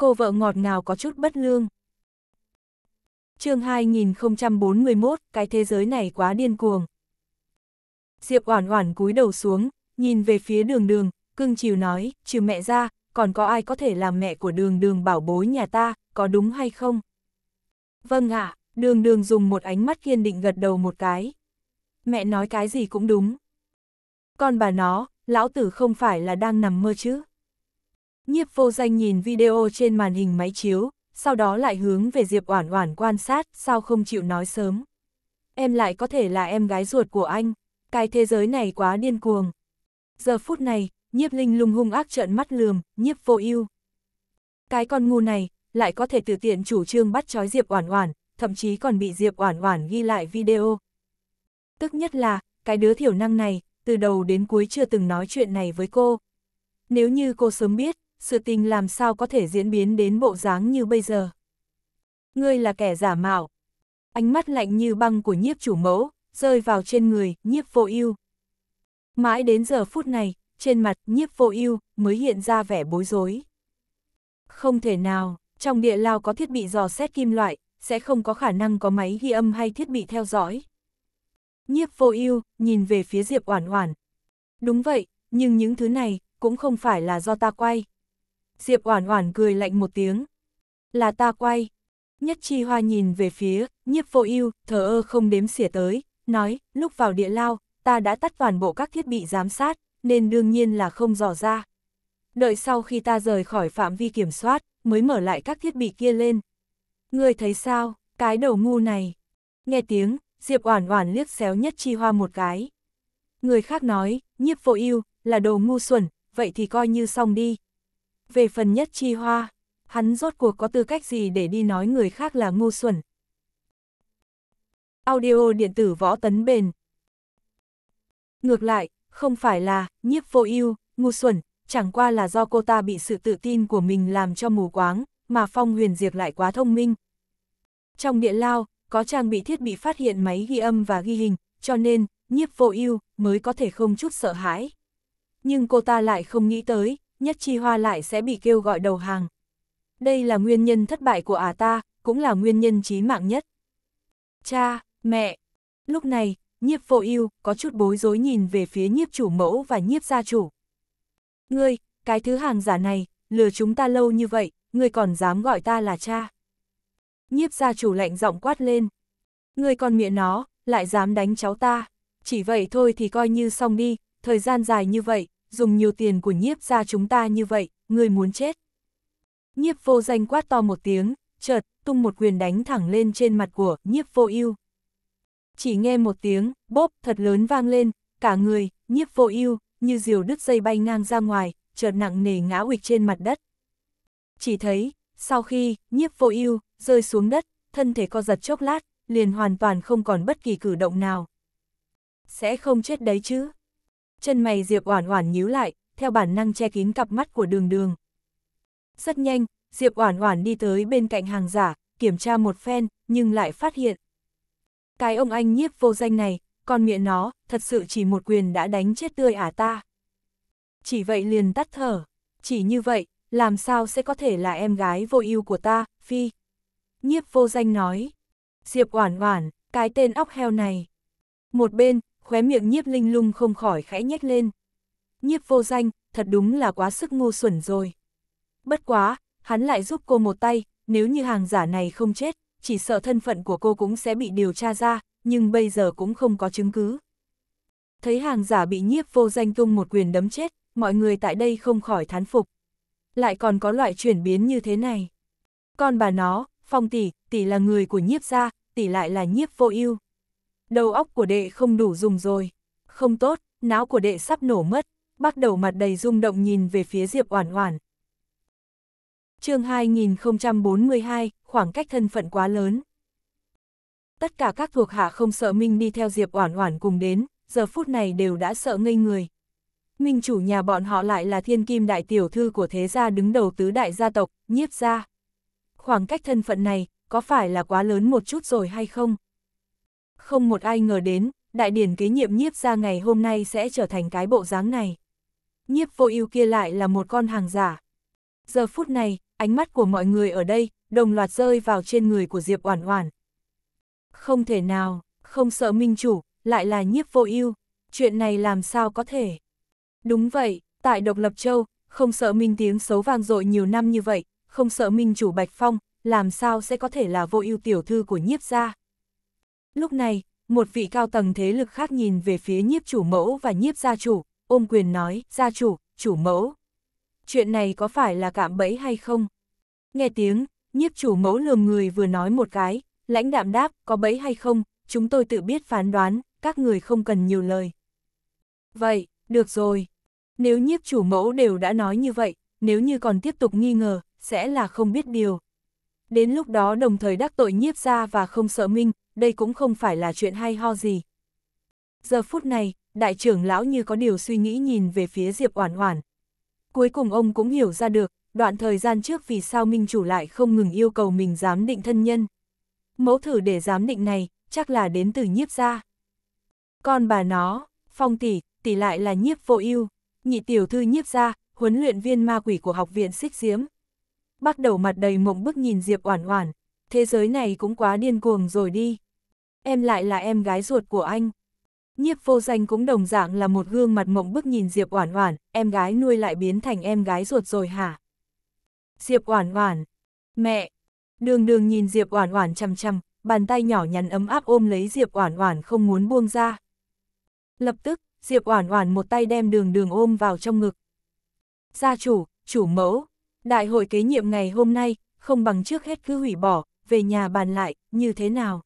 cô vợ ngọt ngào có chút bất lương. chương 2041, cái thế giới này quá điên cuồng. Diệp oản oản cúi đầu xuống, nhìn về phía đường đường, cưng chiều nói, trừ mẹ ra, còn có ai có thể làm mẹ của đường đường bảo bối nhà ta, có đúng hay không? Vâng ạ, à, đường đường dùng một ánh mắt kiên định gật đầu một cái. Mẹ nói cái gì cũng đúng. Con bà nó, lão tử không phải là đang nằm mơ chứ? Nhiếp vô danh nhìn video trên màn hình máy chiếu, sau đó lại hướng về Diệp Oản Oản quan sát, sao không chịu nói sớm. Em lại có thể là em gái ruột của anh, cái thế giới này quá điên cuồng. Giờ phút này, Nhiếp Linh lung hung ác trợn mắt lườm, Nhiếp Vô Ưu. Cái con ngu này lại có thể tự tiện chủ trương bắt trói Diệp Oản Oản, thậm chí còn bị Diệp Oản Oản ghi lại video. Tức nhất là, cái đứa thiểu năng này, từ đầu đến cuối chưa từng nói chuyện này với cô. Nếu như cô sớm biết, sự tình làm sao có thể diễn biến đến bộ dáng như bây giờ. Ngươi là kẻ giả mạo. Ánh mắt lạnh như băng của nhiếp chủ mẫu, rơi vào trên người, nhiếp vô ưu. Mãi đến giờ phút này, trên mặt nhiếp vô ưu mới hiện ra vẻ bối rối. Không thể nào, trong địa lao có thiết bị dò xét kim loại, sẽ không có khả năng có máy ghi âm hay thiết bị theo dõi. Nhiếp vô ưu nhìn về phía Diệp Oản Oản. Đúng vậy, nhưng những thứ này cũng không phải là do ta quay, Diệp Oản Oản cười lạnh một tiếng. Là ta quay. Nhất Chi Hoa nhìn về phía, nhiếp vô ưu, thờ ơ không đếm xỉa tới, nói, lúc vào địa lao, ta đã tắt toàn bộ các thiết bị giám sát, nên đương nhiên là không dò ra. Đợi sau khi ta rời khỏi phạm vi kiểm soát, mới mở lại các thiết bị kia lên. Ngươi thấy sao, cái đầu ngu này. Nghe tiếng, Diệp Oản Oản liếc xéo Nhất Chi Hoa một cái. Người khác nói, nhiếp vô ưu, là đồ ngu xuẩn, vậy thì coi như xong đi, về phần nhất chi hoa, hắn rốt cuộc có tư cách gì để đi nói người khác là ngu xuẩn. Audio điện tử võ tấn bền Ngược lại, không phải là, nhiếp vô ưu ngu xuẩn, chẳng qua là do cô ta bị sự tự tin của mình làm cho mù quáng, mà Phong Huyền Diệp lại quá thông minh. Trong địa lao, có trang bị thiết bị phát hiện máy ghi âm và ghi hình, cho nên, nhiếp vô ưu mới có thể không chút sợ hãi. Nhưng cô ta lại không nghĩ tới, nhất chi hoa lại sẽ bị kêu gọi đầu hàng. Đây là nguyên nhân thất bại của ả ta, cũng là nguyên nhân chí mạng nhất. Cha, mẹ. Lúc này, nhiếp vô yêu có chút bối rối nhìn về phía nhiếp chủ mẫu và nhiếp gia chủ. Ngươi, cái thứ hàng giả này, lừa chúng ta lâu như vậy, ngươi còn dám gọi ta là cha. Nhiếp gia chủ lạnh giọng quát lên. Ngươi còn miệng nó, lại dám đánh cháu ta. Chỉ vậy thôi thì coi như xong đi, thời gian dài như vậy, dùng nhiều tiền của nhiếp ra chúng ta như vậy, người muốn chết. Nhiếp vô danh quát to một tiếng, chợt, tung một quyền đánh thẳng lên trên mặt của nhiếp vô ưu. Chỉ nghe một tiếng, bóp thật lớn vang lên, cả người, nhiếp vô ưu như diều đứt dây bay ngang ra ngoài, chợt nặng nề ngã quỵch trên mặt đất. Chỉ thấy, sau khi nhiếp vô ưu rơi xuống đất, thân thể co giật chốc lát, liền hoàn toàn không còn bất kỳ cử động nào. Sẽ không chết đấy chứ chân mày Diệp Oản Oản nhíu lại, theo bản năng che kín cặp mắt của Đường Đường. Rất nhanh, Diệp Oản Oản đi tới bên cạnh hàng giả, kiểm tra một phen, nhưng lại phát hiện. Cái ông anh nhiếp vô danh này, con miệng nó, thật sự chỉ một quyền đã đánh chết tươi à ta. Chỉ vậy liền tắt thở, chỉ như vậy, làm sao sẽ có thể là em gái vô ưu của ta, Phi. Nhiếp vô danh nói, Diệp Oản Oản, cái tên óc heo này. Một bên, khóe miệng nhiếp linh lung không khỏi khẽ nhếch lên. Nhiếp vô danh, thật đúng là quá sức ngu xuẩn rồi. Bất quá, hắn lại giúp cô một tay, nếu như hàng giả này không chết, chỉ sợ thân phận của cô cũng sẽ bị điều tra ra, nhưng bây giờ cũng không có chứng cứ. Thấy hàng giả bị nhiếp vô danh tung một quyền đấm chết, mọi người tại đây không khỏi thán phục. Lại còn có loại chuyển biến như thế này. Còn bà nó, phong tỷ, tỷ là người của nhiếp gia, tỷ lại là nhiếp vô ưu đầu óc của đệ không đủ dùng rồi. Không tốt, não của đệ sắp nổ mất, bắt đầu mặt đầy rung động nhìn về phía Diệp Oản Oản. Chương 2042, khoảng cách thân phận quá lớn. Tất cả các thuộc hạ không sợ Minh đi theo Diệp Oản Oản cùng đến, giờ phút này đều đã sợ ngây người. Minh chủ nhà bọn họ lại là Thiên Kim đại tiểu thư của thế gia đứng đầu tứ đại gia tộc, Nhiếp gia. Khoảng cách thân phận này có phải là quá lớn một chút rồi hay không? Không một ai ngờ đến, đại điển kế nhiệm nhiếp ra ngày hôm nay sẽ trở thành cái bộ dáng này. Nhiếp vô ưu kia lại là một con hàng giả. Giờ phút này, ánh mắt của mọi người ở đây, đồng loạt rơi vào trên người của Diệp Oản Oản. Không thể nào, không sợ minh chủ, lại là nhiếp vô ưu, chuyện này làm sao có thể? Đúng vậy, tại Độc Lập Châu, không sợ minh tiếng xấu vang dội nhiều năm như vậy, không sợ minh chủ Bạch Phong, làm sao sẽ có thể là vô ưu tiểu thư của nhiếp gia? Lúc này, một vị cao tầng thế lực khác nhìn về phía nhiếp chủ mẫu và nhiếp gia chủ, ôm quyền nói, gia chủ, chủ mẫu. Chuyện này có phải là cạm bẫy hay không? Nghe tiếng, nhiếp chủ mẫu lườm người vừa nói một cái, lãnh đạm đáp, có bẫy hay không, chúng tôi tự biết phán đoán, các người không cần nhiều lời. Vậy, được rồi. Nếu nhiếp chủ mẫu đều đã nói như vậy, nếu như còn tiếp tục nghi ngờ, sẽ là không biết điều. Đến lúc đó đồng thời đắc tội nhiếp ra và không sợ minh, đây cũng không phải là chuyện hay ho gì. Giờ phút này, đại trưởng lão như có điều suy nghĩ nhìn về phía Diệp Oản Oản. Cuối cùng ông cũng hiểu ra được, đoạn thời gian trước vì sao Minh chủ lại không ngừng yêu cầu mình giám định thân nhân. Mẫu thử để giám định này, chắc là đến từ nhiếp gia. Còn bà nó, Phong tỷ, tỷ lại là nhiếp vô ưu, nhị tiểu thư nhiếp gia, huấn luyện viên ma quỷ của học viện Xích diếm Bắt đầu mặt đầy mộng bức nhìn Diệp Oản Oản, thế giới này cũng quá điên cuồng rồi đi. Em lại là em gái ruột của anh. Nhiếp vô danh cũng đồng dạng là một gương mặt mộng bức nhìn Diệp Oản Oản, em gái nuôi lại biến thành em gái ruột rồi hả? Diệp Oản Oản, mẹ. Đường Đường nhìn Diệp Oản Oản chằm chằm, bàn tay nhỏ nhắn ấm áp ôm lấy Diệp Oản Oản không muốn buông ra. Lập tức, Diệp Oản Oản một tay đem Đường Đường ôm vào trong ngực. "Gia chủ, chủ mẫu, đại hội kế nhiệm ngày hôm nay, không bằng trước hết cứ hủy bỏ, về nhà bàn lại, như thế nào?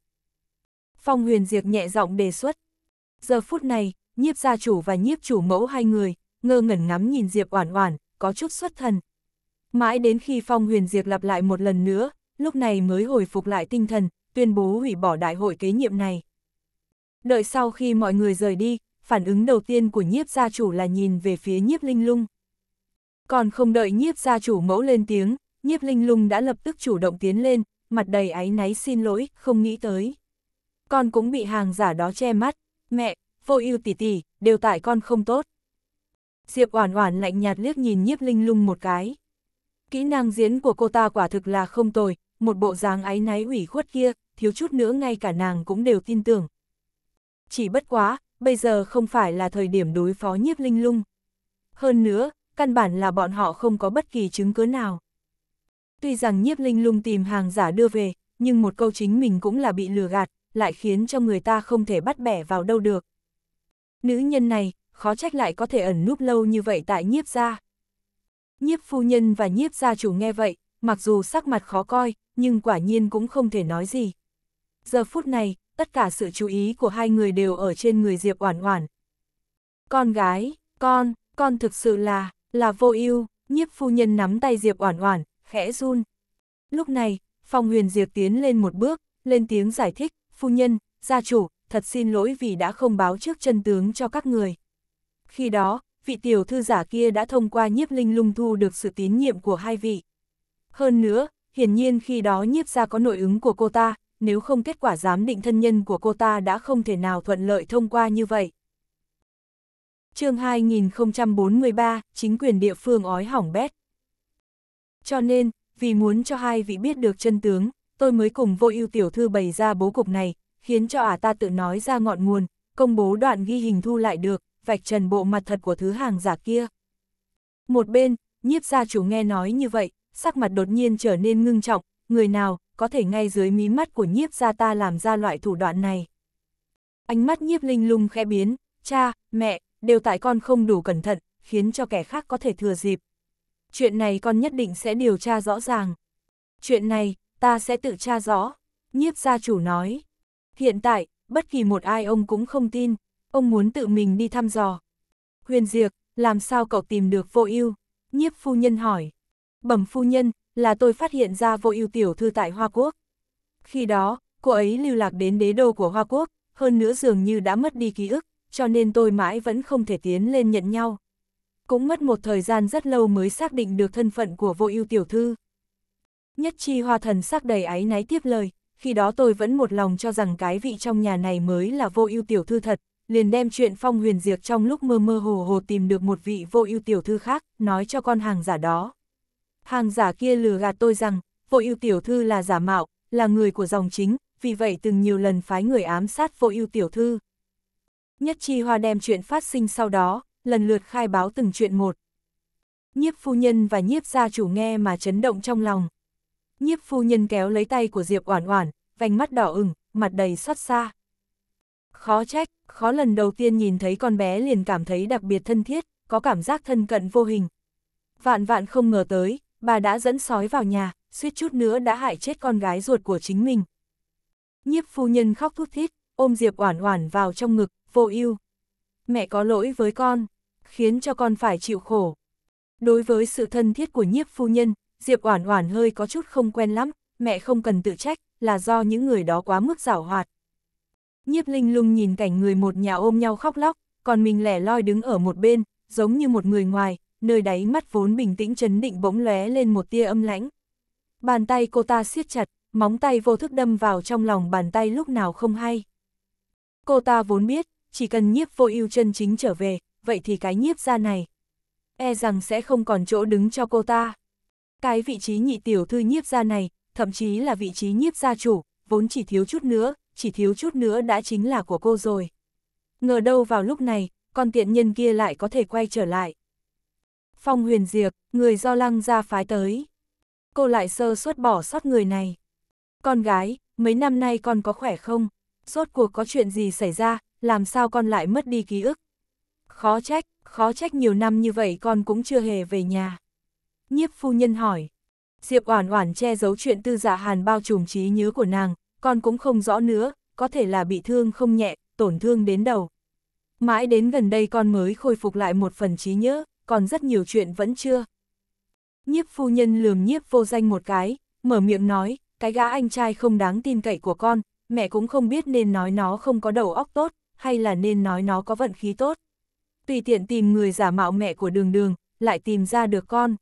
Phong huyền diệt nhẹ giọng đề xuất. Giờ phút này, nhiếp gia chủ và nhiếp chủ mẫu hai người, ngơ ngẩn ngắm nhìn Diệp Oản Oản, có chút xuất thần. Mãi đến khi Phong Huyền Diệp lặp lại một lần nữa, lúc này mới hồi phục lại tinh thần, tuyên bố hủy bỏ đại hội kế nhiệm này. Đợi sau khi mọi người rời đi, phản ứng đầu tiên của nhiếp gia chủ là nhìn về phía nhiếp linh lung. Còn không đợi nhiếp gia chủ mẫu lên tiếng, nhiếp linh lung đã lập tức chủ động tiến lên, mặt đầy áy náy xin lỗi, không nghĩ tới. Con cũng bị hàng giả đó che mắt, mẹ, vô ưu tỷ tỷ, đều tại con không tốt. Diệp Oản Oản lạnh nhạt liếc nhìn Nhiếp Linh Lung một cái. Kỹ năng diễn của cô ta quả thực là không tồi, một bộ dáng áy náy ủy khuất kia, thiếu chút nữa ngay cả nàng cũng đều tin tưởng. Chỉ bất quá, bây giờ không phải là thời điểm đối phó Nhiếp Linh Lung. Hơn nữa, căn bản là bọn họ không có bất kỳ chứng cứ nào. Tuy rằng nhiếp linh lung tìm hàng giả đưa về, nhưng một câu chính mình cũng là bị lừa gạt, lại khiến cho người ta không thể bắt bẻ vào đâu được. Nữ nhân này, khó trách lại có thể ẩn núp lâu như vậy tại nhiếp gia. Nhiếp phu nhân và nhiếp gia chủ nghe vậy, mặc dù sắc mặt khó coi, nhưng quả nhiên cũng không thể nói gì. Giờ phút này, tất cả sự chú ý của hai người đều ở trên người Diệp Oản Oản. Con gái, con, con thực sự là, là vô ưu nhiếp phu nhân nắm tay Diệp Oản Oản, khẽ run. Lúc này, Phong Huyền Diệp tiến lên một bước, lên tiếng giải thích, phu nhân, gia chủ, thật xin lỗi vì đã không báo trước chân tướng cho các người. Khi đó, vị tiểu thư giả kia đã thông qua nhiếp linh lung thu được sự tín nhiệm của hai vị. Hơn nữa, hiển nhiên khi đó nhiếp gia có nội ứng của cô ta, nếu không kết quả giám định thân nhân của cô ta đã không thể nào thuận lợi thông qua như vậy. chương 2043, chính quyền địa phương ói hỏng bét. Cho nên, vì muốn cho hai vị biết được chân tướng, tôi mới cùng vô ưu tiểu thư bày ra bố cục này, khiến cho ả à ta tự nói ra ngọn nguồn, công bố đoạn ghi hình thu lại được, vạch trần bộ mặt thật của thứ hàng giả kia. Một bên, nhiếp gia chủ nghe nói như vậy, sắc mặt đột nhiên trở nên ngưng trọng, người nào có thể ngay dưới mí mắt của nhiếp gia ta làm ra loại thủ đoạn này. Ánh mắt nhiếp linh lung khẽ biến, cha, mẹ, đều tại con không đủ cẩn thận, khiến cho kẻ khác có thể thừa dịp, chuyện này con nhất định sẽ điều tra rõ ràng. Chuyện này, ta sẽ tự tra rõ, nhiếp gia chủ nói. Hiện tại, bất kỳ một ai ông cũng không tin, ông muốn tự mình đi thăm dò. Huyền diệc làm sao cậu tìm được vô ưu? Nhiếp phu nhân hỏi. Bẩm phu nhân, là tôi phát hiện ra vô ưu tiểu thư tại Hoa Quốc. Khi đó, cô ấy lưu lạc đến đế đô của Hoa Quốc, hơn nữa dường như đã mất đi ký ức, cho nên tôi mãi vẫn không thể tiến lên nhận nhau cũng mất một thời gian rất lâu mới xác định được thân phận của vô ưu tiểu thư. Nhất chi hoa thần sắc đầy áy náy tiếp lời, khi đó tôi vẫn một lòng cho rằng cái vị trong nhà này mới là vô ưu tiểu thư thật, liền đem chuyện phong huyền diệt trong lúc mơ mơ hồ hồ tìm được một vị vô ưu tiểu thư khác, nói cho con hàng giả đó. Hàng giả kia lừa gạt tôi rằng, vô ưu tiểu thư là giả mạo, là người của dòng chính, vì vậy từng nhiều lần phái người ám sát vô ưu tiểu thư. Nhất chi hoa đem chuyện phát sinh sau đó, lần lượt khai báo từng chuyện một. Nhiếp phu nhân và nhiếp gia chủ nghe mà chấn động trong lòng. Nhiếp phu nhân kéo lấy tay của Diệp Oản Oản, vành mắt đỏ ửng, mặt đầy xót xa. Khó trách, khó lần đầu tiên nhìn thấy con bé liền cảm thấy đặc biệt thân thiết, có cảm giác thân cận vô hình. Vạn vạn không ngờ tới, bà đã dẫn sói vào nhà, suýt chút nữa đã hại chết con gái ruột của chính mình. Nhiếp phu nhân khóc thút thít, ôm Diệp Oản Oản vào trong ngực, vô ưu. Mẹ có lỗi với con khiến cho con phải chịu khổ. Đối với sự thân thiết của nhiếp phu nhân, Diệp Oản Oản hơi có chút không quen lắm, mẹ không cần tự trách, là do những người đó quá mức giảo hoạt. Nhiếp Linh Lung nhìn cảnh người một nhà ôm nhau khóc lóc, còn mình lẻ loi đứng ở một bên, giống như một người ngoài, nơi đáy mắt vốn bình tĩnh chấn định bỗng lóe lên một tia âm lãnh. Bàn tay cô ta siết chặt, móng tay vô thức đâm vào trong lòng bàn tay lúc nào không hay. Cô ta vốn biết, chỉ cần nhiếp vô ưu chân chính trở về, vậy thì cái nhiếp ra này, e rằng sẽ không còn chỗ đứng cho cô ta. Cái vị trí nhị tiểu thư nhiếp ra này, thậm chí là vị trí nhiếp gia chủ, vốn chỉ thiếu chút nữa, chỉ thiếu chút nữa đã chính là của cô rồi. Ngờ đâu vào lúc này, con tiện nhân kia lại có thể quay trở lại. Phong huyền diệt, người do lăng ra phái tới. Cô lại sơ suất bỏ sót người này. Con gái, mấy năm nay con có khỏe không? Rốt cuộc có chuyện gì xảy ra, làm sao con lại mất đi ký ức? khó trách, khó trách nhiều năm như vậy con cũng chưa hề về nhà. Nhiếp phu nhân hỏi, Diệp Oản Oản che giấu chuyện tư dạ hàn bao trùm trí nhớ của nàng, con cũng không rõ nữa, có thể là bị thương không nhẹ, tổn thương đến đầu. Mãi đến gần đây con mới khôi phục lại một phần trí nhớ, còn rất nhiều chuyện vẫn chưa. Nhiếp phu nhân lườm nhiếp vô danh một cái, mở miệng nói, cái gã anh trai không đáng tin cậy của con, mẹ cũng không biết nên nói nó không có đầu óc tốt, hay là nên nói nó có vận khí tốt tùy tiện tìm người giả mạo mẹ của đường đường, lại tìm ra được con.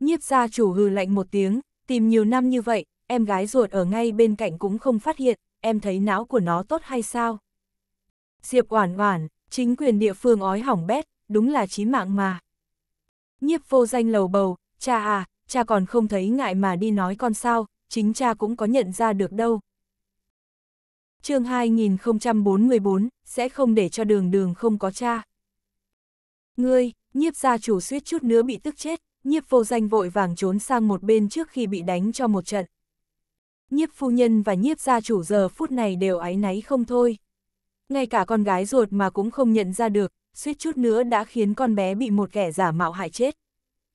Nhiếp gia chủ hừ lạnh một tiếng, tìm nhiều năm như vậy, em gái ruột ở ngay bên cạnh cũng không phát hiện, em thấy não của nó tốt hay sao? Diệp Oản Oản, chính quyền địa phương ói hỏng bét, đúng là chí mạng mà. Nhiếp vô danh lầu bầu, cha à, cha còn không thấy ngại mà đi nói con sao, chính cha cũng có nhận ra được đâu. Chương 2044 sẽ không để cho đường đường không có cha. Ngươi, nhiếp gia chủ suýt chút nữa bị tức chết, nhiếp vô danh vội vàng trốn sang một bên trước khi bị đánh cho một trận. Nhiếp phu nhân và nhiếp gia chủ giờ phút này đều áy náy không thôi. Ngay cả con gái ruột mà cũng không nhận ra được, suýt chút nữa đã khiến con bé bị một kẻ giả mạo hại chết.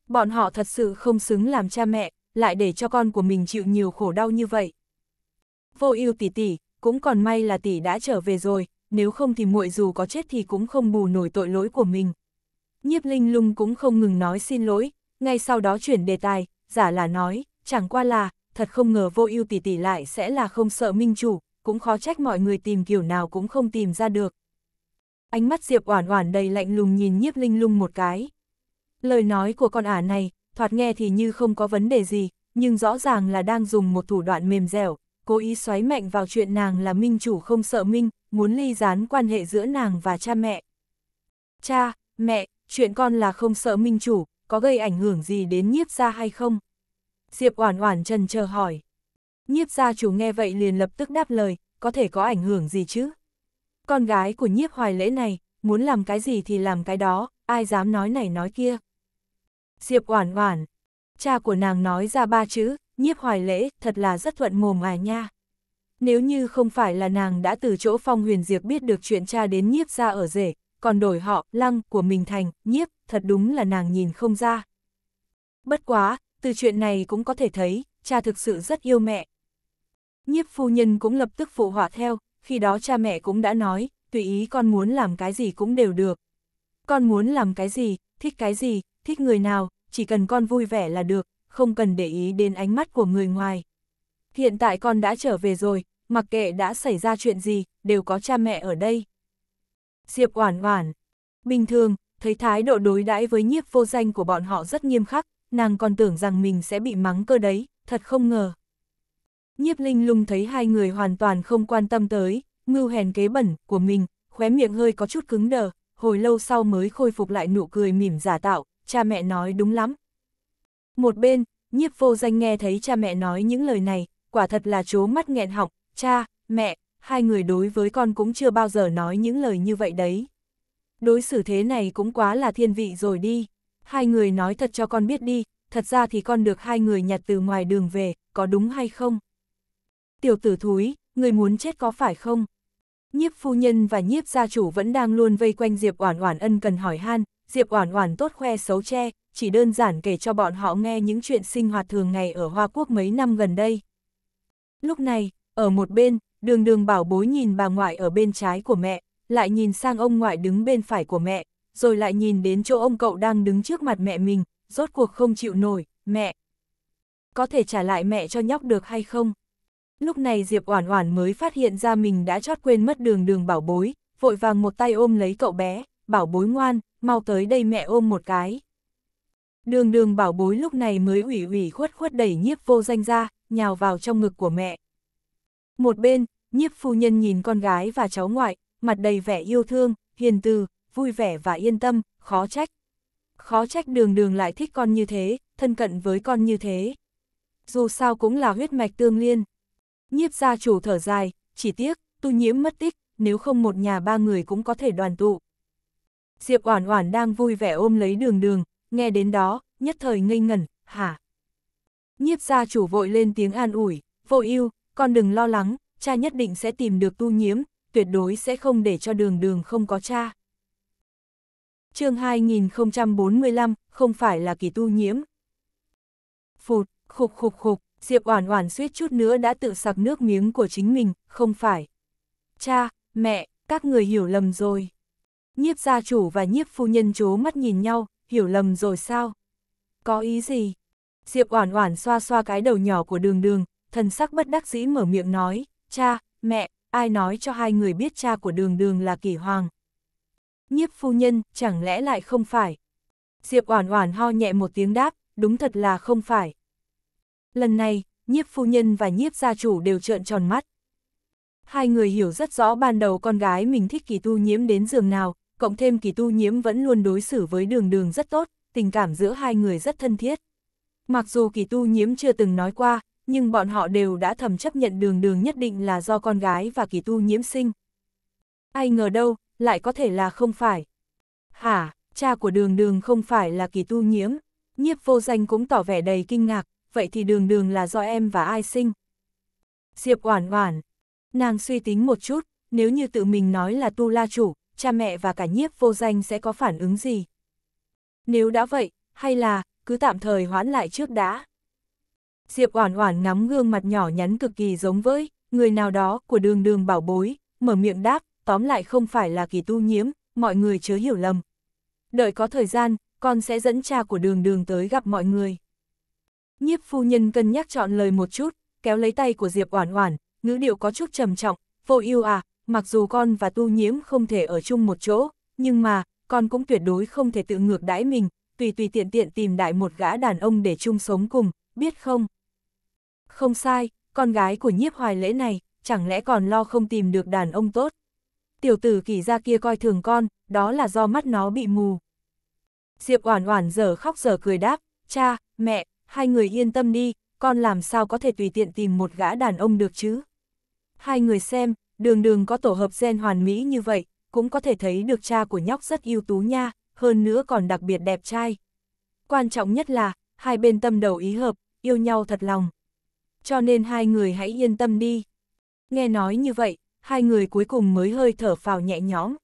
Bọn họ thật sự không xứng làm cha mẹ, lại để cho con của mình chịu nhiều khổ đau như vậy. Vô ưu tỷ tỷ, cũng còn may là tỷ đã trở về rồi, nếu không thì muội dù có chết thì cũng không bù nổi tội lỗi của mình. Nhiếp Linh Lung cũng không ngừng nói xin lỗi, ngay sau đó chuyển đề tài, giả là nói, chẳng qua là, thật không ngờ vô ưu tỷ tỷ lại sẽ là không sợ minh chủ, cũng khó trách mọi người tìm kiểu nào cũng không tìm ra được. Ánh mắt Diệp Oản Oản đầy lạnh lùng nhìn Nhiếp Linh Lung một cái. Lời nói của con ả này, thoạt nghe thì như không có vấn đề gì, nhưng rõ ràng là đang dùng một thủ đoạn mềm dẻo, cố ý xoáy mạnh vào chuyện nàng là minh chủ không sợ minh, muốn ly gián quan hệ giữa nàng và cha mẹ. Cha, mẹ, chuyện con là không sợ minh chủ, có gây ảnh hưởng gì đến nhiếp gia hay không? Diệp Oản Oản trần chờ hỏi. Nhiếp gia chủ nghe vậy liền lập tức đáp lời, có thể có ảnh hưởng gì chứ? Con gái của nhiếp hoài lễ này, muốn làm cái gì thì làm cái đó, ai dám nói này nói kia. Diệp Oản Oản, cha của nàng nói ra ba chữ, nhiếp hoài lễ, thật là rất thuận mồm à nha. Nếu như không phải là nàng đã từ chỗ phong huyền diệp biết được chuyện cha đến nhiếp gia ở rể, còn đổi họ, lăng, của mình thành, nhiếp, thật đúng là nàng nhìn không ra. Bất quá, từ chuyện này cũng có thể thấy, cha thực sự rất yêu mẹ. Nhiếp phu nhân cũng lập tức phụ họa theo, khi đó cha mẹ cũng đã nói, tùy ý con muốn làm cái gì cũng đều được. Con muốn làm cái gì, thích cái gì, thích người nào, chỉ cần con vui vẻ là được, không cần để ý đến ánh mắt của người ngoài. Hiện tại con đã trở về rồi, mặc kệ đã xảy ra chuyện gì, đều có cha mẹ ở đây. Diệp Oản Oản. Bình thường, thấy thái độ đối đãi với nhiếp vô danh của bọn họ rất nghiêm khắc, nàng còn tưởng rằng mình sẽ bị mắng cơ đấy, thật không ngờ. Nhiếp Linh Lung thấy hai người hoàn toàn không quan tâm tới, mưu hèn kế bẩn của mình, khóe miệng hơi có chút cứng đờ, hồi lâu sau mới khôi phục lại nụ cười mỉm giả tạo, cha mẹ nói đúng lắm. Một bên, nhiếp vô danh nghe thấy cha mẹ nói những lời này, quả thật là chố mắt nghẹn họng, cha, mẹ, hai người đối với con cũng chưa bao giờ nói những lời như vậy đấy. Đối xử thế này cũng quá là thiên vị rồi đi. Hai người nói thật cho con biết đi, thật ra thì con được hai người nhặt từ ngoài đường về, có đúng hay không? Tiểu tử thúi, người muốn chết có phải không? Nhiếp phu nhân và nhiếp gia chủ vẫn đang luôn vây quanh Diệp Oản Oản ân cần hỏi han, Diệp Oản Oản tốt khoe xấu che, chỉ đơn giản kể cho bọn họ nghe những chuyện sinh hoạt thường ngày ở Hoa Quốc mấy năm gần đây. Lúc này, ở một bên, đường đường bảo bối nhìn bà ngoại ở bên trái của mẹ, lại nhìn sang ông ngoại đứng bên phải của mẹ, rồi lại nhìn đến chỗ ông cậu đang đứng trước mặt mẹ mình, rốt cuộc không chịu nổi, mẹ. Có thể trả lại mẹ cho nhóc được hay không? Lúc này Diệp Oản Oản mới phát hiện ra mình đã chót quên mất đường đường bảo bối, vội vàng một tay ôm lấy cậu bé, bảo bối ngoan, mau tới đây mẹ ôm một cái. Đường đường bảo bối lúc này mới ủy ủy khuất khuất đẩy nhiếp vô danh ra, nhào vào trong ngực của mẹ. Một bên, nhiếp phu nhân nhìn con gái và cháu ngoại, mặt đầy vẻ yêu thương, hiền từ, vui vẻ và yên tâm, khó trách. Khó trách đường đường lại thích con như thế, thân cận với con như thế. Dù sao cũng là huyết mạch tương liên. Nhiếp gia chủ thở dài, chỉ tiếc, tu nhiễm mất tích, nếu không một nhà ba người cũng có thể đoàn tụ. Diệp Oản Oản đang vui vẻ ôm lấy đường đường, nghe đến đó, nhất thời ngây ngẩn, hả? Nhiếp gia chủ vội lên tiếng an ủi, vội yêu con đừng lo lắng, cha nhất định sẽ tìm được tu nhiễm, tuyệt đối sẽ không để cho đường đường không có cha. chương 2045, không phải là kỳ tu nhiễm. Phụt, khục khục khục, Diệp Oản Oản suýt chút nữa đã tự sặc nước miếng của chính mình, không phải. Cha, mẹ, các người hiểu lầm rồi. Nhiếp gia chủ và nhiếp phu nhân chố mắt nhìn nhau, hiểu lầm rồi sao? Có ý gì? Diệp Oản Oản xoa xoa cái đầu nhỏ của Đường Đường, thần sắc bất đắc dĩ mở miệng nói, cha, mẹ, ai nói cho hai người biết cha của đường đường là kỳ hoàng. Nhiếp phu nhân, chẳng lẽ lại không phải? Diệp Oản Oản ho nhẹ một tiếng đáp, đúng thật là không phải. Lần này, nhiếp phu nhân và nhiếp gia chủ đều trợn tròn mắt. Hai người hiểu rất rõ ban đầu con gái mình thích kỳ tu nhiễm đến giường nào, cộng thêm kỳ tu nhiễm vẫn luôn đối xử với đường đường rất tốt, tình cảm giữa hai người rất thân thiết. Mặc dù kỳ tu nhiễm chưa từng nói qua, nhưng bọn họ đều đã thầm chấp nhận đường đường nhất định là do con gái và kỳ tu nhiễm sinh. Ai ngờ đâu, lại có thể là không phải. Hả, cha của đường đường không phải là kỳ tu nhiễm, nhiếp vô danh cũng tỏ vẻ đầy kinh ngạc, vậy thì đường đường là do em và ai sinh. Diệp oản oản, nàng suy tính một chút, nếu như tự mình nói là tu la chủ, cha mẹ và cả nhiếp vô danh sẽ có phản ứng gì. Nếu đã vậy, hay là, cứ tạm thời hoãn lại trước đã. Diệp Oản Oản ngắm gương mặt nhỏ nhắn cực kỳ giống với người nào đó của Đường Đường bảo bối, mở miệng đáp, tóm lại không phải là Kỳ Tu Nhiễm, mọi người chớ hiểu lầm. Đợi có thời gian, con sẽ dẫn cha của Đường Đường tới gặp mọi người. Nhiếp phu nhân cân nhắc chọn lời một chút, kéo lấy tay của Diệp Oản Oản, ngữ điệu có chút trầm trọng, "Vô Ưu à, mặc dù con và Tu Nhiễm không thể ở chung một chỗ, nhưng mà con cũng tuyệt đối không thể tự ngược đãi mình, tùy tùy tiện tiện tìm đại một gã đàn ông để chung sống cùng, biết không?" Không sai, con gái của nhiếp hoài lễ này, chẳng lẽ còn lo không tìm được đàn ông tốt. Tiểu tử kỳ ra kia coi thường con, đó là do mắt nó bị mù. Diệp Oản Oản giờ khóc giờ cười đáp, cha, mẹ, hai người yên tâm đi, con làm sao có thể tùy tiện tìm một gã đàn ông được chứ. Hai người xem, đường đường có tổ hợp gen hoàn mỹ như vậy, cũng có thể thấy được cha của nhóc rất ưu tú nha, hơn nữa còn đặc biệt đẹp trai. Quan trọng nhất là, hai bên tâm đầu ý hợp, yêu nhau thật lòng cho nên hai người hãy yên tâm đi. Nghe nói như vậy, hai người cuối cùng mới hơi thở phào nhẹ nhõm.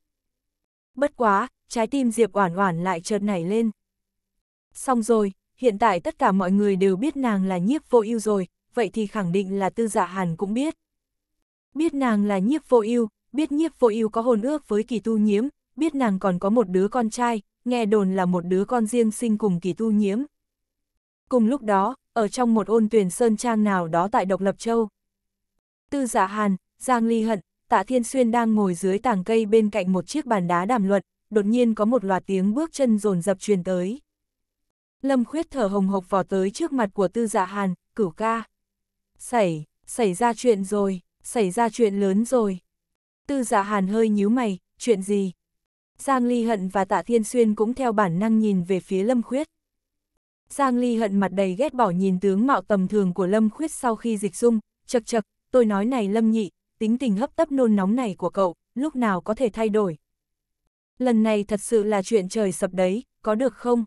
Bất quá, trái tim Diệp Oản Oản lại chợt nảy lên. Xong rồi, hiện tại tất cả mọi người đều biết nàng là nhiếp vô ưu rồi, vậy thì khẳng định là Tư Dạ Hàn cũng biết. Biết nàng là nhiếp vô ưu, biết nhiếp vô ưu có hôn ước với Kỳ Tu Nhiễm, biết nàng còn có một đứa con trai, nghe đồn là một đứa con riêng sinh cùng Kỳ Tu Nhiễm. Cùng lúc đó, ở trong một ôn tuyển sơn trang nào đó tại Độc Lập Châu. Tư giả dạ Hàn, Giang Ly Hận, Tạ Thiên Xuyên đang ngồi dưới tảng cây bên cạnh một chiếc bàn đá đàm luận, đột nhiên có một loạt tiếng bước chân rồn dập truyền tới. Lâm Khuyết thở hồng hộc vò tới trước mặt của Tư giả dạ Hàn, cửu ca. Xảy, xảy ra chuyện rồi, xảy ra chuyện lớn rồi. Tư giả dạ Hàn hơi nhíu mày, chuyện gì? Giang Ly Hận và Tạ Thiên Xuyên cũng theo bản năng nhìn về phía Lâm Khuyết. Giang Ly hận mặt đầy ghét bỏ nhìn tướng mạo tầm thường của Lâm Khuyết sau khi dịch dung, chật chật, tôi nói này Lâm nhị, tính tình hấp tấp nôn nóng này của cậu, lúc nào có thể thay đổi. Lần này thật sự là chuyện trời sập đấy, có được không?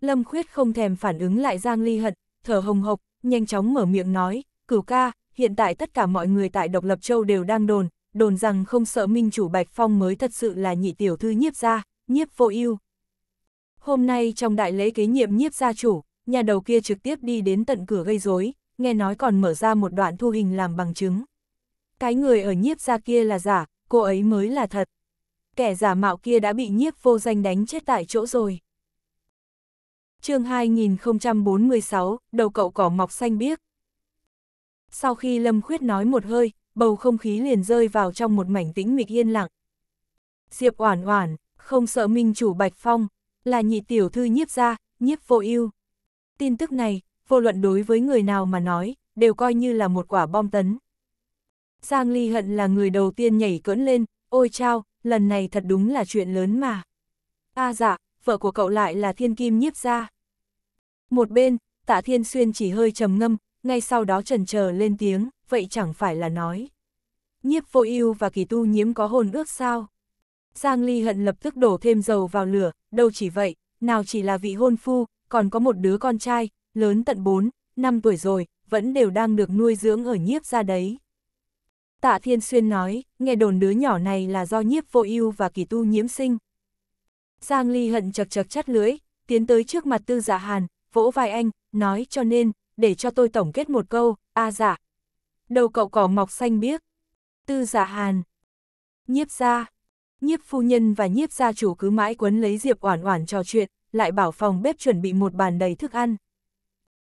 Lâm Khuyết không thèm phản ứng lại Giang Ly hận, thở hồng hộc, nhanh chóng mở miệng nói, cửu ca, hiện tại tất cả mọi người tại Độc Lập Châu đều đang đồn, đồn rằng không sợ minh chủ Bạch Phong mới thật sự là nhị tiểu thư nhiếp ra, nhiếp vô ưu Hôm nay trong đại lễ kế nhiệm nhiếp gia chủ, nhà đầu kia trực tiếp đi đến tận cửa gây rối, nghe nói còn mở ra một đoạn thu hình làm bằng chứng. Cái người ở nhiếp gia kia là giả, cô ấy mới là thật. Kẻ giả mạo kia đã bị nhiếp vô danh đánh chết tại chỗ rồi. chương 2046, đầu cậu cỏ mọc xanh biếc. Sau khi Lâm Khuyết nói một hơi, bầu không khí liền rơi vào trong một mảnh tĩnh mịch yên lặng. Diệp Oản Oản, không sợ minh chủ Bạch Phong, là nhị tiểu thư nhiếp gia, nhiếp vô ưu. Tin tức này, vô luận đối với người nào mà nói, đều coi như là một quả bom tấn. Giang Ly Hận là người đầu tiên nhảy cỡn lên, ôi chao, lần này thật đúng là chuyện lớn mà. a dạ, vợ của cậu lại là thiên kim nhiếp gia. Một bên, tạ thiên xuyên chỉ hơi trầm ngâm, ngay sau đó trần chờ lên tiếng, vậy chẳng phải là nói. Nhiếp vô ưu và kỳ tu nhiễm có hồn ước sao? Giang Ly Hận lập tức đổ thêm dầu vào lửa, đâu chỉ vậy, nào chỉ là vị hôn phu, còn có một đứa con trai, lớn tận 4, 5 tuổi rồi, vẫn đều đang được nuôi dưỡng ở nhiếp ra đấy. Tạ Thiên Xuyên nói, nghe đồn đứa nhỏ này là do nhiếp vô ưu và kỳ tu nhiễm sinh. Giang Ly hận chật chật chắt lưỡi, tiến tới trước mặt tư dạ hàn, vỗ vai anh, nói cho nên, để cho tôi tổng kết một câu, a à dạ. Đầu cậu cỏ mọc xanh biếc. Tư dạ hàn. Nhiếp ra. Nhiếp phu nhân và nhiếp gia chủ cứ mãi quấn lấy Diệp Oản Oản trò chuyện, lại bảo phòng bếp chuẩn bị một bàn đầy thức ăn.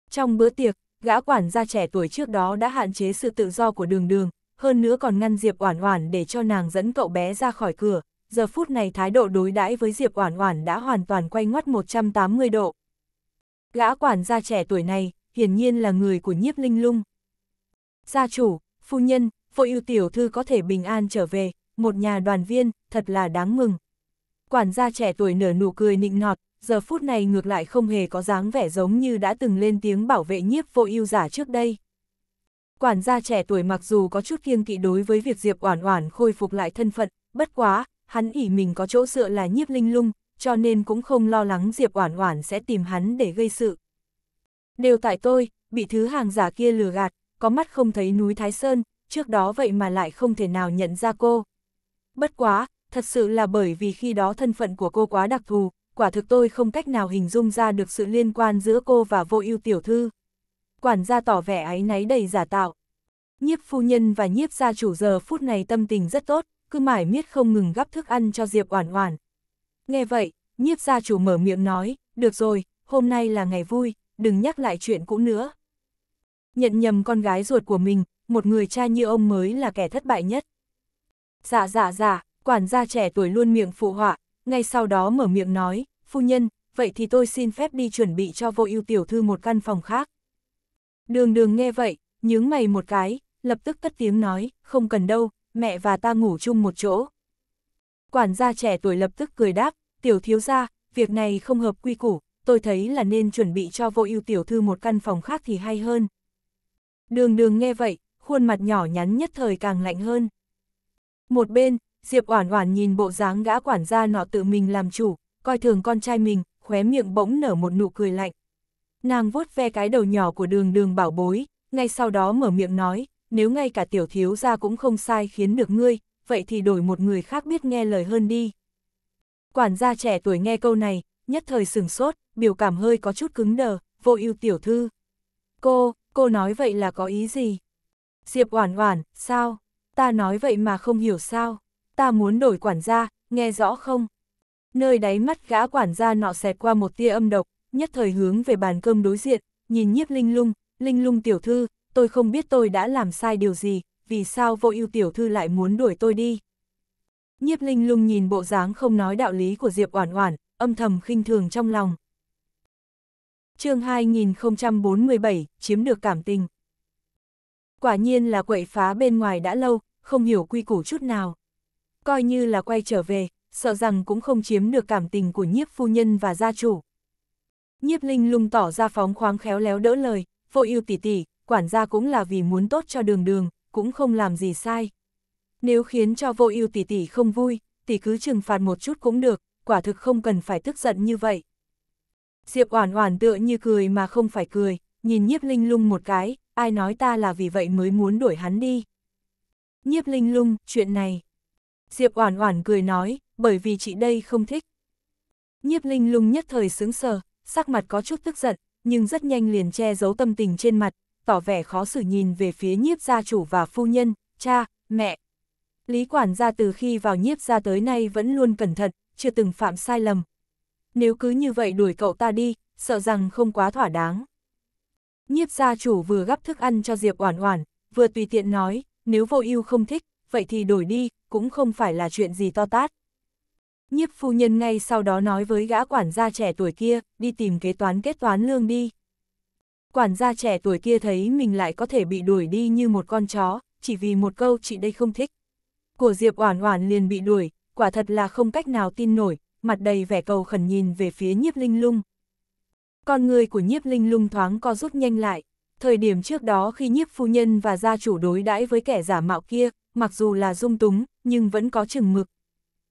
Trong bữa tiệc, gã quản gia trẻ tuổi trước đó đã hạn chế sự tự do của Đường Đường, hơn nữa còn ngăn Diệp Oản Oản để cho nàng dẫn cậu bé ra khỏi cửa, giờ phút này thái độ đối đãi với Diệp Oản Oản đã hoàn toàn quay ngoắt 180 độ. Gã quản gia trẻ tuổi này, hiển nhiên là người của Nhiếp Linh Lung. Gia chủ, phu nhân, Phội ưu tiểu thư có thể bình an trở về, một nhà đoàn viên, thật là đáng mừng. Quản gia trẻ tuổi nở nụ cười nịnh nọt, giờ phút này ngược lại không hề có dáng vẻ giống như đã từng lên tiếng bảo vệ nhiếp vô ưu giả trước đây. Quản gia trẻ tuổi mặc dù có chút kiêng kỵ đối với việc Diệp Oản Oản khôi phục lại thân phận, bất quá, hắn ỷ mình có chỗ dựa là nhiếp linh lung, cho nên cũng không lo lắng Diệp Oản Oản sẽ tìm hắn để gây sự. Đều tại tôi, bị thứ hàng giả kia lừa gạt, có mắt không thấy núi Thái Sơn, trước đó vậy mà lại không thể nào nhận ra cô. Bất quá, thật sự là bởi vì khi đó thân phận của cô quá đặc thù, quả thực tôi không cách nào hình dung ra được sự liên quan giữa cô và vô ưu tiểu thư. Quản gia tỏ vẻ áy náy đầy giả tạo. Nhiếp phu nhân và nhiếp gia chủ giờ phút này tâm tình rất tốt, cứ mãi miết không ngừng gắp thức ăn cho Diệp Oản Oản. Nghe vậy, nhiếp gia chủ mở miệng nói, được rồi, hôm nay là ngày vui, đừng nhắc lại chuyện cũ nữa. Nhận nhầm con gái ruột của mình, một người cha như ông mới là kẻ thất bại nhất. Dạ dạ dạ, quản gia trẻ tuổi luôn miệng phụ họa, ngay sau đó mở miệng nói, phu nhân, vậy thì tôi xin phép đi chuẩn bị cho vô ưu tiểu thư một căn phòng khác. Đường đường nghe vậy, nhướng mày một cái, lập tức cất tiếng nói, không cần đâu, mẹ và ta ngủ chung một chỗ. Quản gia trẻ tuổi lập tức cười đáp, tiểu thiếu gia, việc này không hợp quy củ, tôi thấy là nên chuẩn bị cho vô ưu tiểu thư một căn phòng khác thì hay hơn. Đường đường nghe vậy, khuôn mặt nhỏ nhắn nhất thời càng lạnh hơn. Một bên, Diệp Oản Oản nhìn bộ dáng gã quản gia nọ tự mình làm chủ, coi thường con trai mình, khóe miệng bỗng nở một nụ cười lạnh. Nàng vuốt ve cái đầu nhỏ của Đường Đường bảo bối, ngay sau đó mở miệng nói, nếu ngay cả tiểu thiếu gia cũng không sai khiến được ngươi, vậy thì đổi một người khác biết nghe lời hơn đi. Quản gia trẻ tuổi nghe câu này, nhất thời sừng sốt, biểu cảm hơi có chút cứng đờ, vô ưu tiểu thư. Cô, cô nói vậy là có ý gì? Diệp Oản Oản, sao? ta nói vậy mà không hiểu sao, ta muốn đổi quản gia, nghe rõ không? Nơi đáy mắt gã quản gia nọ xẹt qua một tia âm độc, nhất thời hướng về bàn cơm đối diện, nhìn nhiếp linh lung, linh lung tiểu thư, tôi không biết tôi đã làm sai điều gì, vì sao vô ưu tiểu thư lại muốn đuổi tôi đi. Nhiếp linh lung nhìn bộ dáng không nói đạo lý của Diệp Oản Oản, âm thầm khinh thường trong lòng. Chương 2047, chiếm được cảm tình quả nhiên là quậy phá bên ngoài đã lâu, không hiểu quy củ chút nào. Coi như là quay trở về, sợ rằng cũng không chiếm được cảm tình của nhiếp phu nhân và gia chủ. Nhiếp linh lung tỏ ra phóng khoáng khéo léo đỡ lời, vội yêu tỷ tỷ, quản gia cũng là vì muốn tốt cho đường đường, cũng không làm gì sai. Nếu khiến cho vô yêu tỷ tỷ không vui, tỷ cứ trừng phạt một chút cũng được, quả thực không cần phải tức giận như vậy. Diệp Oản Oản tựa như cười mà không phải cười, nhìn Nhiếp Linh Lung một cái, ai nói ta là vì vậy mới muốn đuổi hắn đi. Nhiếp linh lung, chuyện này. Diệp Oản Oản cười nói, bởi vì chị đây không thích. Nhiếp linh lung nhất thời sướng sờ, sắc mặt có chút tức giận, nhưng rất nhanh liền che giấu tâm tình trên mặt, tỏ vẻ khó xử nhìn về phía nhiếp gia chủ và phu nhân, cha, mẹ. Lý quản gia từ khi vào nhiếp gia tới nay vẫn luôn cẩn thận, chưa từng phạm sai lầm. Nếu cứ như vậy đuổi cậu ta đi, sợ rằng không quá thỏa đáng. Nhiếp gia chủ vừa gấp thức ăn cho Diệp Oản Oản, vừa tùy tiện nói, nếu vô ưu không thích, vậy thì đổi đi, cũng không phải là chuyện gì to tát. Nhiếp phu nhân ngay sau đó nói với gã quản gia trẻ tuổi kia, đi tìm kế toán kết toán lương đi. Quản gia trẻ tuổi kia thấy mình lại có thể bị đuổi đi như một con chó, chỉ vì một câu chị đây không thích. Của Diệp Oản Oản liền bị đuổi, quả thật là không cách nào tin nổi, mặt đầy vẻ cầu khẩn nhìn về phía Nhiếp Linh Lung, con người của nhiếp linh lung thoáng co rút nhanh lại. Thời điểm trước đó khi nhiếp phu nhân và gia chủ đối đãi với kẻ giả mạo kia, mặc dù là dung túng, nhưng vẫn có chừng mực.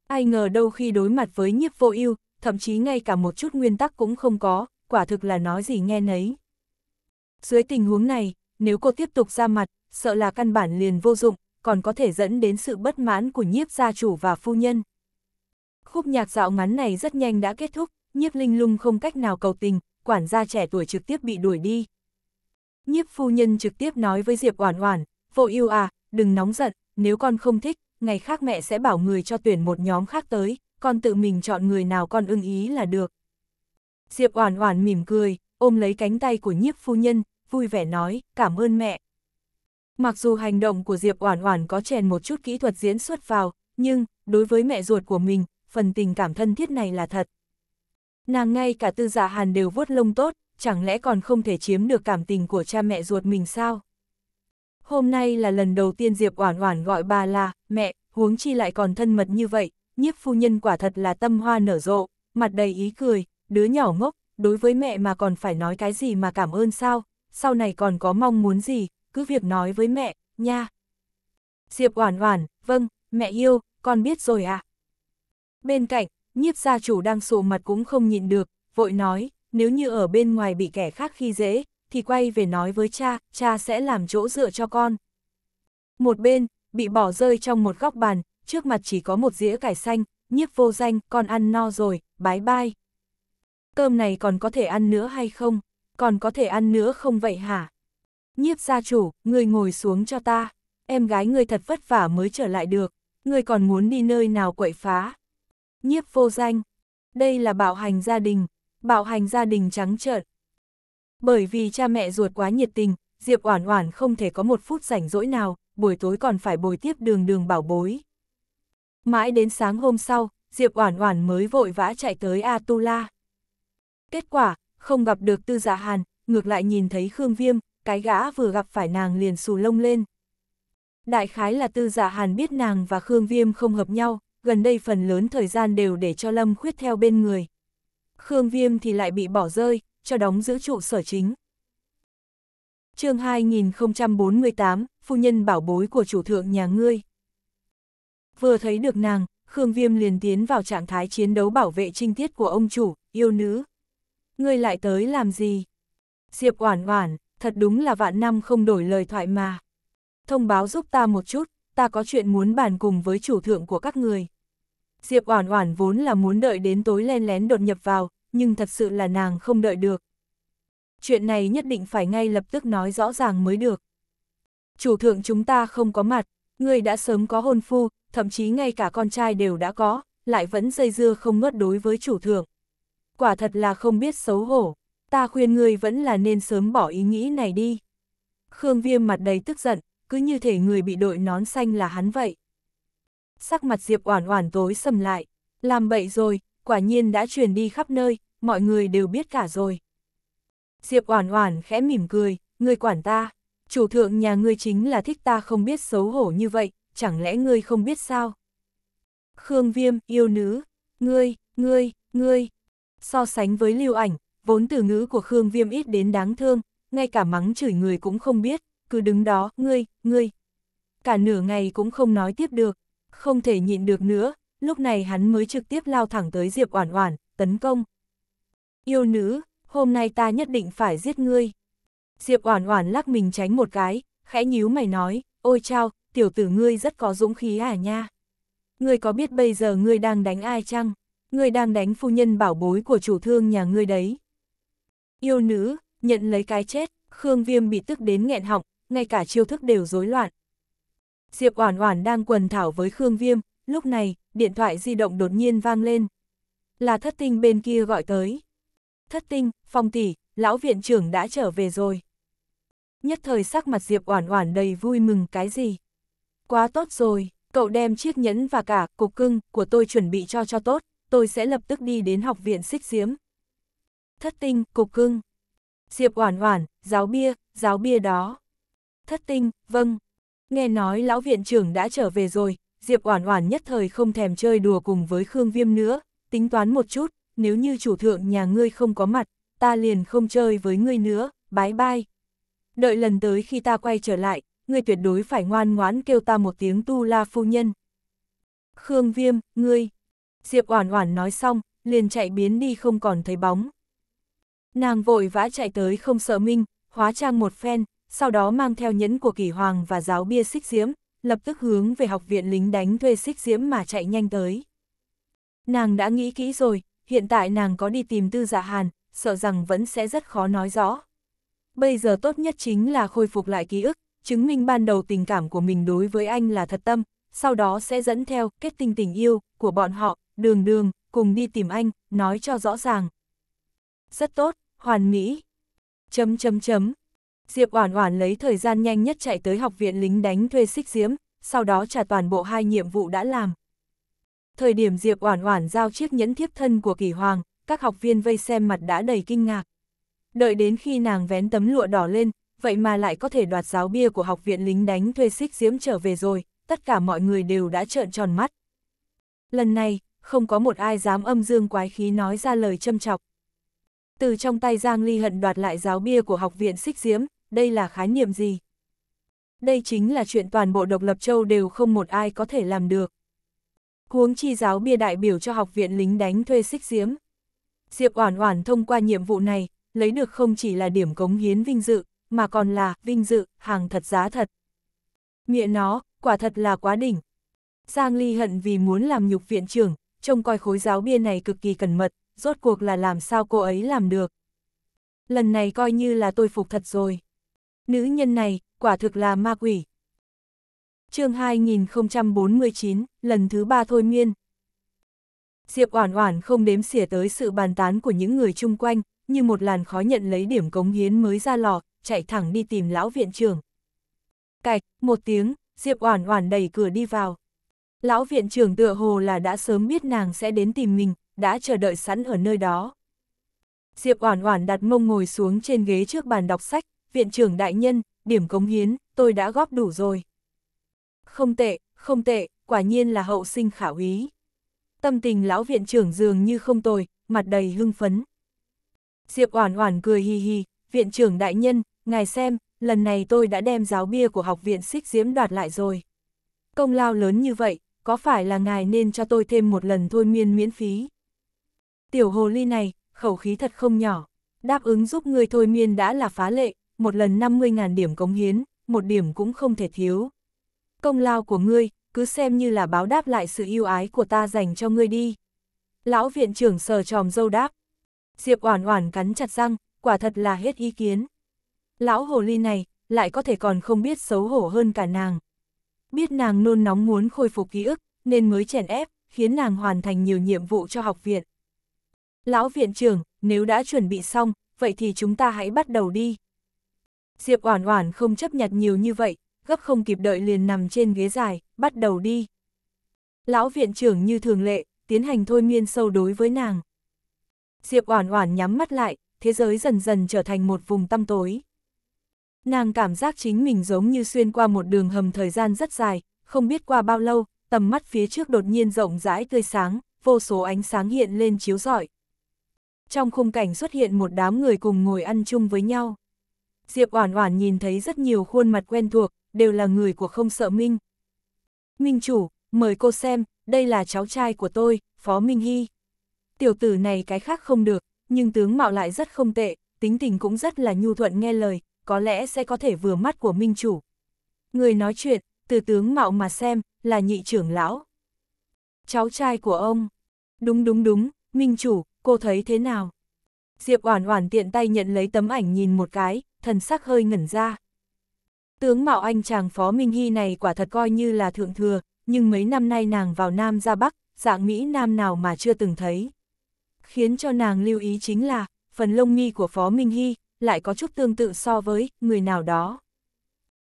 Ai ngờ đâu khi đối mặt với nhiếp vô ưu, thậm chí ngay cả một chút nguyên tắc cũng không có, quả thực là nói gì nghe nấy. Dưới tình huống này, nếu cô tiếp tục ra mặt, sợ là căn bản liền vô dụng, còn có thể dẫn đến sự bất mãn của nhiếp gia chủ và phu nhân. Khúc nhạc dạo ngắn này rất nhanh đã kết thúc, nhiếp linh lung không cách nào cầu tình, quản gia trẻ tuổi trực tiếp bị đuổi đi. Nhiếp phu nhân trực tiếp nói với Diệp Oản Oản, "Vô Ưu à, đừng nóng giận, nếu con không thích, ngày khác mẹ sẽ bảo người cho tuyển một nhóm khác tới, con tự mình chọn người nào con ưng ý là được." Diệp Oản Oản mỉm cười, ôm lấy cánh tay của Nhiếp phu nhân, vui vẻ nói, "Cảm ơn mẹ." Mặc dù hành động của Diệp Oản Oản có chèn một chút kỹ thuật diễn xuất vào, nhưng đối với mẹ ruột của mình, phần tình cảm thân thiết này là thật. Nàng ngay cả tư giả dạ hàn đều vuốt lông tốt, chẳng lẽ còn không thể chiếm được cảm tình của cha mẹ ruột mình sao? Hôm nay là lần đầu tiên Diệp Oản Oản gọi bà là mẹ, huống chi lại còn thân mật như vậy, nhiếp phu nhân quả thật là tâm hoa nở rộ, mặt đầy ý cười, đứa nhỏ ngốc, đối với mẹ mà còn phải nói cái gì mà cảm ơn sao, sau này còn có mong muốn gì, cứ việc nói với mẹ, nha. Diệp Oản Oản, vâng, mẹ yêu, con biết rồi ạ. À? Bên cạnh, nhiếp gia chủ đang sụ mặt cũng không nhịn được, vội nói, nếu như ở bên ngoài bị kẻ khác khi dễ, thì quay về nói với cha, cha sẽ làm chỗ dựa cho con. Một bên, bị bỏ rơi trong một góc bàn, trước mặt chỉ có một dĩa cải xanh, nhiếp vô danh, con ăn no rồi, bái bai. Cơm này còn có thể ăn nữa hay không? Còn có thể ăn nữa không vậy hả? Nhiếp gia chủ, người ngồi xuống cho ta. Em gái người thật vất vả mới trở lại được. Người còn muốn đi nơi nào quậy phá nhiếp vô danh. Đây là bạo hành gia đình, bạo hành gia đình trắng trợn. Bởi vì cha mẹ ruột quá nhiệt tình, Diệp Oản Oản không thể có một phút rảnh rỗi nào, buổi tối còn phải bồi tiếp đường đường bảo bối. Mãi đến sáng hôm sau, Diệp Oản Oản mới vội vã chạy tới Atula. Kết quả, không gặp được Tư Dạ Hàn, ngược lại nhìn thấy Khương Viêm, cái gã vừa gặp phải nàng liền xù lông lên. Đại khái là Tư Dạ Hàn biết nàng và Khương Viêm không hợp nhau, gần đây phần lớn thời gian đều để cho Lâm Khuyết theo bên người. Khương Viêm thì lại bị bỏ rơi, cho đóng giữ trụ sở chính. chương 2048, phu nhân bảo bối của chủ thượng nhà ngươi. Vừa thấy được nàng, Khương Viêm liền tiến vào trạng thái chiến đấu bảo vệ trinh tiết của ông chủ, yêu nữ. Ngươi lại tới làm gì? Diệp Oản Oản, thật đúng là vạn năm không đổi lời thoại mà. Thông báo giúp ta một chút, ta có chuyện muốn bàn cùng với chủ thượng của các người. Diệp Oản Oản vốn là muốn đợi đến tối lén lén đột nhập vào, nhưng thật sự là nàng không đợi được. Chuyện này nhất định phải ngay lập tức nói rõ ràng mới được. Chủ thượng chúng ta không có mặt, ngươi đã sớm có hôn phu, thậm chí ngay cả con trai đều đã có, lại vẫn dây dưa không ngớt đối với chủ thượng. Quả thật là không biết xấu hổ, ta khuyên ngươi vẫn là nên sớm bỏ ý nghĩ này đi. Khương Viêm mặt đầy tức giận, cứ như thể người bị đội nón xanh là hắn vậy sắc mặt Diệp Oản Oản tối sầm lại, làm bậy rồi, quả nhiên đã truyền đi khắp nơi, mọi người đều biết cả rồi. Diệp Oản Oản khẽ mỉm cười, ngươi quản ta, chủ thượng nhà ngươi chính là thích ta không biết xấu hổ như vậy, chẳng lẽ ngươi không biết sao? Khương Viêm, yêu nữ, ngươi, ngươi, ngươi. So sánh với Lưu Ảnh, vốn từ ngữ của Khương Viêm ít đến đáng thương, ngay cả mắng chửi người cũng không biết, cứ đứng đó, ngươi, ngươi. Cả nửa ngày cũng không nói tiếp được. Không thể nhịn được nữa, lúc này hắn mới trực tiếp lao thẳng tới Diệp Oản Oản, tấn công. Yêu nữ, hôm nay ta nhất định phải giết ngươi. Diệp Oản Oản lắc mình tránh một cái, khẽ nhíu mày nói, ôi chao, tiểu tử ngươi rất có dũng khí à nha. Ngươi có biết bây giờ ngươi đang đánh ai chăng? Ngươi đang đánh phu nhân bảo bối của chủ thương nhà ngươi đấy. Yêu nữ, nhận lấy cái chết, Khương Viêm bị tức đến nghẹn họng, ngay cả chiêu thức đều rối loạn, Diệp Oản Oản đang quần thảo với Khương Viêm, lúc này, điện thoại di động đột nhiên vang lên. Là thất tinh bên kia gọi tới. Thất tinh, phong tỷ, lão viện trưởng đã trở về rồi. Nhất thời sắc mặt Diệp Oản Oản đầy vui mừng cái gì. Quá tốt rồi, cậu đem chiếc nhẫn và cả cục cưng của tôi chuẩn bị cho cho tốt, tôi sẽ lập tức đi đến học viện xích diếm. Thất tinh, cục cưng. Diệp Oản Oản, giáo bia, giáo bia đó. Thất tinh, vâng, Nghe nói lão viện trưởng đã trở về rồi, Diệp Oản Oản nhất thời không thèm chơi đùa cùng với Khương Viêm nữa, tính toán một chút, nếu như chủ thượng nhà ngươi không có mặt, ta liền không chơi với ngươi nữa, bái bai. Đợi lần tới khi ta quay trở lại, ngươi tuyệt đối phải ngoan ngoãn kêu ta một tiếng tu la phu nhân. Khương Viêm, ngươi. Diệp Oản Oản nói xong, liền chạy biến đi không còn thấy bóng. Nàng vội vã chạy tới không sợ Minh, hóa trang một phen, sau đó mang theo nhẫn của kỳ hoàng và giáo bia xích diễm, lập tức hướng về học viện lính đánh thuê xích diễm mà chạy nhanh tới. Nàng đã nghĩ kỹ rồi, hiện tại nàng có đi tìm tư dạ hàn, sợ rằng vẫn sẽ rất khó nói rõ. Bây giờ tốt nhất chính là khôi phục lại ký ức, chứng minh ban đầu tình cảm của mình đối với anh là thật tâm, sau đó sẽ dẫn theo kết tinh tình yêu của bọn họ, đường đường, cùng đi tìm anh, nói cho rõ ràng. Rất tốt, hoàn mỹ. Chấm chấm chấm, Diệp Oản Oản lấy thời gian nhanh nhất chạy tới học viện lính đánh thuê xích diễm, sau đó trả toàn bộ hai nhiệm vụ đã làm. Thời điểm Diệp Oản Oản giao chiếc nhẫn thiếp thân của Kỳ Hoàng, các học viên vây xem mặt đã đầy kinh ngạc. Đợi đến khi nàng vén tấm lụa đỏ lên, vậy mà lại có thể đoạt giáo bia của học viện lính đánh thuê xích diễm trở về rồi, tất cả mọi người đều đã trợn tròn mắt. Lần này, không có một ai dám âm dương quái khí nói ra lời châm chọc. Từ trong tay Giang Ly Hận đoạt lại giáo bia của học viện xích diễm, đây là khái niệm gì? Đây chính là chuyện toàn bộ độc lập châu đều không một ai có thể làm được. Huống chi giáo bia đại biểu cho học viện lính đánh thuê xích diếm. Diệp Oản Oản thông qua nhiệm vụ này, lấy được không chỉ là điểm cống hiến vinh dự, mà còn là vinh dự, hàng thật giá thật. Nghĩa nó, quả thật là quá đỉnh. Giang Ly hận vì muốn làm nhục viện trưởng, trông coi khối giáo bia này cực kỳ cẩn mật, rốt cuộc là làm sao cô ấy làm được. Lần này coi như là tôi phục thật rồi. Nữ nhân này, quả thực là ma quỷ. chương 2049, lần thứ ba thôi miên. Diệp Oản Oản không đếm xỉa tới sự bàn tán của những người chung quanh, như một làn khói nhận lấy điểm cống hiến mới ra lò, chạy thẳng đi tìm lão viện trưởng. Cạch, một tiếng, Diệp Oản Oản đẩy cửa đi vào. Lão viện trưởng tựa hồ là đã sớm biết nàng sẽ đến tìm mình, đã chờ đợi sẵn ở nơi đó. Diệp Oản Oản đặt mông ngồi xuống trên ghế trước bàn đọc sách, viện trưởng đại nhân, điểm cống hiến, tôi đã góp đủ rồi. Không tệ, không tệ, quả nhiên là hậu sinh khả ý. Tâm tình lão viện trưởng dường như không tồi, mặt đầy hưng phấn. Diệp Oản Oản cười hi hi, viện trưởng đại nhân, ngài xem, lần này tôi đã đem giáo bia của học viện Xích Diễm đoạt lại rồi. Công lao lớn như vậy, có phải là ngài nên cho tôi thêm một lần thôi miên miễn phí? Tiểu hồ ly này, khẩu khí thật không nhỏ, đáp ứng giúp người thôi miên đã là phá lệ, một lần 50.000 điểm cống hiến, một điểm cũng không thể thiếu. Công lao của ngươi, cứ xem như là báo đáp lại sự yêu ái của ta dành cho ngươi đi. Lão viện trưởng sờ tròm dâu đáp. Diệp Oản Oản cắn chặt răng, quả thật là hết ý kiến. Lão hồ ly này, lại có thể còn không biết xấu hổ hơn cả nàng. Biết nàng nôn nóng muốn khôi phục ký ức, nên mới chèn ép, khiến nàng hoàn thành nhiều nhiệm vụ cho học viện. Lão viện trưởng, nếu đã chuẩn bị xong, vậy thì chúng ta hãy bắt đầu đi. Diệp Oản Oản không chấp nhặt nhiều như vậy, gấp không kịp đợi liền nằm trên ghế dài, bắt đầu đi. Lão viện trưởng như thường lệ, tiến hành thôi miên sâu đối với nàng. Diệp Oản Oản nhắm mắt lại, thế giới dần dần trở thành một vùng tăm tối. Nàng cảm giác chính mình giống như xuyên qua một đường hầm thời gian rất dài, không biết qua bao lâu, tầm mắt phía trước đột nhiên rộng rãi tươi sáng, vô số ánh sáng hiện lên chiếu rọi. Trong khung cảnh xuất hiện một đám người cùng ngồi ăn chung với nhau. Diệp Oản Oản nhìn thấy rất nhiều khuôn mặt quen thuộc, đều là người của không sợ Minh. Minh chủ, mời cô xem, đây là cháu trai của tôi, Phó Minh Hi. Tiểu tử này cái khác không được, nhưng tướng mạo lại rất không tệ, tính tình cũng rất là nhu thuận nghe lời, có lẽ sẽ có thể vừa mắt của Minh chủ. Người nói chuyện, từ tướng mạo mà xem, là nhị trưởng lão. Cháu trai của ông. Đúng đúng đúng, Minh chủ, cô thấy thế nào? Diệp Oản Oản tiện tay nhận lấy tấm ảnh nhìn một cái, thần sắc hơi ngẩn ra. Tướng mạo anh chàng Phó Minh Hy này quả thật coi như là thượng thừa, nhưng mấy năm nay nàng vào Nam ra Bắc, dạng Mỹ Nam nào mà chưa từng thấy. Khiến cho nàng lưu ý chính là, phần lông mi của Phó Minh Hy lại có chút tương tự so với người nào đó.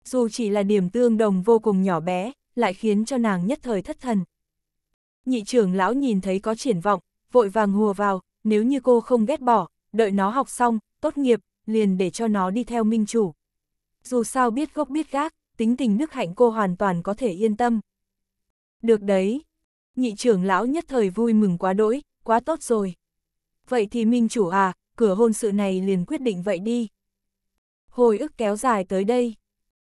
Dù chỉ là điểm tương đồng vô cùng nhỏ bé, lại khiến cho nàng nhất thời thất thần. Nhị trưởng lão nhìn thấy có triển vọng, vội vàng hùa vào, nếu như cô không ghét bỏ, đợi nó học xong, tốt nghiệp, liền để cho nó đi theo minh chủ. Dù sao biết gốc biết gác, tính tình nước hạnh cô hoàn toàn có thể yên tâm. Được đấy, nhị trưởng lão nhất thời vui mừng quá đỗi, quá tốt rồi. Vậy thì minh chủ à, cửa hôn sự này liền quyết định vậy đi. Hồi ức kéo dài tới đây.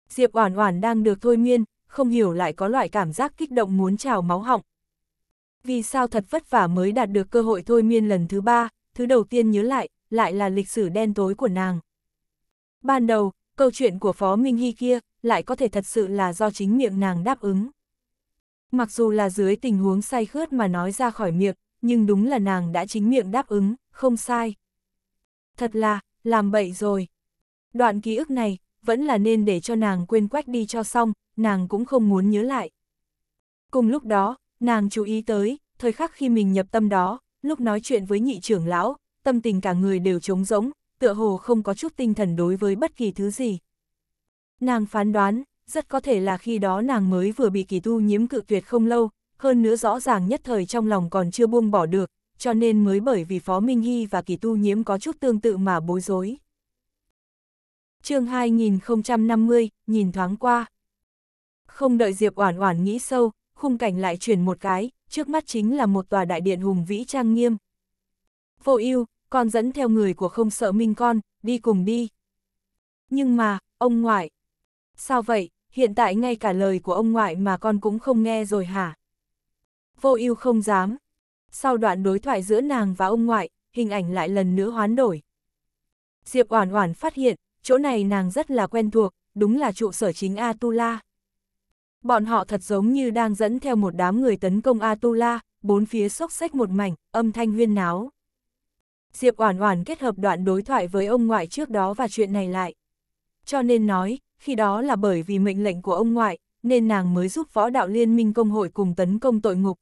Diệp Oản Oản đang được thôi miên, không hiểu lại có loại cảm giác kích động muốn trào máu họng. Vì sao thật vất vả mới đạt được cơ hội thôi miên lần thứ ba, thứ đầu tiên nhớ lại, lại là lịch sử đen tối của nàng. Ban đầu, câu chuyện của Phó Minh Hy kia lại có thể thật sự là do chính miệng nàng đáp ứng. Mặc dù là dưới tình huống say khướt mà nói ra khỏi miệng, nhưng đúng là nàng đã chính miệng đáp ứng, không sai. Thật là, làm bậy rồi. Đoạn ký ức này, vẫn là nên để cho nàng quên quách đi cho xong, nàng cũng không muốn nhớ lại. Cùng lúc đó, nàng chú ý tới, thời khắc khi mình nhập tâm đó, lúc nói chuyện với nhị trưởng lão, tâm tình cả người đều trống rỗng, tựa hồ không có chút tinh thần đối với bất kỳ thứ gì. Nàng phán đoán, rất có thể là khi đó nàng mới vừa bị kỳ tu nhiễm cự tuyệt không lâu, hơn nữa rõ ràng nhất thời trong lòng còn chưa buông bỏ được, cho nên mới bởi vì Phó Minh Hy và kỳ tu nhiễm có chút tương tự mà bối rối. chương 2050, nhìn thoáng qua. Không đợi Diệp Oản Oản nghĩ sâu, khung cảnh lại chuyển một cái, trước mắt chính là một tòa đại điện hùng vĩ trang nghiêm, vô ưu con dẫn theo người của không sợ minh con, đi cùng đi. Nhưng mà, ông ngoại... Sao vậy, hiện tại ngay cả lời của ông ngoại mà con cũng không nghe rồi hả? Vô ưu không dám. Sau đoạn đối thoại giữa nàng và ông ngoại, hình ảnh lại lần nữa hoán đổi. Diệp Oản Oản phát hiện, chỗ này nàng rất là quen thuộc, đúng là trụ sở chính Atula. Bọn họ thật giống như đang dẫn theo một đám người tấn công Atula, bốn phía xốc xách một mảnh, âm thanh huyên náo. Diệp Oản Oản kết hợp đoạn đối thoại với ông ngoại trước đó và chuyện này lại. Cho nên nói, khi đó là bởi vì mệnh lệnh của ông ngoại, nên nàng mới giúp võ đạo liên minh công hội cùng tấn công tội ngục.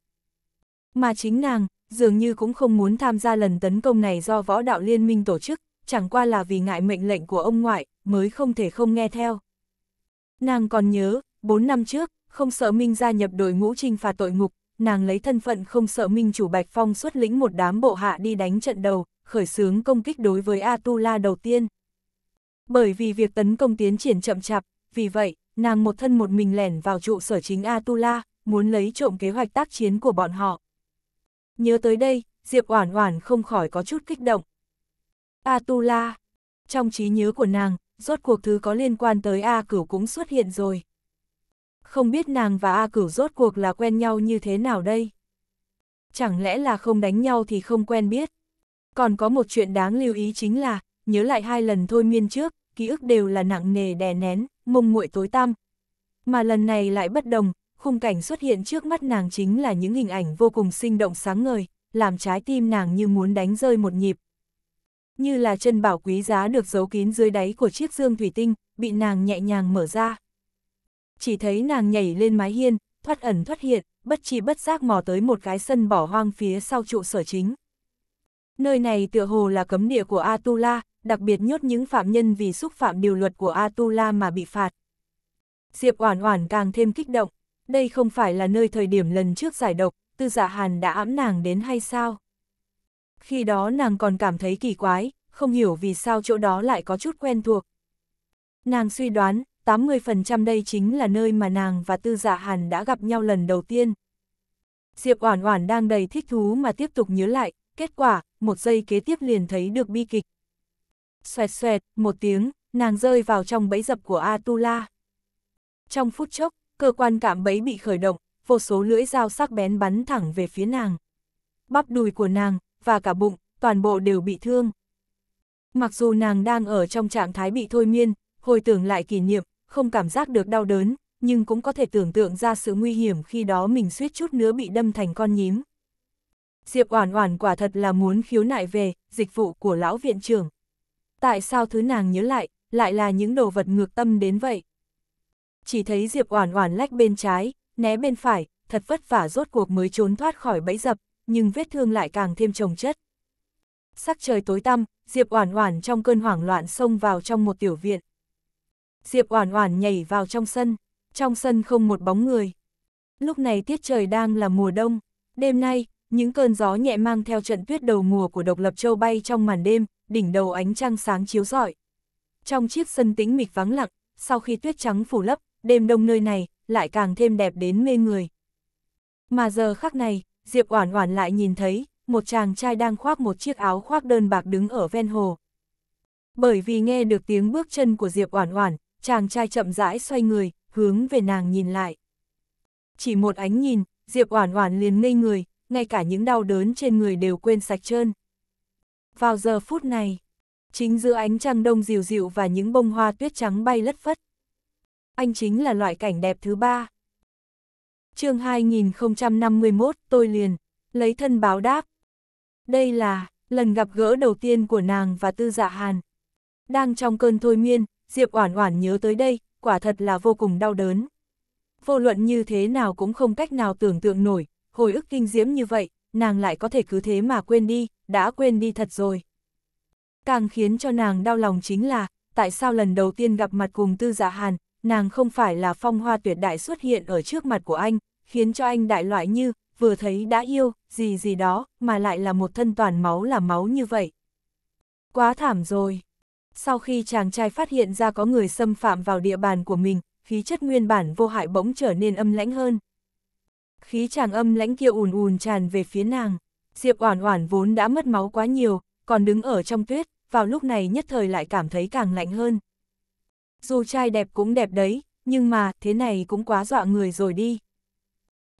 Mà chính nàng, dường như cũng không muốn tham gia lần tấn công này do võ đạo liên minh tổ chức, chẳng qua là vì ngại mệnh lệnh của ông ngoại, mới không thể không nghe theo. Nàng còn nhớ, 4 năm trước, không sợ Minh gia nhập đội ngũ trinh phạt tội ngục, nàng lấy thân phận không sợ minh chủ Bạch Phong xuất lĩnh một đám bộ hạ đi đánh trận đầu, khởi xướng công kích đối với Atula đầu tiên. Bởi vì việc tấn công tiến triển chậm chạp, vì vậy, nàng một thân một mình lẻn vào trụ sở chính Atula, muốn lấy trộm kế hoạch tác chiến của bọn họ. Nhớ tới đây, Diệp Oản Oản không khỏi có chút kích động. Atula, trong trí nhớ của nàng, rốt cuộc thứ có liên quan tới A Cửu cũng xuất hiện rồi không biết nàng và A Cửu rốt cuộc là quen nhau như thế nào đây? Chẳng lẽ là không đánh nhau thì không quen biết? Còn có một chuyện đáng lưu ý chính là, nhớ lại hai lần thôi miên trước, ký ức đều là nặng nề đè nén, mông muội tối tăm. Mà lần này lại bất đồng, khung cảnh xuất hiện trước mắt nàng chính là những hình ảnh vô cùng sinh động sáng ngời, làm trái tim nàng như muốn đánh rơi một nhịp. Như là chân bảo quý giá được giấu kín dưới đáy của chiếc dương thủy tinh, bị nàng nhẹ nhàng mở ra chỉ thấy nàng nhảy lên mái hiên, thoát ẩn thoát hiện, bất chi bất giác mò tới một cái sân bỏ hoang phía sau trụ sở chính. Nơi này tựa hồ là cấm địa của Atula, đặc biệt nhốt những phạm nhân vì xúc phạm điều luật của Atula mà bị phạt. Diệp Oản Oản càng thêm kích động, đây không phải là nơi thời điểm lần trước giải độc, Tư Dạ Hàn đã ám nàng đến hay sao? Khi đó nàng còn cảm thấy kỳ quái, không hiểu vì sao chỗ đó lại có chút quen thuộc. Nàng suy đoán, 80% đây chính là nơi mà nàng và Tư Dạ Hàn đã gặp nhau lần đầu tiên. Diệp Oản Oản đang đầy thích thú mà tiếp tục nhớ lại, kết quả, một giây kế tiếp liền thấy được bi kịch. Xoẹt xoẹt, một tiếng, nàng rơi vào trong bẫy dập của Atula. Trong phút chốc, cơ quan cảm bẫy bị khởi động, vô số lưỡi dao sắc bén bắn thẳng về phía nàng. Bắp đùi của nàng, và cả bụng, toàn bộ đều bị thương. Mặc dù nàng đang ở trong trạng thái bị thôi miên, hồi tưởng lại kỷ niệm, không cảm giác được đau đớn, nhưng cũng có thể tưởng tượng ra sự nguy hiểm khi đó mình suýt chút nữa bị đâm thành con nhím. Diệp Oản Oản quả thật là muốn khiếu nại về dịch vụ của lão viện trưởng. Tại sao thứ nàng nhớ lại, lại là những đồ vật ngược tâm đến vậy? Chỉ thấy Diệp Oản Oản lách bên trái, né bên phải, thật vất vả rốt cuộc mới trốn thoát khỏi bẫy dập, nhưng vết thương lại càng thêm chồng chất. Sắc trời tối tăm, Diệp Oản Oản trong cơn hoảng loạn xông vào trong một tiểu viện. Diệp Oản Oản nhảy vào trong sân, trong sân không một bóng người. Lúc này tiết trời đang là mùa đông, đêm nay, những cơn gió nhẹ mang theo trận tuyết đầu mùa của độc lập châu bay trong màn đêm, đỉnh đầu ánh trăng sáng chiếu rọi. Trong chiếc sân tĩnh mịch vắng lặng, sau khi tuyết trắng phủ lấp, đêm đông nơi này lại càng thêm đẹp đến mê người. Mà giờ khắc này, Diệp Oản Oản lại nhìn thấy một chàng trai đang khoác một chiếc áo khoác đơn bạc đứng ở ven hồ. Bởi vì nghe được tiếng bước chân của Diệp Oản Oản, chàng trai chậm rãi xoay người, hướng về nàng nhìn lại. Chỉ một ánh nhìn, Diệp Oản Oản liền ngây người, ngay cả những đau đớn trên người đều quên sạch trơn. Vào giờ phút này, chính giữa ánh trăng đông dịu dịu và những bông hoa tuyết trắng bay lất phất. Anh chính là loại cảnh đẹp thứ ba. Chương 2051, tôi liền lấy thân báo đáp. Đây là lần gặp gỡ đầu tiên của nàng và Tư Dạ Hàn. Đang trong cơn thôi miên, Diệp Oản Oản nhớ tới đây, quả thật là vô cùng đau đớn. Vô luận như thế nào cũng không cách nào tưởng tượng nổi, hồi ức kinh diễm như vậy, nàng lại có thể cứ thế mà quên đi, đã quên đi thật rồi. Càng khiến cho nàng đau lòng chính là, tại sao lần đầu tiên gặp mặt cùng Tư Dạ Hàn, nàng không phải là phong hoa tuyệt đại xuất hiện ở trước mặt của anh, khiến cho anh đại loại như, vừa thấy đã yêu, gì gì đó, mà lại là một thân toàn máu là máu như vậy. Quá thảm rồi sau khi chàng trai phát hiện ra có người xâm phạm vào địa bàn của mình, khí chất nguyên bản vô hại bỗng trở nên âm lãnh hơn. Khí chàng âm lãnh kia ùn ùn tràn về phía nàng, Diệp Oản Oản vốn đã mất máu quá nhiều, còn đứng ở trong tuyết, vào lúc này nhất thời lại cảm thấy càng lạnh hơn. Dù trai đẹp cũng đẹp đấy, nhưng mà, thế này cũng quá dọa người rồi đi.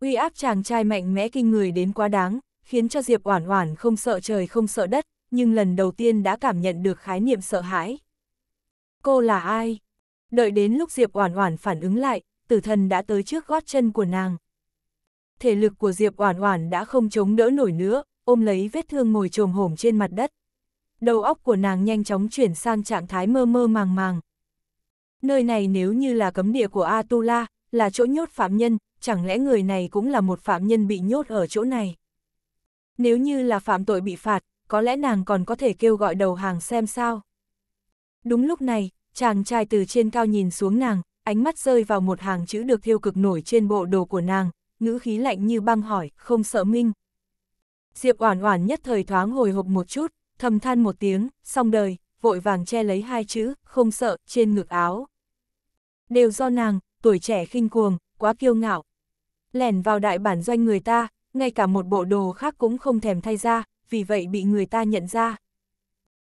Uy áp chàng trai mạnh mẽ kinh người đến quá đáng, khiến cho Diệp Oản Oản không sợ trời không sợ đất, nhưng lần đầu tiên đã cảm nhận được khái niệm sợ hãi. Cô là ai? Đợi đến lúc Diệp Oản Oản phản ứng lại, tử thần đã tới trước gót chân của nàng. Thể lực của Diệp Oản Oản đã không chống đỡ nổi nữa, ôm lấy vết thương ngồi trồm hổm trên mặt đất. Đầu óc của nàng nhanh chóng chuyển sang trạng thái mơ mơ màng màng. Nơi này nếu như là cấm địa của Atula, là chỗ nhốt phạm nhân, chẳng lẽ người này cũng là một phạm nhân bị nhốt ở chỗ này? Nếu như là phạm tội bị phạt, có lẽ nàng còn có thể kêu gọi đầu hàng xem sao. Đúng lúc này, chàng trai từ trên cao nhìn xuống nàng, ánh mắt rơi vào một hàng chữ được thiêu cực nổi trên bộ đồ của nàng, ngữ khí lạnh như băng hỏi, không sợ minh. Diệp oản oản nhất thời thoáng hồi hộp một chút, thầm than một tiếng, xong đời, vội vàng che lấy hai chữ, không sợ, trên ngực áo. Đều do nàng, tuổi trẻ khinh cuồng, quá kiêu ngạo. Lèn vào đại bản doanh người ta, ngay cả một bộ đồ khác cũng không thèm thay ra, vì vậy bị người ta nhận ra.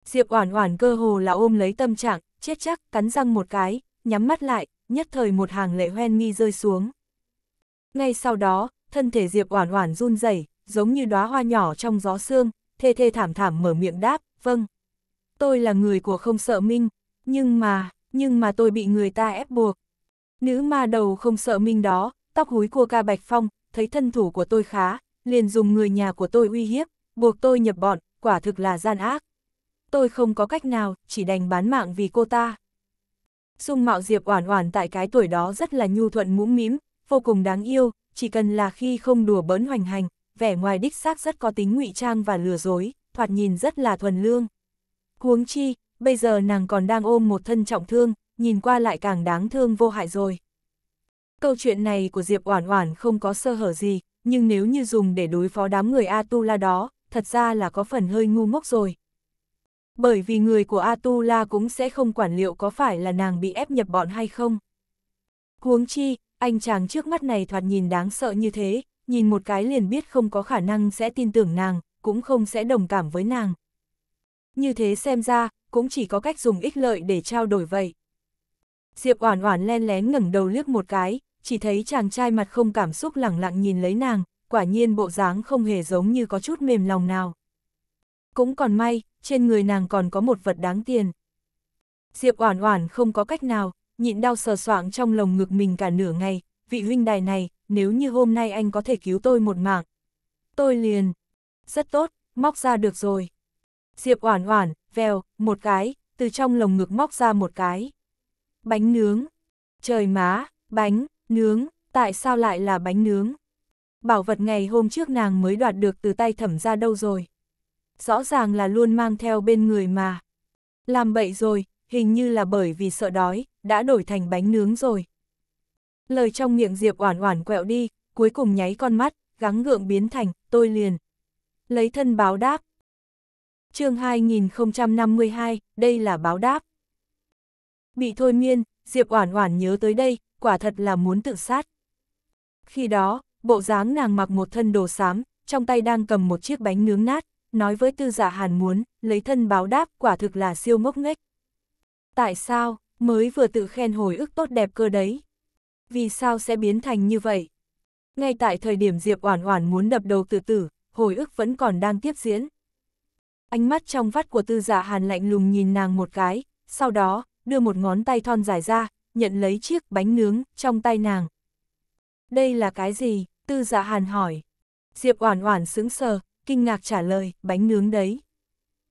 Diệp Oản Oản cơ hồ là ôm lấy tâm trạng, chết chắc, cắn răng một cái, nhắm mắt lại, nhất thời một hàng lệ hoen nghi rơi xuống. Ngay sau đó, thân thể Diệp Oản Oản run rẩy, giống như đóa hoa nhỏ trong gió sương, thê thê thảm thảm mở miệng đáp, "Vâng. Tôi là người của không sợ Minh, nhưng mà, nhưng mà tôi bị người ta ép buộc." Nữ ma đầu không sợ Minh đó, tóc húi của ca Bạch Phong, thấy thân thủ của tôi khá, liền dùng người nhà của tôi uy hiếp, buộc tôi nhập bọn, quả thực là gian ác. Tôi không có cách nào, chỉ đành bán mạng vì cô ta. Dung mạo Diệp Oản Oản tại cái tuổi đó rất là nhu thuận mũm mím, vô cùng đáng yêu, chỉ cần là khi không đùa bỡn hoành hành, vẻ ngoài đích xác rất có tính ngụy trang và lừa dối, thoạt nhìn rất là thuần lương. Huống chi, bây giờ nàng còn đang ôm một thân trọng thương, nhìn qua lại càng đáng thương vô hại rồi. Câu chuyện này của Diệp Oản Oản không có sơ hở gì, nhưng nếu như dùng để đối phó đám người A Tu La đó, thật ra là có phần hơi ngu ngốc rồi. Bởi vì người của Atula cũng sẽ không quản liệu có phải là nàng bị ép nhập bọn hay không. Huống chi, anh chàng trước mắt này thoạt nhìn đáng sợ như thế, nhìn một cái liền biết không có khả năng sẽ tin tưởng nàng, cũng không sẽ đồng cảm với nàng. Như thế xem ra, cũng chỉ có cách dùng ích lợi để trao đổi vậy. Diệp Oản Oản len lén ngẩng đầu liếc một cái, chỉ thấy chàng trai mặt không cảm xúc lẳng lặng nhìn lấy nàng, quả nhiên bộ dáng không hề giống như có chút mềm lòng nào. Cũng còn may, trên người nàng còn có một vật đáng tiền. Diệp Oản Oản không có cách nào, nhịn đau sờ soạng trong lồng ngực mình cả nửa ngày, vị huynh đài này, nếu như hôm nay anh có thể cứu tôi một mạng. Tôi liền, rất tốt, móc ra được rồi. Diệp Oản Oản, vèo, một cái, từ trong lồng ngực móc ra một cái. Bánh nướng. Trời má, bánh nướng, tại sao lại là bánh nướng? bảo vật ngày hôm trước nàng mới đoạt được từ tay thẩm ra đâu rồi. Rõ ràng là luôn mang theo bên người mà. Làm bậy rồi, hình như là bởi vì sợ đói, đã đổi thành bánh nướng rồi. Lời trong miệng Diệp oản oản quẹo đi, cuối cùng nháy con mắt, gắng gượng biến thành, tôi liền. Lấy thân báo đáp. chương 2052, đây là báo đáp. Bị thôi miên, Diệp oản oản nhớ tới đây, quả thật là muốn tự sát. Khi đó, Bộ dáng nàng mặc một thân đồ xám, trong tay đang cầm một chiếc bánh nướng nát, nói với tư giả dạ hàn muốn, lấy thân báo đáp quả thực là siêu mốc nghếch. Tại sao, mới vừa tự khen hồi ức tốt đẹp cơ đấy? Vì sao sẽ biến thành như vậy? Ngay tại thời điểm Diệp Oản Oản muốn đập đầu tự tử, hồi ức vẫn còn đang tiếp diễn. Ánh mắt trong vắt của tư giả dạ hàn lạnh lùng nhìn nàng một cái, sau đó, đưa một ngón tay thon dài ra, nhận lấy chiếc bánh nướng trong tay nàng. Đây là cái gì? Tư Dạ Hàn hỏi. Diệp Oản Oản sững sờ, kinh ngạc trả lời, bánh nướng đấy.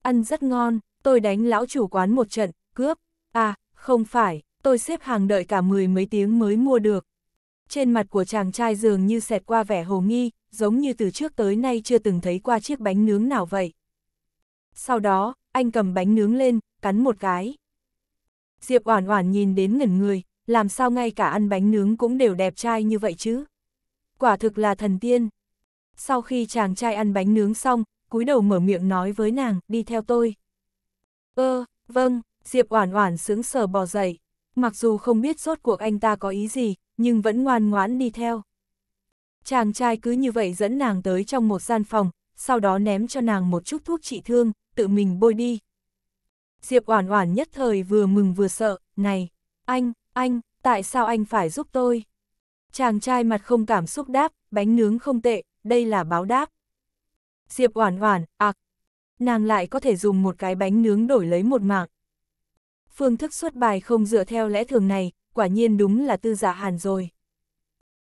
Ăn rất ngon, tôi đánh lão chủ quán một trận, cướp. À, không phải, tôi xếp hàng đợi cả mười mấy tiếng mới mua được. Trên mặt của chàng trai dường như xẹt qua vẻ hồ nghi, giống như từ trước tới nay chưa từng thấy qua chiếc bánh nướng nào vậy. Sau đó, anh cầm bánh nướng lên, cắn một cái. Diệp Oản Oản nhìn đến ngẩn người, làm sao ngay cả ăn bánh nướng cũng đều đẹp trai như vậy chứ? quả thực là thần tiên. Sau khi chàng trai ăn bánh nướng xong, cúi đầu mở miệng nói với nàng, đi theo tôi. Ơ, ờ, vâng, Diệp Oản Oản sướng sờ bò dậy, mặc dù không biết rốt cuộc anh ta có ý gì, nhưng vẫn ngoan ngoãn đi theo. Chàng trai cứ như vậy dẫn nàng tới trong một gian phòng, sau đó ném cho nàng một chút thuốc trị thương, tự mình bôi đi. Diệp Oản Oản nhất thời vừa mừng vừa sợ, "Này, anh, anh, tại sao anh phải giúp tôi?" Chàng trai mặt không cảm xúc đáp, bánh nướng không tệ, đây là báo đáp. Diệp oản oản, ạc. Nàng lại có thể dùng một cái bánh nướng đổi lấy một mạng. Phương thức xuất bài không dựa theo lẽ thường này, quả nhiên đúng là tư giả dạ hàn rồi.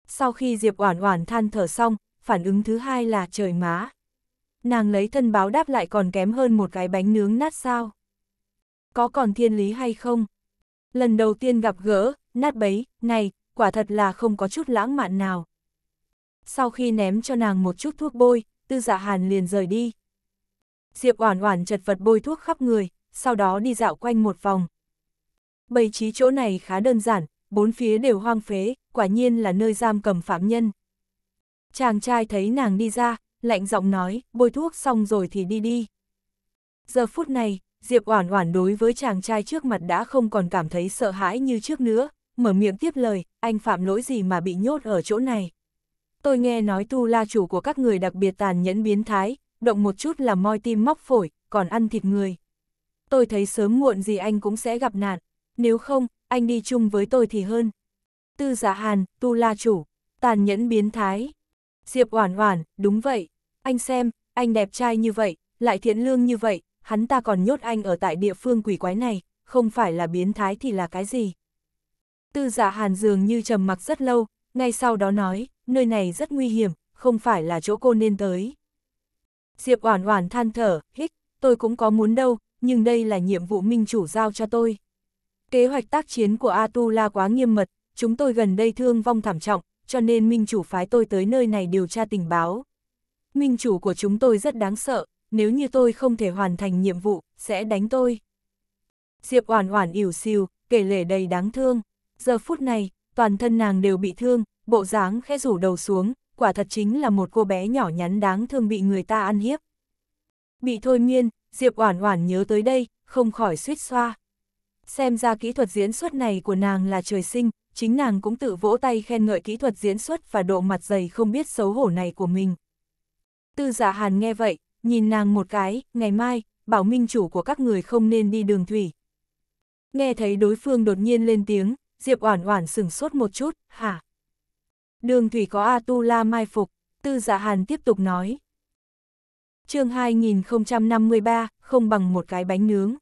Sau khi Diệp oản oản than thở xong, phản ứng thứ hai là trời má. Nàng lấy thân báo đáp lại còn kém hơn một cái bánh nướng nát sao. Có còn thiên lý hay không? Lần đầu tiên gặp gỡ, nát bấy, này, quả thật là không có chút lãng mạn nào. Sau khi ném cho nàng một chút thuốc bôi, tư dạ hàn liền rời đi. Diệp oản oản chật vật bôi thuốc khắp người, sau đó đi dạo quanh một vòng. Bày trí chỗ này khá đơn giản, bốn phía đều hoang phế, quả nhiên là nơi giam cầm phạm nhân. Chàng trai thấy nàng đi ra, lạnh giọng nói, bôi thuốc xong rồi thì đi đi. Giờ phút này, Diệp Oản Oản đối với chàng trai trước mặt đã không còn cảm thấy sợ hãi như trước nữa, mở miệng tiếp lời, anh phạm lỗi gì mà bị nhốt ở chỗ này. Tôi nghe nói tu la chủ của các người đặc biệt tàn nhẫn biến thái, động một chút là moi tim móc phổi, còn ăn thịt người. Tôi thấy sớm muộn gì anh cũng sẽ gặp nạn, nếu không, anh đi chung với tôi thì hơn. Tư giả dạ hàn, tu la chủ, tàn nhẫn biến thái. Diệp oản oản, đúng vậy, anh xem, anh đẹp trai như vậy, lại thiện lương như vậy, hắn ta còn nhốt anh ở tại địa phương quỷ quái này, không phải là biến thái thì là cái gì. Tư giả dạ hàn dường như trầm mặc rất lâu, ngay sau đó nói, nơi này rất nguy hiểm, không phải là chỗ cô nên tới. Diệp Oản Oản than thở, hít: tôi cũng có muốn đâu, nhưng đây là nhiệm vụ minh chủ giao cho tôi. Kế hoạch tác chiến của Atula quá nghiêm mật, chúng tôi gần đây thương vong thảm trọng, cho nên minh chủ phái tôi tới nơi này điều tra tình báo. Minh chủ của chúng tôi rất đáng sợ, nếu như tôi không thể hoàn thành nhiệm vụ, sẽ đánh tôi. Diệp Oản Oản ỉu xìu, kể lể đầy đáng thương. Giờ phút này, toàn thân nàng đều bị thương, bộ dáng khẽ rủ đầu xuống, quả thật chính là một cô bé nhỏ nhắn đáng thương bị người ta ăn hiếp. Bị thôi miên, Diệp Oản Oản nhớ tới đây, không khỏi suýt xoa. Xem ra kỹ thuật diễn xuất này của nàng là trời sinh, chính nàng cũng tự vỗ tay khen ngợi kỹ thuật diễn xuất và độ mặt dày không biết xấu hổ này của mình. Tư giả dạ Hàn nghe vậy, nhìn nàng một cái, ngày mai, bảo minh chủ của các người không nên đi đường thủy. Nghe thấy đối phương đột nhiên lên tiếng, Diệp Oản Oản sững sốt một chút, hả? Đường thủy có A Tu La mai phục, Tư Dạ Hàn tiếp tục nói. Chương 2053, không bằng một cái bánh nướng.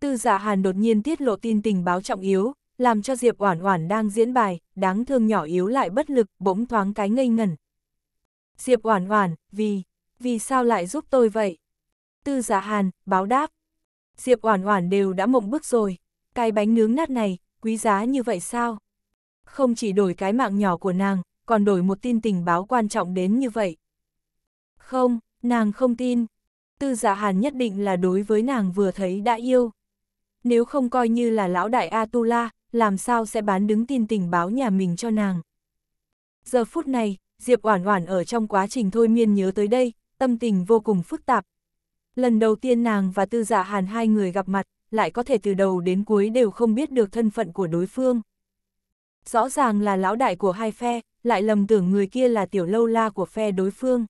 Tư Dạ Hàn đột nhiên tiết lộ tin tình báo trọng yếu, làm cho Diệp Oản Oản đang diễn bài, đáng thương nhỏ yếu lại bất lực, bỗng thoáng cái ngây ngẩn. Diệp Oản Oản, vì, vì sao lại giúp tôi vậy? Tư Dạ Hàn, báo đáp. Diệp Oản Oản đều đã mộng bức rồi, cái bánh nướng nát này, quý giá như vậy sao? Không chỉ đổi cái mạng nhỏ của nàng, còn đổi một tin tình báo quan trọng đến như vậy. Không, nàng không tin. Tư giả dạ hàn nhất định là đối với nàng vừa thấy đã yêu. Nếu không coi như là lão đại Atula, làm sao sẽ bán đứng tin tình báo nhà mình cho nàng. Giờ phút này, Diệp Oản Oản ở trong quá trình thôi miên nhớ tới đây, tâm tình vô cùng phức tạp. Lần đầu tiên nàng và Tư giả dạ Hàn hai người gặp mặt, lại có thể từ đầu đến cuối đều không biết được thân phận của đối phương. Rõ ràng là lão đại của hai phe, lại lầm tưởng người kia là tiểu lâu la của phe đối phương.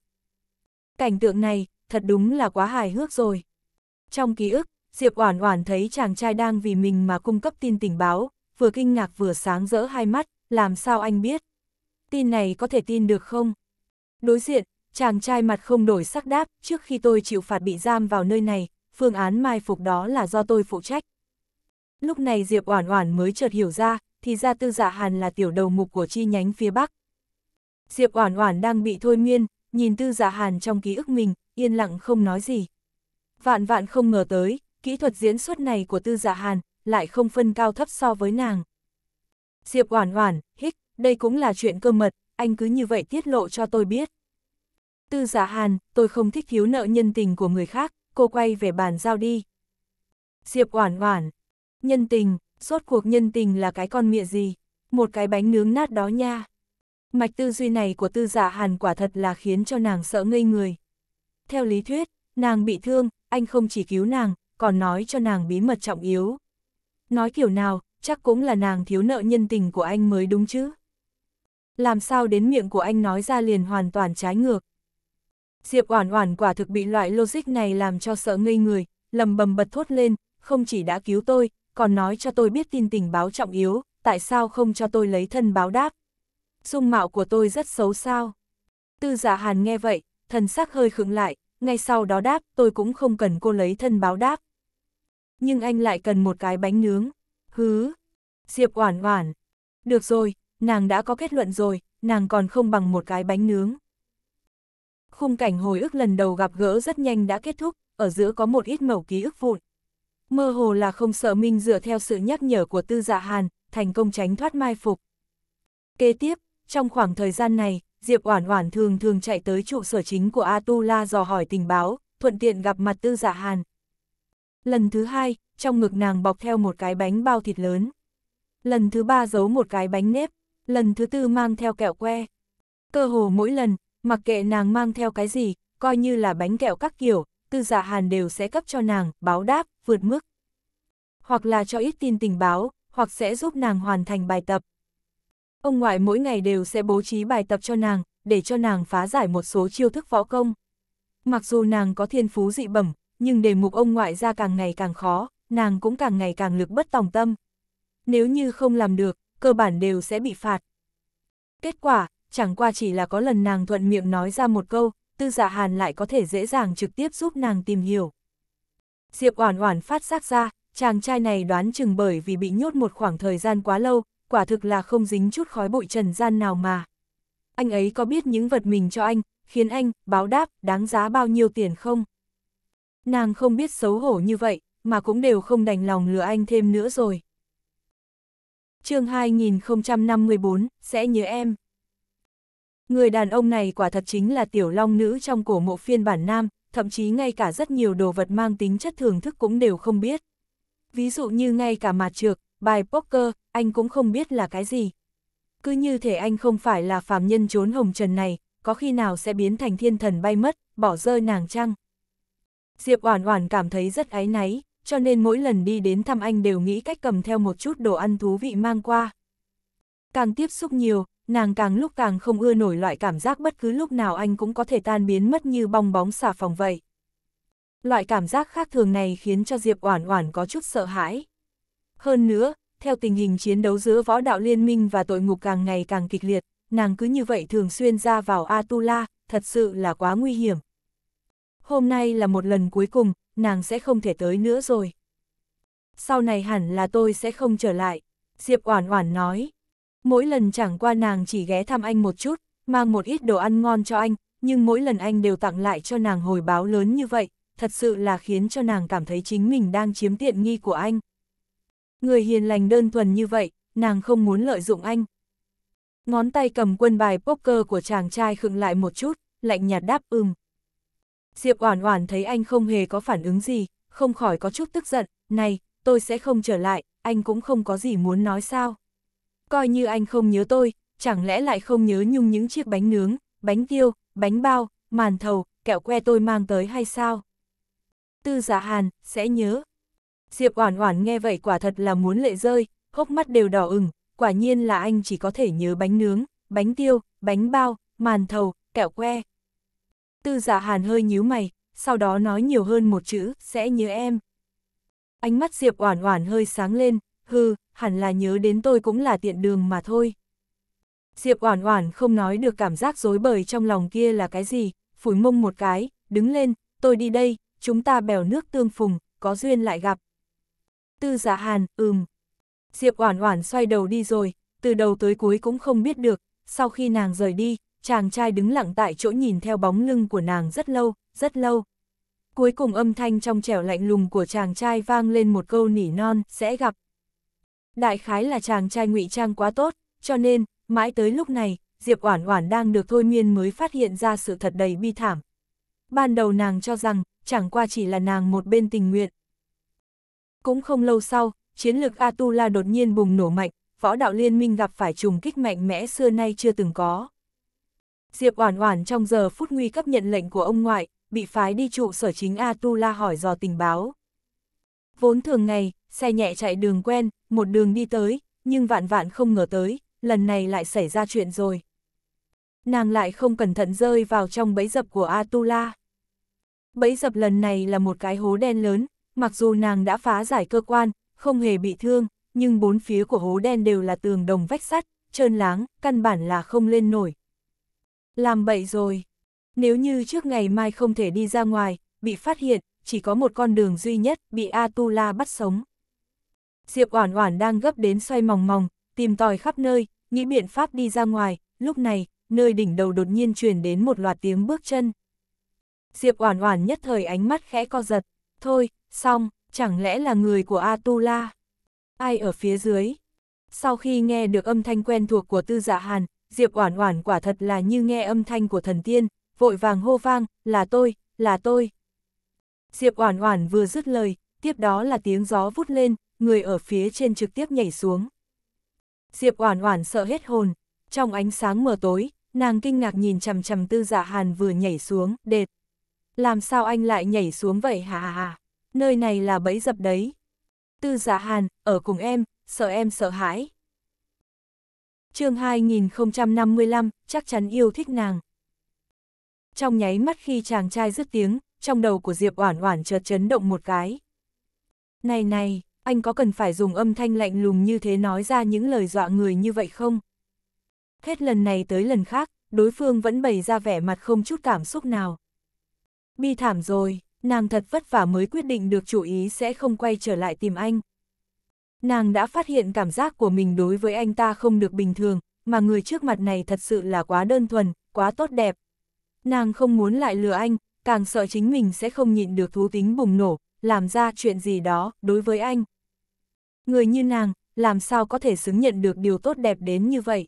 Cảnh tượng này, thật đúng là quá hài hước rồi. Trong ký ức, Diệp Oản Oản thấy chàng trai đang vì mình mà cung cấp tin tình báo, vừa kinh ngạc vừa sáng rỡ hai mắt, làm sao anh biết? Tin này có thể tin được không? Đối diện, chàng trai mặt không đổi sắc đáp, trước khi tôi chịu phạt bị giam vào nơi này, phương án mai phục đó là do tôi phụ trách. Lúc này Diệp Oản Oản mới chợt hiểu ra, thì ra Tư Dạ Hàn là tiểu đầu mục của chi nhánh phía Bắc. Diệp Oản Oản đang bị thôi miên, nhìn Tư Dạ Hàn trong ký ức mình, yên lặng không nói gì. Vạn vạn không ngờ tới, kỹ thuật diễn xuất này của Tư Dạ Hàn lại không phân cao thấp so với nàng. Diệp Oản Oản, hích, đây cũng là chuyện cơ mật, anh cứ như vậy tiết lộ cho tôi biết. Tư Dạ Hàn, tôi không thích thiếu nợ nhân tình của người khác, cô quay về bàn giao đi. Diệp oản oản, nhân tình, rốt cuộc nhân tình là cái con mịa gì, một cái bánh nướng nát đó nha. Mạch tư duy này của tư giả dạ hàn quả thật là khiến cho nàng sợ ngây người. Theo lý thuyết, nàng bị thương, anh không chỉ cứu nàng, còn nói cho nàng bí mật trọng yếu. Nói kiểu nào, chắc cũng là nàng thiếu nợ nhân tình của anh mới đúng chứ. Làm sao đến miệng của anh nói ra liền hoàn toàn trái ngược, Diệp Oản Oản quả thực bị loại logic này làm cho sợ ngây người, lầm bầm bật thốt lên, không chỉ đã cứu tôi, còn nói cho tôi biết tin tình báo trọng yếu, tại sao không cho tôi lấy thân báo đáp? Dung mạo của tôi rất xấu sao? Tư Dạ Hàn nghe vậy, thần sắc hơi khựng lại, ngay sau đó đáp, tôi cũng không cần cô lấy thân báo đáp. Nhưng anh lại cần một cái bánh nướng. Hứ. Diệp Oản Oản. Được rồi, nàng đã có kết luận rồi, nàng còn không bằng một cái bánh nướng khung cảnh hồi ức lần đầu gặp gỡ rất nhanh đã kết thúc, ở giữa có một ít mẩu ký ức vụn. Mơ hồ là không sợ Minh dựa theo sự nhắc nhở của Tư Dạ Hàn, thành công tránh thoát mai phục. Kế tiếp, trong khoảng thời gian này, Diệp Oản Oản thường thường chạy tới trụ sở chính của A Tu La dò hỏi tình báo, thuận tiện gặp mặt Tư Dạ Hàn. Lần thứ hai, trong ngực nàng bọc theo một cái bánh bao thịt lớn. Lần thứ ba giấu một cái bánh nếp, lần thứ tư mang theo kẹo que. Cơ hồ mỗi lần, Mặc kệ nàng mang theo cái gì, coi như là bánh kẹo các kiểu, tư giả dạ hàn đều sẽ cấp cho nàng, báo đáp, vượt mức. Hoặc là cho ít tin tình báo, hoặc sẽ giúp nàng hoàn thành bài tập. Ông ngoại mỗi ngày đều sẽ bố trí bài tập cho nàng, để cho nàng phá giải một số chiêu thức võ công. Mặc dù nàng có thiên phú dị bẩm, nhưng đề mục ông ngoại ra càng ngày càng khó, nàng cũng càng ngày càng lực bất tòng tâm. Nếu như không làm được, cơ bản đều sẽ bị phạt. Kết quả, chẳng qua chỉ là có lần nàng thuận miệng nói ra một câu, tư dạ hàn lại có thể dễ dàng trực tiếp giúp nàng tìm hiểu. Diệp Oản Oản phát giác ra, chàng trai này đoán chừng bởi vì bị nhốt một khoảng thời gian quá lâu, quả thực là không dính chút khói bụi trần gian nào mà. Anh ấy có biết những vật mình cho anh, khiến anh báo đáp đáng giá bao nhiêu tiền không? Nàng không biết xấu hổ như vậy, mà cũng đều không đành lòng lừa anh thêm nữa rồi. Chương 2054, sẽ nhớ em. Người đàn ông này quả thật chính là tiểu long nữ trong cổ mộ phiên bản nam, thậm chí ngay cả rất nhiều đồ vật mang tính chất thưởng thức cũng đều không biết. Ví dụ như ngay cả mặt trược, bài poker, anh cũng không biết là cái gì. Cứ như thể anh không phải là phàm nhân trốn hồng trần này, có khi nào sẽ biến thành thiên thần bay mất, bỏ rơi nàng trăng Diệp Oản Oản cảm thấy rất áy náy, cho nên mỗi lần đi đến thăm anh đều nghĩ cách cầm theo một chút đồ ăn thú vị mang qua. Càng tiếp xúc nhiều, nàng càng lúc càng không ưa nổi loại cảm giác bất cứ lúc nào anh cũng có thể tan biến mất như bong bóng xà phòng vậy. Loại cảm giác khác thường này khiến cho Diệp Oản Oản có chút sợ hãi. Hơn nữa, theo tình hình chiến đấu giữa võ đạo liên minh và tội ngục càng ngày càng kịch liệt, nàng cứ như vậy thường xuyên ra vào Atula, thật sự là quá nguy hiểm. Hôm nay là một lần cuối cùng, nàng sẽ không thể tới nữa rồi. Sau này hẳn là tôi sẽ không trở lại, Diệp Oản Oản nói. Mỗi lần chẳng qua nàng chỉ ghé thăm anh một chút, mang một ít đồ ăn ngon cho anh, nhưng mỗi lần anh đều tặng lại cho nàng hồi báo lớn như vậy, thật sự là khiến cho nàng cảm thấy chính mình đang chiếm tiện nghi của anh. Người hiền lành đơn thuần như vậy, nàng không muốn lợi dụng anh. Ngón tay cầm quân bài poker của chàng trai khựng lại một chút, lạnh nhạt đáp ừm. Diệp Oản Oản thấy anh không hề có phản ứng gì, không khỏi có chút tức giận, "Này, tôi sẽ không trở lại, anh cũng không có gì muốn nói sao?" Coi như anh không nhớ tôi, chẳng lẽ lại không nhớ nhung những chiếc bánh nướng, bánh tiêu, bánh bao, màn thầu, kẹo que tôi mang tới hay sao? Tư giả dạ hàn, sẽ nhớ. Diệp Oản Oản nghe vậy quả thật là muốn lệ rơi, hốc mắt đều đỏ ửng, quả nhiên là anh chỉ có thể nhớ bánh nướng, bánh tiêu, bánh bao, màn thầu, kẹo que. Tư giả dạ hàn hơi nhíu mày, sau đó nói nhiều hơn một chữ, sẽ nhớ em. Ánh mắt Diệp Oản Oản hơi sáng lên, hừ, hẳn là nhớ đến tôi cũng là tiện đường mà thôi. Diệp Oản Oản không nói được cảm giác rối bời trong lòng kia là cái gì, phủi mông một cái, đứng lên, tôi đi đây, chúng ta bèo nước tương phùng, có duyên lại gặp. Tư Dạ Hàn, ừm. Diệp Oản Oản xoay đầu đi rồi, từ đầu tới cuối cũng không biết được, sau khi nàng rời đi, chàng trai đứng lặng tại chỗ nhìn theo bóng lưng của nàng rất lâu, rất lâu. Cuối cùng âm thanh trong trẻo lạnh lùng của chàng trai vang lên một câu nỉ non, sẽ gặp đại khái là chàng trai ngụy trang quá tốt, cho nên, mãi tới lúc này, Diệp Oản Oản đang được thôi miên mới phát hiện ra sự thật đầy bi thảm. Ban đầu nàng cho rằng, chẳng qua chỉ là nàng một bên tình nguyện. Cũng không lâu sau, chiến lực Atula đột nhiên bùng nổ mạnh, võ đạo liên minh gặp phải trùng kích mạnh mẽ xưa nay chưa từng có. Diệp Oản Oản trong giờ phút nguy cấp nhận lệnh của ông ngoại, bị phái đi trụ sở chính Atula hỏi dò tình báo. Vốn thường ngày, xe nhẹ chạy đường quen, một đường đi tới, nhưng vạn vạn không ngờ tới, lần này lại xảy ra chuyện rồi. Nàng lại không cẩn thận rơi vào trong bẫy dập của Atula. Bẫy dập lần này là một cái hố đen lớn, mặc dù nàng đã phá giải cơ quan, không hề bị thương, nhưng bốn phía của hố đen đều là tường đồng vách sắt, trơn láng, căn bản là không lên nổi. Làm bậy rồi. Nếu như trước ngày mai không thể đi ra ngoài, bị phát hiện, chỉ có một con đường duy nhất bị Atula bắt sống. Diệp Oản Oản đang gấp đến xoay mòng mòng, tìm tòi khắp nơi, nghĩ biện pháp đi ra ngoài, lúc này, nơi đỉnh đầu đột nhiên truyền đến một loạt tiếng bước chân. Diệp Oản Oản nhất thời ánh mắt khẽ co giật, thôi, xong, chẳng lẽ là người của Atula? Ai ở phía dưới? Sau khi nghe được âm thanh quen thuộc của Tư Dạ Hàn, Diệp Oản Oản quả thật là như nghe âm thanh của thần tiên, vội vàng hô vang, "Là tôi, là tôi." Diệp Oản Oản vừa dứt lời, tiếp đó là tiếng gió vút lên, người ở phía trên trực tiếp nhảy xuống. Diệp Oản Oản sợ hết hồn, trong ánh sáng mờ tối, nàng kinh ngạc nhìn chằm chằm Tư Dạ Hàn vừa nhảy xuống, đệt. Làm sao anh lại nhảy xuống vậy hả hả hả, nơi này là bẫy dập đấy. Tư Dạ Hàn, ở cùng em, sợ em sợ hãi. Chương 2055, chắc chắn yêu thích nàng. Trong nháy mắt khi chàng trai dứt tiếng, trong đầu của Diệp Oản Oản chợt chấn động một cái. Này này, anh có cần phải dùng âm thanh lạnh lùng như thế nói ra những lời dọa người như vậy không? Hết lần này tới lần khác, đối phương vẫn bày ra vẻ mặt không chút cảm xúc nào. Bi thảm rồi, nàng thật vất vả mới quyết định được chủ ý sẽ không quay trở lại tìm anh. Nàng đã phát hiện cảm giác của mình đối với anh ta không được bình thường, mà người trước mặt này thật sự là quá đơn thuần, quá tốt đẹp. Nàng không muốn lại lừa anh, càng sợ chính mình sẽ không nhịn được thú tính bùng nổ, làm ra chuyện gì đó đối với anh người như nàng, làm sao có thể xứng nhận được điều tốt đẹp đến như vậy.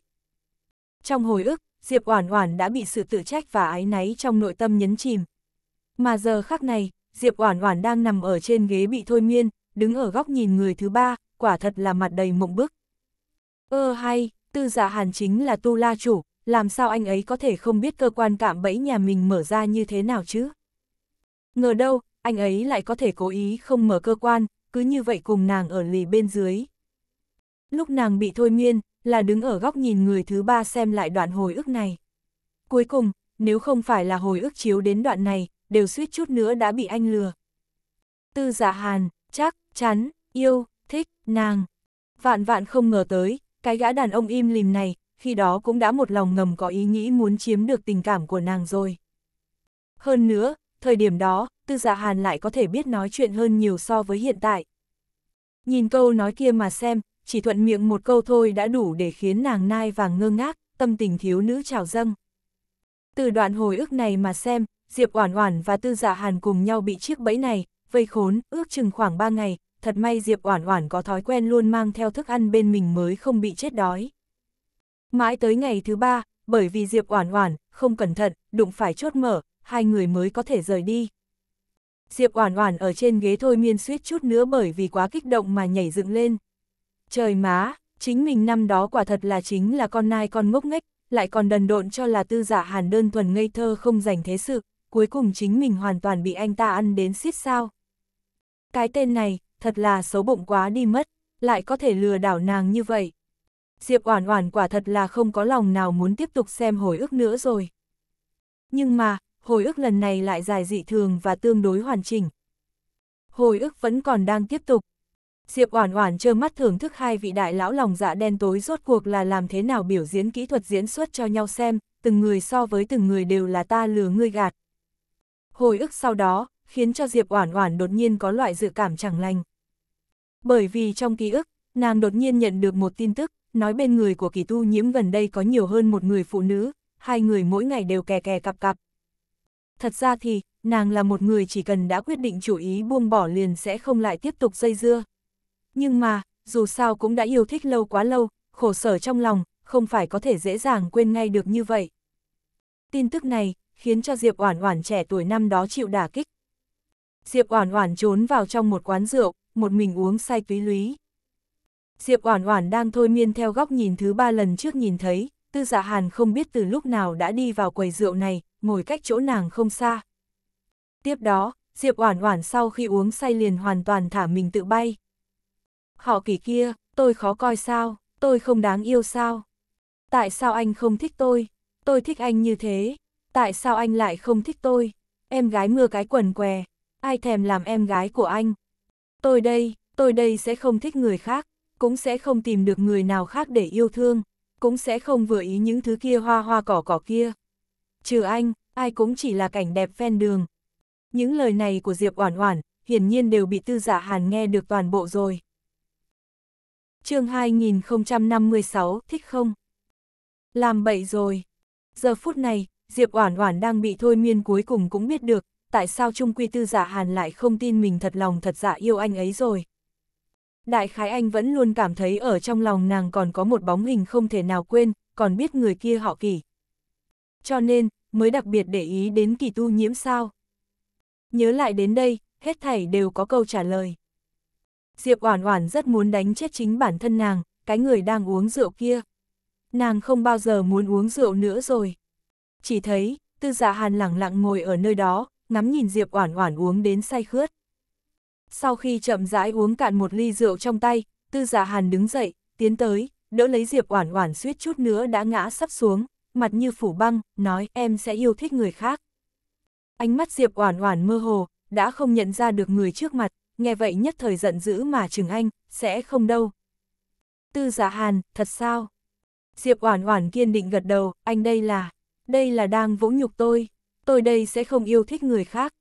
Trong hồi ức, Diệp Oản Oản đã bị sự tự trách và ái náy trong nội tâm nhấn chìm. Mà giờ khắc này, Diệp Oản Oản đang nằm ở trên ghế bị thôi miên, đứng ở góc nhìn người thứ ba, quả thật là mặt đầy mộng bức. Ơ hay, Tư Dạ Hàn chính là tu la chủ, làm sao anh ấy có thể không biết cơ quan cạm bẫy nhà mình mở ra như thế nào chứ? Ngờ đâu, anh ấy lại có thể cố ý không mở cơ quan, cứ như vậy cùng nàng ở lì bên dưới. Lúc nàng bị thôi miên, là đứng ở góc nhìn người thứ ba xem lại đoạn hồi ức này. Cuối cùng, nếu không phải là hồi ức chiếu đến đoạn này, đều suýt chút nữa đã bị anh lừa. Tư giả dạ hàn, chắc, chắn, yêu, thích, nàng. Vạn vạn không ngờ tới, cái gã đàn ông im lìm này, khi đó cũng đã một lòng ngầm có ý nghĩ muốn chiếm được tình cảm của nàng rồi. Hơn nữa, thời điểm đó, tư dạ hàn lại có thể biết nói chuyện hơn nhiều so với hiện tại. Nhìn câu nói kia mà xem, chỉ thuận miệng một câu thôi đã đủ để khiến nàng nai vàng ngơ ngác, tâm tình thiếu nữ trào dâng. Từ đoạn hồi ức này mà xem, Diệp Oản Oản và Tư Dạ Hàn cùng nhau bị chiếc bẫy này vây khốn, ước chừng khoảng 3 ngày, thật may Diệp Oản Oản có thói quen luôn mang theo thức ăn bên mình mới không bị chết đói. Mãi tới ngày thứ 3, bởi vì Diệp Oản Oản không cẩn thận đụng phải chốt mở, hai người mới có thể rời đi. Diệp Oản Oản ở trên ghế thôi miên suýt chút nữa bởi vì quá kích động mà nhảy dựng lên. Trời má, chính mình năm đó quả thật là chính là con nai con ngốc nghếch, lại còn đần độn cho là tư giả dạ Hàn đơn thuần ngây thơ không dành thế sự, cuối cùng chính mình hoàn toàn bị anh ta ăn đến xít sao. Cái tên này, thật là xấu bụng quá đi mất, lại có thể lừa đảo nàng như vậy. Diệp Oản Oản quả thật là không có lòng nào muốn tiếp tục xem hồi ức nữa rồi. Nhưng mà, hồi ức lần này lại dài dị thường và tương đối hoàn chỉnh. Hồi ức vẫn còn đang tiếp tục. Diệp Oản Oản trơ mắt thưởng thức hai vị đại lão lòng dạ đen tối rốt cuộc là làm thế nào biểu diễn kỹ thuật diễn xuất cho nhau xem, từng người so với từng người đều là ta lừa ngươi gạt. Hồi ức sau đó, khiến cho Diệp Oản Oản đột nhiên có loại dự cảm chẳng lành. Bởi vì trong ký ức, nàng đột nhiên nhận được một tin tức, nói bên người của Kỳ Tu Nhiễm gần đây có nhiều hơn một người phụ nữ, hai người mỗi ngày đều kè kè cặp cặp, Thật ra thì, nàng là một người chỉ cần đã quyết định chủ ý buông bỏ liền sẽ không lại tiếp tục dây dưa. Nhưng mà, dù sao cũng đã yêu thích lâu quá lâu, khổ sở trong lòng, không phải có thể dễ dàng quên ngay được như vậy. Tin tức này, khiến cho Diệp Oản Oản trẻ tuổi năm đó chịu đả kích. Diệp Oản Oản trốn vào trong một quán rượu, một mình uống say túy lúy. Diệp Oản Oản đang thôi miên theo góc nhìn thứ ba lần trước nhìn thấy, Tư giả dạ Hàn không biết từ lúc nào đã đi vào quầy rượu này, ngồi cách chỗ nàng không xa. Tiếp đó, Diệp Oản Oản sau khi uống say liền hoàn toàn thả mình tự bay. Họ kỳ kia, tôi khó coi sao, tôi không đáng yêu sao? Tại sao anh không thích tôi? Tôi thích anh như thế, tại sao anh lại không thích tôi? Em gái mưa cái quần què, ai thèm làm em gái của anh? Tôi đây, tôi đây sẽ không thích người khác, cũng sẽ không tìm được người nào khác để yêu thương, cũng sẽ không vừa ý những thứ kia hoa hoa cỏ cỏ kia trừ anh, ai cũng chỉ là cảnh đẹp ven đường. Những lời này của Diệp Oản Oản, hiển nhiên đều bị Tư giả dạ Hàn nghe được toàn bộ rồi. Chương 2056, thích không? Làm bậy rồi. Giờ phút này, Diệp Oản Oản đang bị thôi miên cuối cùng cũng biết được, tại sao Trung Quy Tư giả dạ Hàn lại không tin mình thật lòng thật dạ yêu anh ấy rồi. Đại khái anh vẫn luôn cảm thấy ở trong lòng nàng còn có một bóng hình không thể nào quên, còn biết người kia họ kỳ cho nên mới đặc biệt để ý đến kỳ tu nhiễm sao. Nhớ lại đến đây, hết thảy đều có câu trả lời. Diệp Oản Oản rất muốn đánh chết chính bản thân nàng, cái người đang uống rượu kia. Nàng không bao giờ muốn uống rượu nữa rồi. Chỉ thấy, Tư Dạ Hàn lẳng lặng ngồi ở nơi đó, ngắm nhìn Diệp Oản Oản uống đến say khướt. Sau khi chậm rãi uống cạn một ly rượu trong tay, Tư Dạ Hàn đứng dậy, tiến tới, đỡ lấy Diệp Oản Oản suýt chút nữa đã ngã sắp xuống, mặt như phủ băng, nói em sẽ yêu thích người khác. Ánh mắt Diệp Oản Oản mơ hồ, đã không nhận ra được người trước mặt, nghe vậy nhất thời giận dữ mà chừng anh, sẽ không đâu. Tư Dạ Hàn, thật sao? Diệp Oản Oản kiên định gật đầu, anh đây là, đây là đang vỗ nhục tôi, tôi đây sẽ không yêu thích người khác.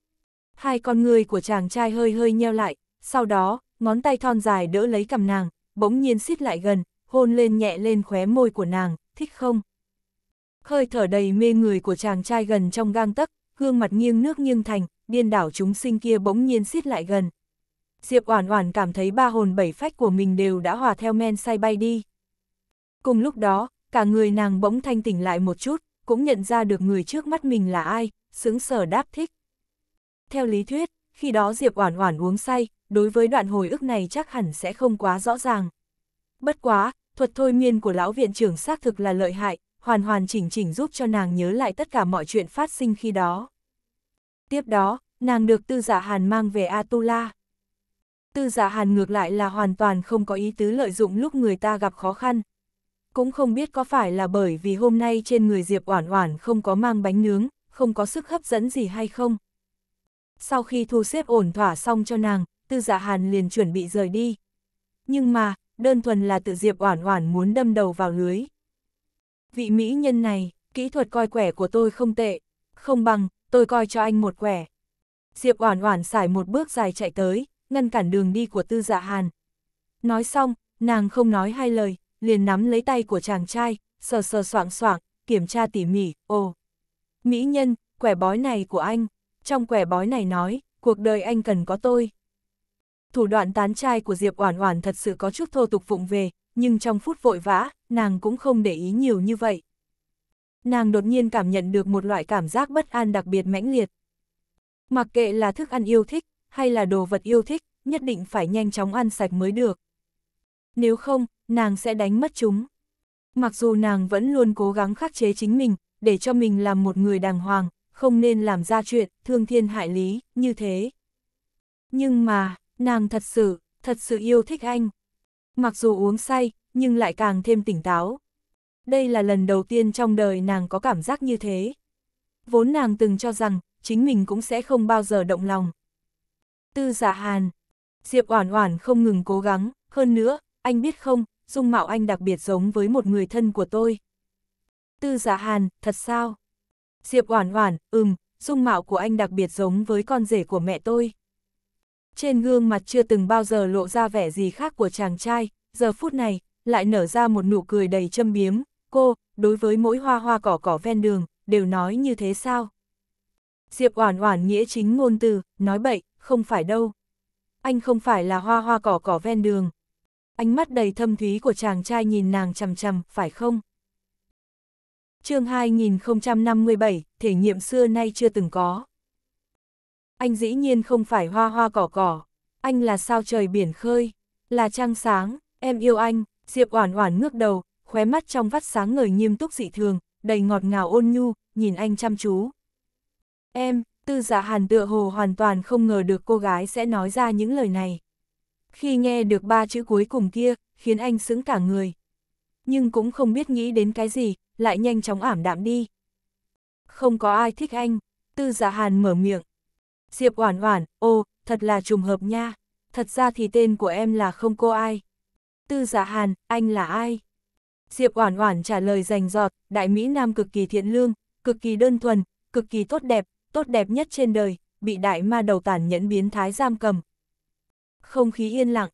Hai con người của chàng trai hơi hơi nheo lại, sau đó, ngón tay thon dài đỡ lấy cầm nàng, bỗng nhiên xít lại gần, hôn lên nhẹ lên khóe môi của nàng, thích không? hơi thở đầy mê người của chàng trai gần trong gang tấc, gương mặt nghiêng nước nghiêng thành, điên đảo chúng sinh kia bỗng nhiên xít lại gần. Diệp Oản Oản cảm thấy ba hồn bảy phách của mình đều đã hòa theo men say bay đi. Cùng lúc đó, cả người nàng bỗng thanh tỉnh lại một chút, cũng nhận ra được người trước mắt mình là ai, sững sở đáp thích. Theo lý thuyết, khi đó Diệp Oản Oản uống say, đối với đoạn hồi ức này chắc hẳn sẽ không quá rõ ràng. Bất quá, thuật thôi miên của lão viện trưởng xác thực là lợi hại, hoàn hoàn chỉnh chỉnh giúp cho nàng nhớ lại tất cả mọi chuyện phát sinh khi đó. Tiếp đó, nàng được tư giả dạ hàn mang về Atula. Tư giả dạ hàn ngược lại là hoàn toàn không có ý tứ lợi dụng lúc người ta gặp khó khăn. Cũng không biết có phải là bởi vì hôm nay trên người Diệp Oản Oản không có mang bánh nướng, không có sức hấp dẫn gì hay không. Sau khi thu xếp ổn thỏa xong cho nàng, tư giả dạ hàn liền chuẩn bị rời đi. Nhưng mà, đơn thuần là tự Diệp Oản Oản muốn đâm đầu vào lưới. Vị mỹ nhân này, kỹ thuật coi quẻ của tôi không tệ, không bằng, tôi coi cho anh một quẻ. Diệp Oản Oản xài một bước dài chạy tới, ngăn cản đường đi của Tư Dạ Hàn. Nói xong, nàng không nói hai lời, liền nắm lấy tay của chàng trai, sờ sờ soạng soạng, kiểm tra tỉ mỉ, ồ. Mỹ nhân, quẻ bói này của anh, trong quẻ bói này nói, cuộc đời anh cần có tôi. Thủ đoạn tán trai của Diệp Oản Oản thật sự có chút thô tục phụng về, nhưng trong phút vội vã, nàng cũng không để ý nhiều như vậy. Nàng đột nhiên cảm nhận được một loại cảm giác bất an đặc biệt mãnh liệt. Mặc kệ là thức ăn yêu thích, hay là đồ vật yêu thích, nhất định phải nhanh chóng ăn sạch mới được. Nếu không, nàng sẽ đánh mất chúng. Mặc dù nàng vẫn luôn cố gắng khắc chế chính mình, để cho mình làm một người đàng hoàng, không nên làm ra chuyện thương thiên hại lý như thế. Nhưng mà, nàng thật sự, thật sự yêu thích anh mặc dù uống say, nhưng lại càng thêm tỉnh táo. Đây là lần đầu tiên trong đời nàng có cảm giác như thế. Vốn nàng từng cho rằng, chính mình cũng sẽ không bao giờ động lòng. Tư giả dạ hàn. Diệp Oản Oản không ngừng cố gắng, hơn nữa, anh biết không, dung mạo anh đặc biệt giống với một người thân của tôi. Tư giả dạ hàn, thật sao? Diệp Oản Oản, ừm, dung mạo của anh đặc biệt giống với con rể của mẹ tôi. Trên gương mặt chưa từng bao giờ lộ ra vẻ gì khác của chàng trai, giờ phút này, lại nở ra một nụ cười đầy châm biếm, cô, đối với mỗi hoa hoa cỏ cỏ ven đường, đều nói như thế sao? Diệp Oản Oản nghĩa chính ngôn từ, nói bậy, không phải đâu. Anh không phải là hoa hoa cỏ cỏ ven đường. Ánh mắt đầy thâm thúy của chàng trai nhìn nàng chằm chằm, phải không? Chương 2057, thể nghiệm xưa nay chưa từng có anh dĩ nhiên không phải hoa hoa cỏ cỏ, anh là sao trời biển khơi, là trăng sáng, em yêu anh, Diệp Oản Oản ngước đầu, khóe mắt trong vắt sáng ngời nghiêm túc dị thường, đầy ngọt ngào ôn nhu, nhìn anh chăm chú. Em, Tư Dạ Hàn tựa hồ hoàn toàn không ngờ được cô gái sẽ nói ra những lời này. Khi nghe được ba chữ cuối cùng kia, khiến anh sững cả người. Nhưng cũng không biết nghĩ đến cái gì, lại nhanh chóng ảm đạm đi. Không có ai thích anh, Tư Dạ Hàn mở miệng, Diệp Oản Oản, ô, thật là trùng hợp nha. Thật ra thì tên của em là không cô ai. Tư Dạ Hàn, anh là ai? Diệp Oản Oản trả lời rành rọt, đại mỹ nam cực kỳ thiện lương, cực kỳ đơn thuần, cực kỳ tốt đẹp, tốt đẹp nhất trên đời, bị đại ma đầu tàn nhẫn biến thái giam cầm. Không khí yên lặng,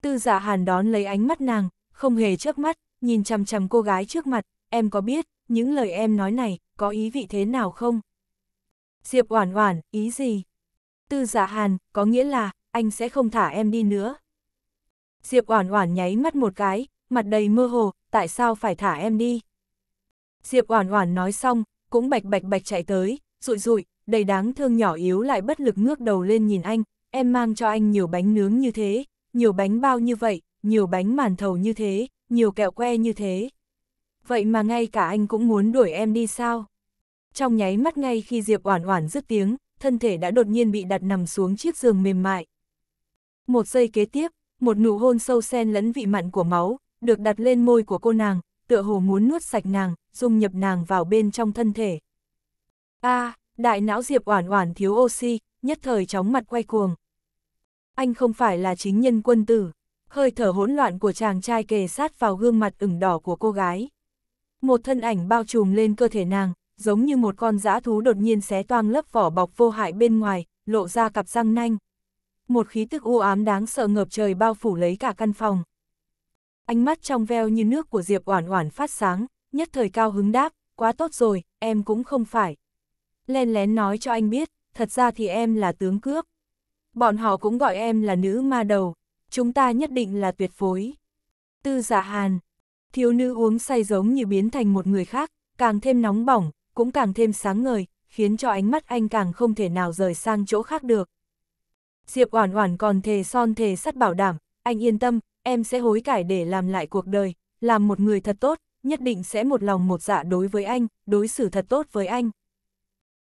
Tư Dạ Hàn đón lấy ánh mắt nàng, không hề chớp mắt, nhìn chằm chằm cô gái trước mặt, em có biết, những lời em nói này, có ý vị thế nào không? Diệp Oản Oản, ý gì? tư giả dạ hàn, có nghĩa là, anh sẽ không thả em đi nữa. Diệp Oản Oản nháy mắt một cái, mặt đầy mơ hồ, tại sao phải thả em đi? Diệp Oản Oản nói xong, cũng bạch bạch bạch chạy tới, rụi rụi, đầy đáng thương nhỏ yếu lại bất lực ngước đầu lên nhìn anh, em mang cho anh nhiều bánh nướng như thế, nhiều bánh bao như vậy, nhiều bánh màn thầu như thế, nhiều kẹo que như thế. Vậy mà ngay cả anh cũng muốn đuổi em đi sao? Trong nháy mắt ngay khi Diệp Oản Oản dứt tiếng, thân thể đã đột nhiên bị đặt nằm xuống chiếc giường mềm mại. Một giây kế tiếp, một nụ hôn sâu sen lẫn vị mặn của máu, được đặt lên môi của cô nàng, tựa hồ muốn nuốt sạch nàng, dung nhập nàng vào bên trong thân thể. A, à, đại não Diệp Oản Oản thiếu oxy, nhất thời chóng mặt quay cuồng. Anh không phải là chính nhân quân tử, hơi thở hỗn loạn của chàng trai kề sát vào gương mặt ửng đỏ của cô gái. Một thân ảnh bao trùm lên cơ thể nàng, giống như một con dã thú đột nhiên xé toang lớp vỏ bọc vô hại bên ngoài, lộ ra cặp răng nanh. Một khí tức u ám đáng sợ ngập trời bao phủ lấy cả căn phòng. Ánh mắt trong veo như nước của Diệp Oản Oản phát sáng, nhất thời cao hứng đáp, quá tốt rồi, em cũng không phải. Len lén nói cho anh biết, thật ra thì em là tướng cướp. Bọn họ cũng gọi em là nữ ma đầu, chúng ta nhất định là tuyệt phối. Tư Dạ Hàn, thiếu nữ uống say giống như biến thành một người khác, càng thêm nóng bỏng, cũng càng thêm sáng ngời, khiến cho ánh mắt anh càng không thể nào rời sang chỗ khác được. Diệp Oản Oản còn thề son thề sắt bảo đảm, anh yên tâm, em sẽ hối cải để làm lại cuộc đời, làm một người thật tốt, nhất định sẽ một lòng một dạ đối với anh, đối xử thật tốt với anh.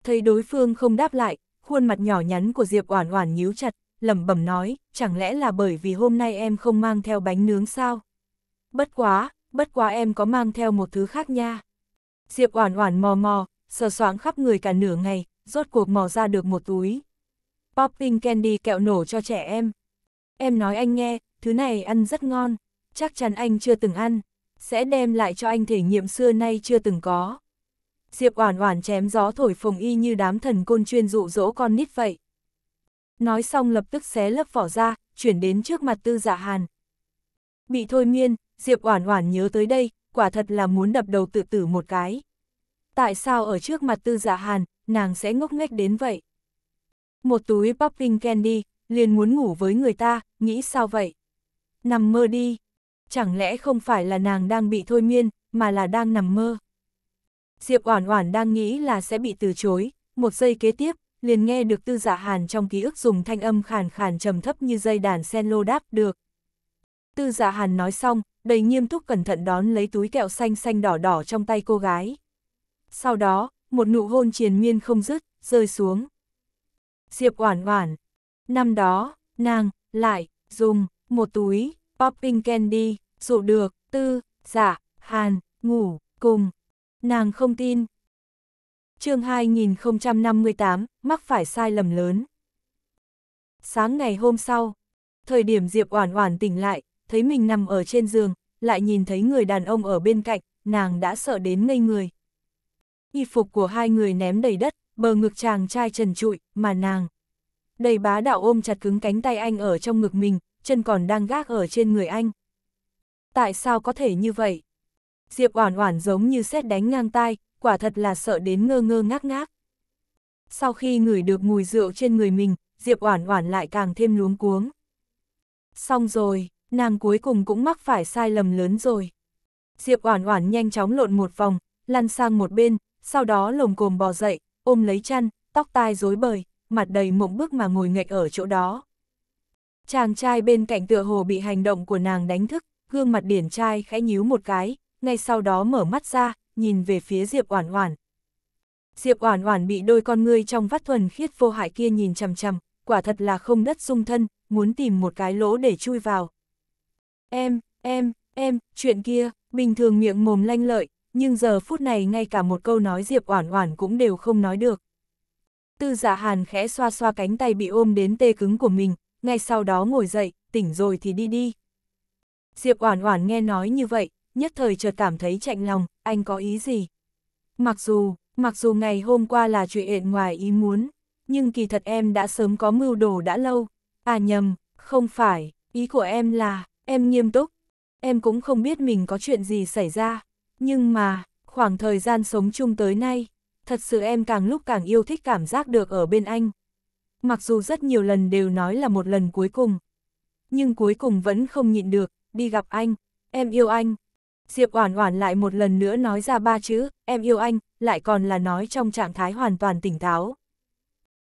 Thấy đối phương không đáp lại, khuôn mặt nhỏ nhắn của Diệp Oản Oản nhíu chặt, lẩm bẩm nói, chẳng lẽ là bởi vì hôm nay em không mang theo bánh nướng sao? Bất quá, bất quá em có mang theo một thứ khác nha. Diệp Oản Oản mò mò, sờ soạng khắp người cả nửa ngày, rốt cuộc mò ra được một túi. Popping candy kẹo nổ cho trẻ em. Em nói anh nghe, thứ này ăn rất ngon, chắc chắn anh chưa từng ăn, sẽ đem lại cho anh thể nghiệm xưa nay chưa từng có. Diệp Oản Oản chém gió thổi phồng y như đám thần côn chuyên dụ dỗ con nít vậy. Nói xong lập tức xé lớp vỏ ra, chuyển đến trước mặt Tư Dạ Hàn. Bị thôi miên, Diệp Oản Oản nhớ tới đây, quả thật là muốn đập đầu tự tử một cái. Tại sao ở trước mặt tư dạ hàn, nàng sẽ ngốc nghếch đến vậy? Một túi popping candy, liền muốn ngủ với người ta, nghĩ sao vậy? Nằm mơ đi. Chẳng lẽ không phải là nàng đang bị thôi miên, mà là đang nằm mơ? Diệp Oản Oản đang nghĩ là sẽ bị từ chối, một giây kế tiếp, liền nghe được Tư Dạ Hàn trong ký ức dùng thanh âm khàn khàn trầm thấp như dây đàn sen lô đáp được. Tư Dạ Hàn nói xong, đầy nghiêm túc cẩn thận đón lấy túi kẹo xanh xanh đỏ đỏ trong tay cô gái. Sau đó, một nụ hôn triền miên không dứt, rơi xuống. Diệp Oản Oản, năm đó, nàng lại dùng một túi popping candy dụ được Tư Dạ Hàn ngủ cùng. Nàng không tin. Chương 2058, mắc phải sai lầm lớn. Sáng ngày hôm sau, thời điểm Diệp Oản Oản tỉnh lại, thấy mình nằm ở trên giường, lại nhìn thấy người đàn ông ở bên cạnh, nàng đã sợ đến ngây người. Y phục của hai người ném đầy đất, bờ ngực chàng trai trần trụi, mà nàng. Đầy bá đạo ôm chặt cứng cánh tay anh ở trong ngực mình, chân còn đang gác ở trên người anh. Tại sao có thể như vậy? Diệp Oản Oản giống như xét đánh ngang tai, quả thật là sợ đến ngơ ngơ ngác ngác. Sau khi ngửi được mùi rượu trên người mình, Diệp Oản Oản lại càng thêm luống cuống. Xong rồi, nàng cuối cùng cũng mắc phải sai lầm lớn rồi. Diệp Oản Oản nhanh chóng lộn một vòng, lăn sang một bên, sau đó lồm cồm bò dậy, ôm lấy chăn, tóc tai rối bời, mặt đầy mộng bức mà ngồi nghệch ở chỗ đó. Chàng trai bên cạnh tựa hồ bị hành động của nàng đánh thức, gương mặt điển trai khẽ nhíu một cái, ngay sau đó mở mắt ra, nhìn về phía Diệp Oản Oản. Diệp Oản Oản bị đôi con ngươi trong vắt thuần khiết vô hại kia nhìn chằm chằm, quả thật là không đất dung thân, muốn tìm một cái lỗ để chui vào. Em, em, em, chuyện kia, bình thường miệng mồm lanh lợi, nhưng giờ phút này ngay cả một câu nói Diệp Oản Oản cũng đều không nói được. Tư Dạ Hàn khẽ xoa xoa cánh tay bị ôm đến tê cứng của mình, ngay sau đó ngồi dậy, tỉnh rồi thì đi đi. Diệp Oản Oản nghe nói như vậy, nhất thời chợt cảm thấy chạnh lòng, anh có ý gì? Mặc dù, mặc dù ngày hôm qua là chuyện ngoài ý muốn, nhưng kỳ thật em đã sớm có mưu đồ đã lâu. À nhầm, không phải, ý của em là, Em nghiêm túc, em cũng không biết mình có chuyện gì xảy ra, nhưng mà, khoảng thời gian sống chung tới nay, thật sự em càng lúc càng yêu thích cảm giác được ở bên anh. Mặc dù rất nhiều lần đều nói là một lần cuối cùng, nhưng cuối cùng vẫn không nhịn được, đi gặp anh, em yêu anh. Diệp Oản Oản lại một lần nữa nói ra ba chữ, em yêu anh, lại còn là nói trong trạng thái hoàn toàn tỉnh táo.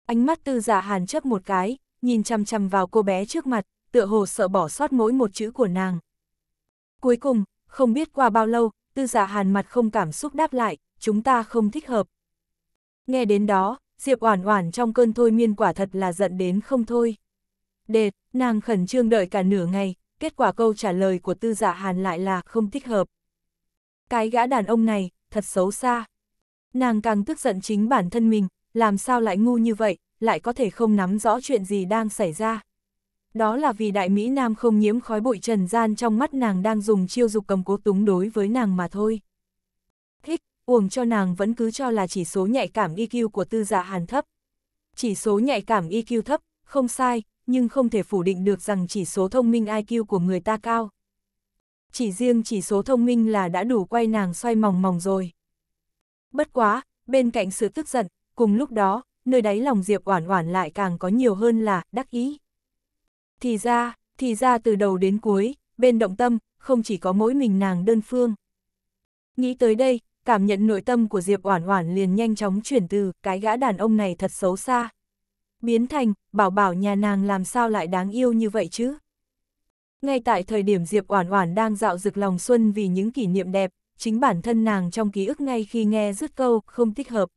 Ánh mắt Tư Dạ Hàn chớp một cái, nhìn chăm chăm vào cô bé trước mặt, tựa hồ sợ bỏ sót mỗi một chữ của nàng. Cuối cùng, không biết qua bao lâu, tư giả dạ hàn mặt không cảm xúc đáp lại, chúng ta không thích hợp. Nghe đến đó, Diệp Oản Oản trong cơn thôi miên quả thật là giận đến không thôi. Đệt, nàng khẩn trương đợi cả nửa ngày, kết quả câu trả lời của tư giả dạ hàn lại là không thích hợp. Cái gã đàn ông này, thật xấu xa. Nàng càng tức giận chính bản thân mình, làm sao lại ngu như vậy, lại có thể không nắm rõ chuyện gì đang xảy ra đó là vì đại Mỹ Nam không nhiễm khói bụi trần gian trong mắt nàng đang dùng chiêu dục cầm cố túng đối với nàng mà thôi. Thích, uổng cho nàng vẫn cứ cho là chỉ số nhạy cảm EQ của tư giả dạ hàn thấp. Chỉ số nhạy cảm EQ thấp, không sai, nhưng không thể phủ định được rằng chỉ số thông minh IQ của người ta cao. Chỉ riêng chỉ số thông minh là đã đủ quay nàng xoay mòng mòng rồi. Bất quá, bên cạnh sự tức giận, cùng lúc đó, nơi đáy lòng Diệp Oản Oản lại càng có nhiều hơn là đắc ý. Thì ra, thì ra từ đầu đến cuối, bên động tâm, không chỉ có mỗi mình nàng đơn phương. Nghĩ tới đây, cảm nhận nội tâm của Diệp Oản Oản liền nhanh chóng chuyển từ cái gã đàn ông này thật xấu xa. Biến thành, bảo bảo nhà nàng làm sao lại đáng yêu như vậy chứ? Ngay tại thời điểm Diệp Oản Oản đang dạo dực lòng xuân vì những kỷ niệm đẹp, chính bản thân nàng trong ký ức ngay khi nghe rứt câu không thích hợp.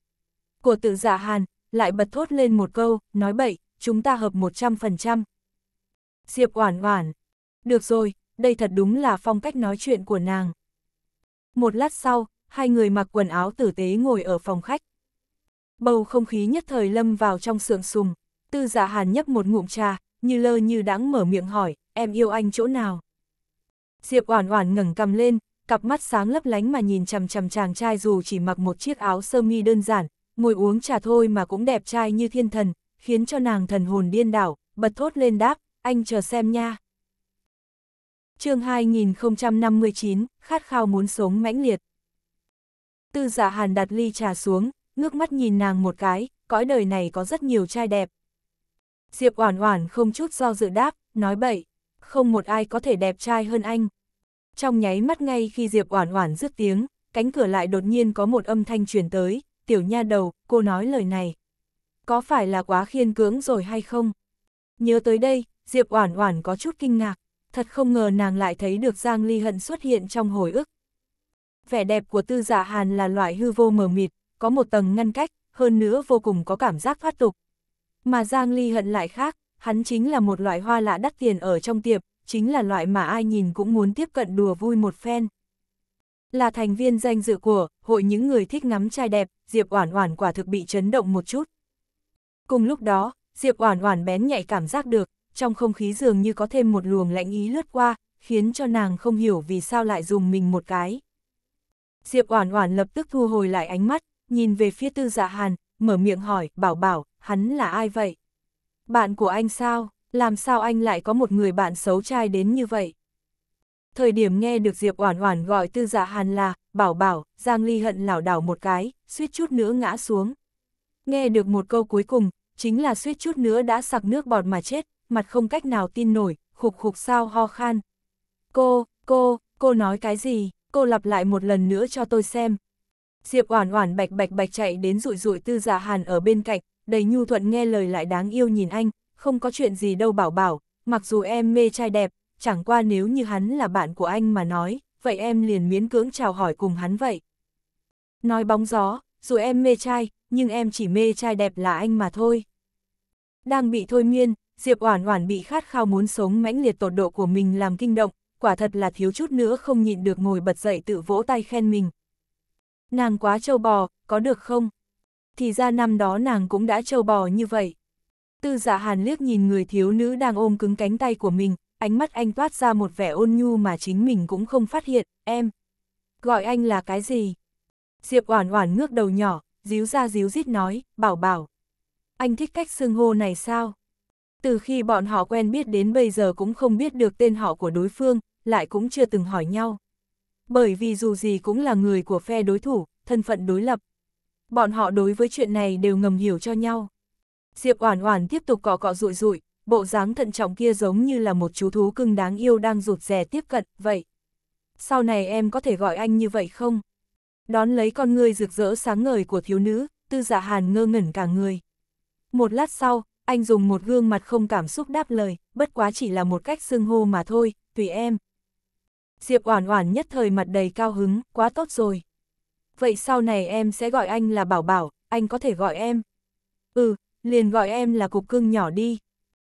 Của tự Dạ Hàn lại bật thốt lên một câu, nói bậy, chúng ta hợp 100%. Diệp Oản Oản. Được rồi, đây thật đúng là phong cách nói chuyện của nàng. Một lát sau, hai người mặc quần áo tử tế ngồi ở phòng khách. Bầu không khí nhất thời lâm vào trong sượng sùng, tư Dạ hàn nhấp một ngụm trà, như lơ như đãng mở miệng hỏi, em yêu anh chỗ nào? Diệp Oản Oản ngẩng cầm lên, cặp mắt sáng lấp lánh mà nhìn chằm chằm chàng trai dù chỉ mặc một chiếc áo sơ mi đơn giản, ngồi uống trà thôi mà cũng đẹp trai như thiên thần, khiến cho nàng thần hồn điên đảo, bật thốt lên đáp, anh chờ xem nha. chương 2059, khát khao muốn sống mãnh liệt. Tư giả dạ hàn đặt ly trà xuống, ngước mắt nhìn nàng một cái, cõi đời này có rất nhiều trai đẹp. Diệp Oản Oản không chút do dự đáp, nói bậy, không một ai có thể đẹp trai hơn anh. Trong nháy mắt ngay khi Diệp Oản Oản dứt tiếng, cánh cửa lại đột nhiên có một âm thanh truyền tới, "Tiểu nha đầu, cô nói lời này, có phải là quá khiên cưỡng rồi hay không?" Nhớ tới đây, Diệp Oản Oản có chút kinh ngạc, thật không ngờ nàng lại thấy được Giang Ly Hận xuất hiện trong hồi ức. Vẻ đẹp của Tư Dạ Hàn là loại hư vô mờ mịt, có một tầng ngăn cách, hơn nữa vô cùng có cảm giác phát tục. Mà Giang Ly Hận lại khác, hắn chính là một loại hoa lạ đắt tiền ở trong tiệp, chính là loại mà ai nhìn cũng muốn tiếp cận đùa vui một phen. Là thành viên danh dự của hội những người thích ngắm trai đẹp, Diệp Oản Oản quả thực bị chấn động một chút. Cùng lúc đó, Diệp Oản Oản bén nhạy cảm giác được, trong không khí dường như có thêm một luồng lạnh ý lướt qua, khiến cho nàng không hiểu vì sao lại dùng mình một cái. Diệp Oản Oản lập tức thu hồi lại ánh mắt, nhìn về phía Tư Dạ Hàn, mở miệng hỏi, "Bảo Bảo, hắn là ai vậy? Bạn của anh sao? Làm sao anh lại có một người bạn xấu trai đến như vậy?" Thời điểm nghe được Diệp Oản Oản gọi Tư Dạ Hàn là "Bảo Bảo", Giang Ly hận lảo đảo một cái, suýt chút nữa ngã xuống. Nghe được một câu cuối cùng, chính là suýt chút nữa đã sặc nước bọt mà chết, mặt không cách nào tin nổi, khục khục sao ho khan. Cô, cô, cô nói cái gì, cô lặp lại một lần nữa cho tôi xem. Diệp oản oản bạch bạch bạch chạy đến rụi rụi tư giả dạ hàn ở bên cạnh, đầy nhu thuận nghe lời lại đáng yêu nhìn anh, không có chuyện gì đâu bảo bảo, mặc dù em mê trai đẹp, chẳng qua nếu như hắn là bạn của anh mà nói, vậy em liền miễn cưỡng chào hỏi cùng hắn vậy. Nói bóng gió, dù em mê trai, nhưng em chỉ mê trai đẹp là anh mà thôi. Đang bị thôi miên, Diệp Oản Oản bị khát khao muốn sống mãnh liệt tột độ của mình làm kinh động, quả thật là thiếu chút nữa không nhịn được ngồi bật dậy tự vỗ tay khen mình. Nàng quá trâu bò, có được không? Thì ra năm đó nàng cũng đã trâu bò như vậy. Tư Dạ Hàn liếc nhìn người thiếu nữ đang ôm cứng cánh tay của mình, ánh mắt anh toát ra một vẻ ôn nhu mà chính mình cũng không phát hiện, "Em, gọi anh là cái gì?" Diệp Oản Oản ngước đầu nhỏ, díu ra díu dít nói, "Bảo Bảo." Anh thích cách xưng hô này sao? Từ khi bọn họ quen biết đến bây giờ cũng không biết được tên họ của đối phương, lại cũng chưa từng hỏi nhau. Bởi vì dù gì cũng là người của phe đối thủ, thân phận đối lập. Bọn họ đối với chuyện này đều ngầm hiểu cho nhau. Diệp Oản Oản tiếp tục cọ cọ rụi rụi, bộ dáng thận trọng kia giống như là một chú thú cưng đáng yêu đang rụt rè tiếp cận, vậy. Sau này em có thể gọi anh như vậy không? Đón lấy con người rực rỡ sáng ngời của thiếu nữ, tư dạ hàn ngơ ngẩn cả người. Một lát sau, anh dùng một gương mặt không cảm xúc đáp lời, bất quá chỉ là một cách xưng hô mà thôi, tùy em. Diệp Oản Oản nhất thời mặt đầy cao hứng, quá tốt rồi. Vậy sau này em sẽ gọi anh là Bảo Bảo, anh có thể gọi em. Ừ, liền gọi em là cục cưng nhỏ đi.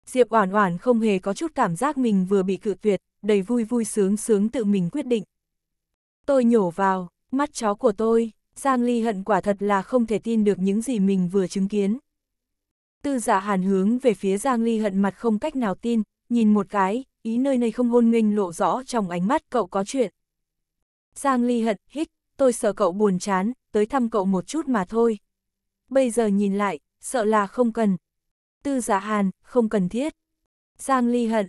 Diệp Oản Oản không hề có chút cảm giác mình vừa bị cự tuyệt, đầy vui vui sướng sướng tự mình quyết định. Tôi nhổ vào, mắt chó của tôi, Giang Ly hận quả thật là không thể tin được những gì mình vừa chứng kiến. Tư giả hàn hướng về phía Giang Ly hận mặt không cách nào tin, nhìn một cái, ý nơi này không hôn nghênh lộ rõ trong ánh mắt cậu có chuyện. Giang Ly hận, hích, tôi sợ cậu buồn chán, tới thăm cậu một chút mà thôi. Bây giờ nhìn lại, sợ là không cần. Tư giả hàn, không cần thiết. Giang Ly hận.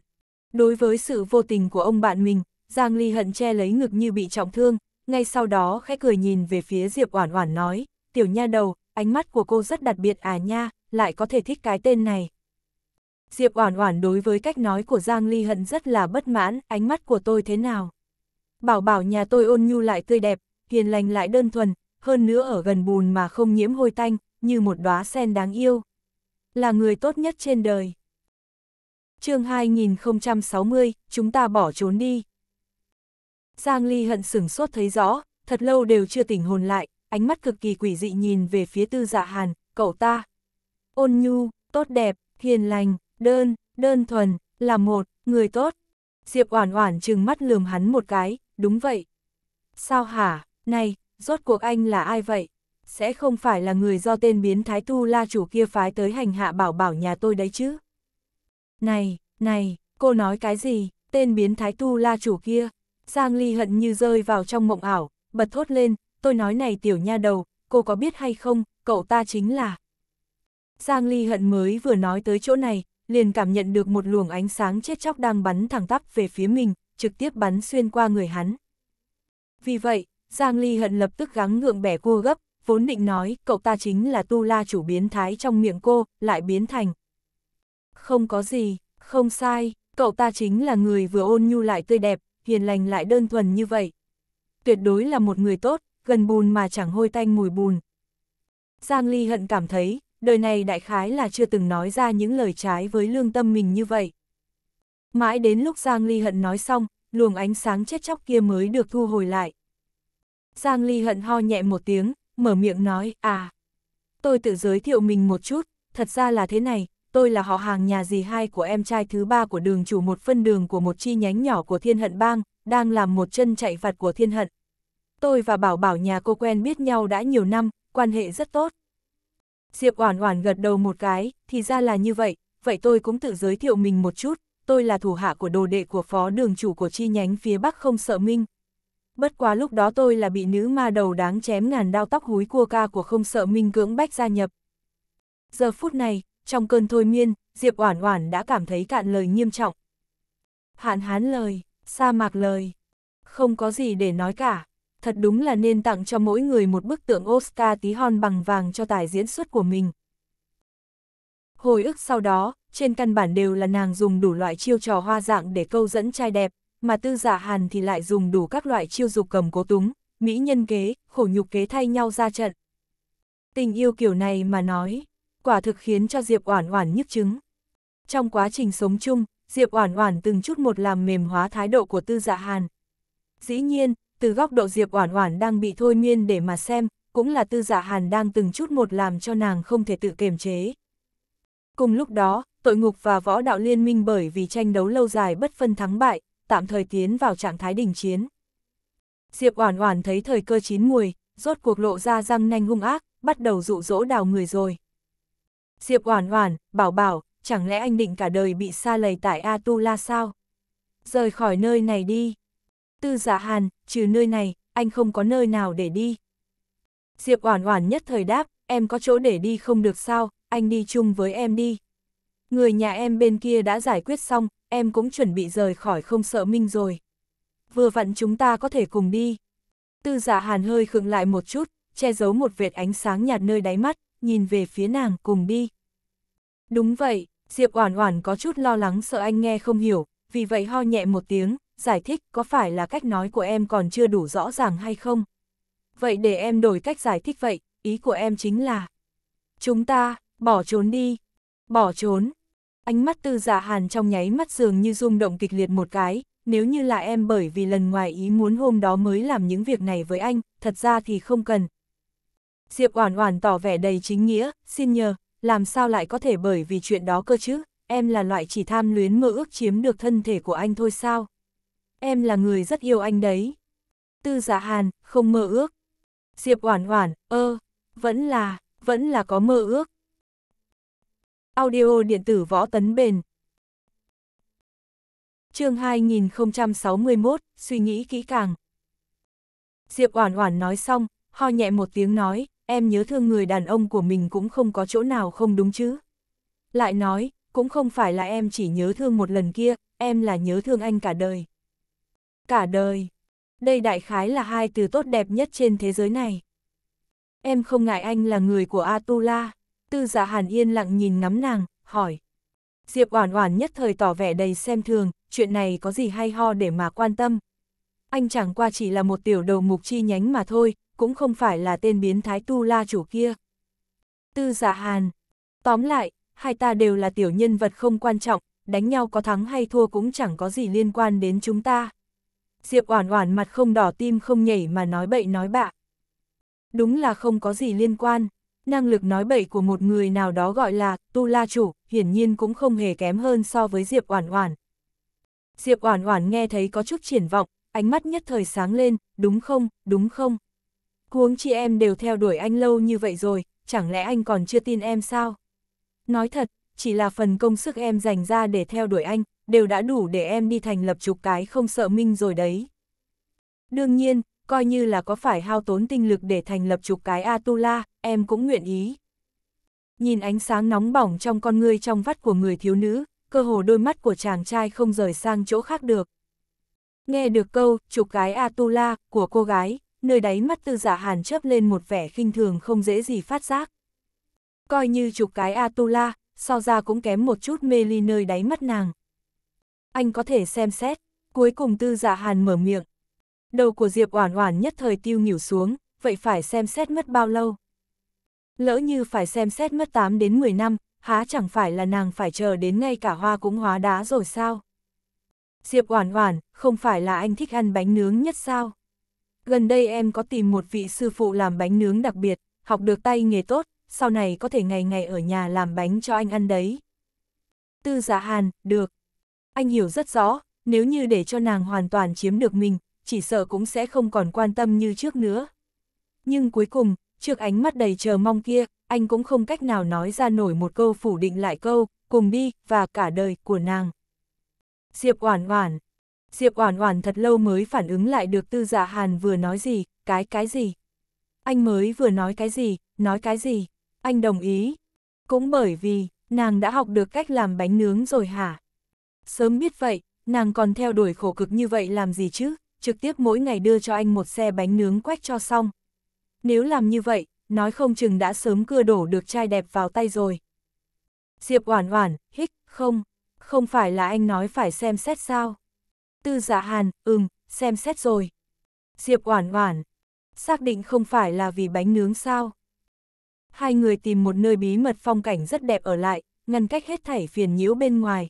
Đối với sự vô tình của ông bạn mình, Giang Ly hận che lấy ngực như bị trọng thương, ngay sau đó khẽ cười nhìn về phía Diệp Oản Oản nói, tiểu nha đầu, ánh mắt của cô rất đặc biệt à nha, lại có thể thích cái tên này. Diệp Oản Oản đối với cách nói của Giang Ly Hận rất là bất mãn, ánh mắt của tôi thế nào? Bảo bảo nhà tôi ôn nhu lại tươi đẹp, hiền lành lại đơn thuần, hơn nữa ở gần bùn mà không nhiễm hôi tanh, như một đóa sen đáng yêu. Là người tốt nhất trên đời. chương 2060, chúng ta bỏ trốn đi. Giang Ly Hận sửng sốt thấy rõ, thật lâu đều chưa tỉnh hồn lại, ánh mắt cực kỳ quỷ dị nhìn về phía tư dạ hàn, cậu ta, ôn nhu, tốt đẹp, hiền lành, đơn, đơn thuần, là một, người tốt. Diệp Oản Oản trừng mắt lườm hắn một cái, đúng vậy. Sao hả, này, rốt cuộc anh là ai vậy? Sẽ không phải là người do tên biến thái tu la chủ kia phái tới hành hạ bảo bảo nhà tôi đấy chứ? Này, này, cô nói cái gì, tên biến thái tu la chủ kia? Giang Ly hận như rơi vào trong mộng ảo, bật thốt lên, tôi nói này tiểu nha đầu, cô có biết hay không, cậu ta chính là, Giang Ly Hận mới vừa nói tới chỗ này, liền cảm nhận được một luồng ánh sáng chết chóc đang bắn thẳng tắp về phía mình, trực tiếp bắn xuyên qua người hắn. Vì vậy, Giang Ly Hận lập tức gắng ngượng bẻ cua gấp, vốn định nói cậu ta chính là tu la chủ biến thái trong miệng cô, lại biến thành. Không có gì, không sai, cậu ta chính là người vừa ôn nhu lại tươi đẹp, hiền lành lại đơn thuần như vậy. Tuyệt đối là một người tốt, gần bùn mà chẳng hôi tanh mùi bùn. Giang Ly Hận cảm thấy, đời này đại khái là chưa từng nói ra những lời trái với lương tâm mình như vậy. Mãi đến lúc Giang Ly Hận nói xong, luồng ánh sáng chết chóc kia mới được thu hồi lại. Giang Ly Hận ho nhẹ một tiếng, mở miệng nói, à, tôi tự giới thiệu mình một chút, thật ra là thế này, tôi là họ hàng nhà dì hai của em trai thứ ba của đường chủ một phân đường của một chi nhánh nhỏ của thiên hận bang, đang làm một chân chạy vặt của thiên hận. Tôi và Bảo Bảo nhà cô quen biết nhau đã nhiều năm, quan hệ rất tốt. Diệp Oản Oản gật đầu một cái, thì ra là như vậy, vậy tôi cũng tự giới thiệu mình một chút, tôi là thủ hạ của đồ đệ của phó đường chủ của chi nhánh phía Bắc không sợ minh. Bất quá lúc đó tôi là bị nữ ma đầu đáng chém ngàn đao tóc húi cua ca của không sợ minh cưỡng bách gia nhập. Giờ phút này, trong cơn thôi miên, Diệp Oản Oản đã cảm thấy cạn lời nghiêm trọng. Hạn hán lời, sa mạc lời, không có gì để nói cả thật đúng là nên tặng cho mỗi người một bức tượng Oscar tí hon bằng vàng cho tài diễn xuất của mình. Hồi ức sau đó, trên căn bản đều là nàng dùng đủ loại chiêu trò hoa dạng để câu dẫn trai đẹp, mà tư giả dạ hàn thì lại dùng đủ các loại chiêu dục cầm cố túng, mỹ nhân kế, khổ nhục kế thay nhau ra trận. Tình yêu kiểu này mà nói, quả thực khiến cho Diệp Oản Oản nhức chứng. Trong quá trình sống chung, Diệp Oản Oản từng chút một làm mềm hóa thái độ của Tư Dạ Hàn. Dĩ nhiên, từ góc độ Diệp Oản Oản đang bị thôi miên để mà xem, cũng là Tư Dạ Hàn đang từng chút một làm cho nàng không thể tự kiềm chế. Cùng lúc đó, tội ngục và võ đạo liên minh bởi vì tranh đấu lâu dài bất phân thắng bại, tạm thời tiến vào trạng thái đình chiến. Diệp Oản Oản thấy thời cơ chín muồi, rốt cuộc lộ ra răng nanh hung ác, bắt đầu dụ dỗ đào người rồi. Diệp Oản Oản, bảo bảo, chẳng lẽ anh định cả đời bị xa lầy tại atula sao? Rời khỏi nơi này đi. Tư Dạ hàn, trừ nơi này, anh không có nơi nào để đi. Diệp Oản Oản nhất thời đáp, em có chỗ để đi không được sao, anh đi chung với em đi. Người nhà em bên kia đã giải quyết xong, em cũng chuẩn bị rời khỏi không sợ Minh rồi. Vừa vặn chúng ta có thể cùng đi. Tư Dạ hàn hơi khựng lại một chút, che giấu một vệt ánh sáng nhạt nơi đáy mắt, nhìn về phía nàng cùng đi. Đúng vậy, Diệp Oản Oản có chút lo lắng sợ anh nghe không hiểu, vì vậy ho nhẹ một tiếng, giải thích có phải là cách nói của em còn chưa đủ rõ ràng hay không? Vậy để em đổi cách giải thích vậy, ý của em chính là Chúng ta, bỏ trốn đi, bỏ trốn. Ánh mắt tư dạ hàn trong nháy mắt dường như rung động kịch liệt một cái, nếu như là em bởi vì lần ngoài ý muốn hôm đó mới làm những việc này với anh, thật ra thì không cần. Diệp Oản Oản tỏ vẻ đầy chính nghĩa, xin nhờ, làm sao lại có thể bởi vì chuyện đó cơ chứ, em là loại chỉ tham luyến mơ ước chiếm được thân thể của anh thôi sao? em là người rất yêu anh đấy. Tư giả dạ hàn, không mơ ước. Diệp oản oản, ơ, vẫn là, vẫn là có mơ ước. Audio điện tử võ tấn bền. chương 2061, suy nghĩ kỹ càng. Diệp oản oản nói xong, ho nhẹ một tiếng nói, em nhớ thương người đàn ông của mình cũng không có chỗ nào không đúng chứ. Lại nói, cũng không phải là em chỉ nhớ thương một lần kia, em là nhớ thương anh cả đời. Cả đời. Đây đại khái là hai từ tốt đẹp nhất trên thế giới này. Em không ngại anh là người của Atula. Tư giả dạ hàn yên lặng nhìn ngắm nàng, hỏi. Diệp Oản Oản nhất thời tỏ vẻ đầy xem thường, chuyện này có gì hay ho để mà quan tâm. Anh chẳng qua chỉ là một tiểu đầu mục chi nhánh mà thôi, cũng không phải là tên biến thái tu la chủ kia. Tư giả dạ Hàn, tóm lại, hai ta đều là tiểu nhân vật không quan trọng, đánh nhau có thắng hay thua cũng chẳng có gì liên quan đến chúng ta. Diệp Oản Oản mặt không đỏ tim không nhảy mà nói bậy nói bạ. Đúng là không có gì liên quan, năng lực nói bậy của một người nào đó gọi là tu la chủ, hiển nhiên cũng không hề kém hơn so với Diệp Oản Oản. Diệp Oản Oản nghe thấy có chút triển vọng, ánh mắt nhất thời sáng lên, đúng không, đúng không? Huống chị em đều theo đuổi anh lâu như vậy rồi, chẳng lẽ anh còn chưa tin em sao? Nói thật, chỉ là phần công sức em dành ra để theo đuổi anh, đều đã đủ để em đi thành lập chục cái không sợ minh rồi đấy. Đương nhiên, coi như là có phải hao tốn tinh lực để thành lập chục cái Atula, em cũng nguyện ý. Nhìn ánh sáng nóng bỏng trong con ngươi trong vắt của người thiếu nữ, cơ hồ đôi mắt của chàng trai không rời sang chỗ khác được. Nghe được câu, chục cái Atula, của cô gái, nơi đáy mắt tư giả dạ hàn chớp lên một vẻ khinh thường không dễ gì phát giác. Coi như chục cái Atula, so ra cũng kém một chút mê ly nơi đáy mắt nàng anh có thể xem xét. Cuối cùng tư Dạ hàn mở miệng. Đầu của Diệp Oản Oản nhất thời tiêu nghỉu xuống, vậy phải xem xét mất bao lâu? Lỡ như phải xem xét mất 8 đến 10 năm, há chẳng phải là nàng phải chờ đến ngay cả hoa cũng hóa đá rồi sao? Diệp Oản Oản, không phải là anh thích ăn bánh nướng nhất sao? Gần đây em có tìm một vị sư phụ làm bánh nướng đặc biệt, học được tay nghề tốt, sau này có thể ngày ngày ở nhà làm bánh cho anh ăn đấy. Tư Giả dạ Hàn, được, anh hiểu rất rõ, nếu như để cho nàng hoàn toàn chiếm được mình, chỉ sợ cũng sẽ không còn quan tâm như trước nữa. Nhưng cuối cùng, trước ánh mắt đầy chờ mong kia, anh cũng không cách nào nói ra nổi một câu phủ định lại câu, cùng đi, và cả đời của nàng. Diệp Oản Oản Diệp Oản Oản thật lâu mới phản ứng lại được Tư giả dạ Hàn vừa nói gì, cái cái gì. Anh mới vừa nói cái gì, nói cái gì, anh đồng ý. Cũng bởi vì, nàng đã học được cách làm bánh nướng rồi hả? Sớm biết vậy, nàng còn theo đuổi khổ cực như vậy làm gì chứ, trực tiếp mỗi ngày đưa cho anh một xe bánh nướng quách cho xong. Nếu làm như vậy, nói không chừng đã sớm cưa đổ được trai đẹp vào tay rồi. Diệp Oản Oản, hích, không, không phải là anh nói phải xem xét sao? Tư Dạ Hàn, ừm, xem xét rồi. Diệp Oản Oản, xác định không phải là vì bánh nướng sao? Hai người tìm một nơi bí mật phong cảnh rất đẹp ở lại, ngăn cách hết thảy phiền nhiễu bên ngoài,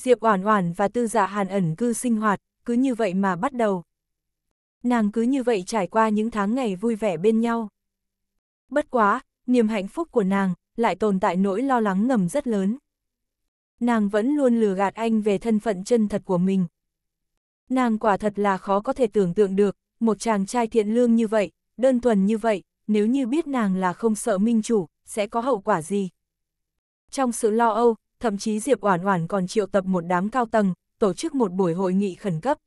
Diệp Oản Oản và Tư Dạ Hàn ẩn cư sinh hoạt, cứ như vậy mà bắt đầu. Nàng cứ như vậy trải qua những tháng ngày vui vẻ bên nhau. Bất quá, niềm hạnh phúc của nàng lại tồn tại nỗi lo lắng ngầm rất lớn. Nàng vẫn luôn lừa gạt anh về thân phận chân thật của mình. Nàng quả thật là khó có thể tưởng tượng được, một chàng trai thiện lương như vậy, đơn thuần như vậy, nếu như biết nàng là không sợ minh chủ, sẽ có hậu quả gì. Trong sự lo âu, thậm chí Diệp Oản Oản còn triệu tập một đám cao tầng, tổ chức một buổi hội nghị khẩn cấp.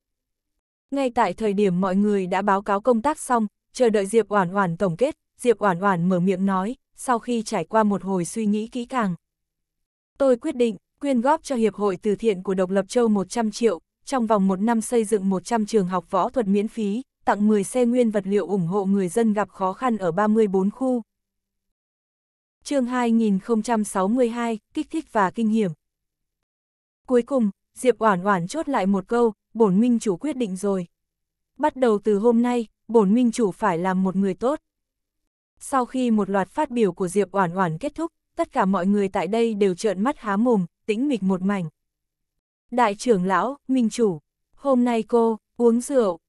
Ngay tại thời điểm mọi người đã báo cáo công tác xong, chờ đợi Diệp Oản Oản tổng kết, Diệp Oản Oản mở miệng nói, sau khi trải qua một hồi suy nghĩ kỹ càng. Tôi quyết định quyên góp cho Hiệp hội từ thiện của Độc Lập Châu 100 triệu, trong vòng một năm xây dựng 100 trường học võ thuật miễn phí, tặng 10 xe nguyên vật liệu ủng hộ người dân gặp khó khăn ở 34 khu chương 2062, kích thích và kinh hiểm. Cuối cùng, Diệp Oản Oản chốt lại một câu, bổn minh chủ quyết định rồi. Bắt đầu từ hôm nay, bổn minh chủ phải làm một người tốt. Sau khi một loạt phát biểu của Diệp Oản Oản kết thúc, tất cả mọi người tại đây đều trợn mắt há mồm, tĩnh mịch một mảnh. Đại trưởng lão, minh chủ, hôm nay cô, uống rượu.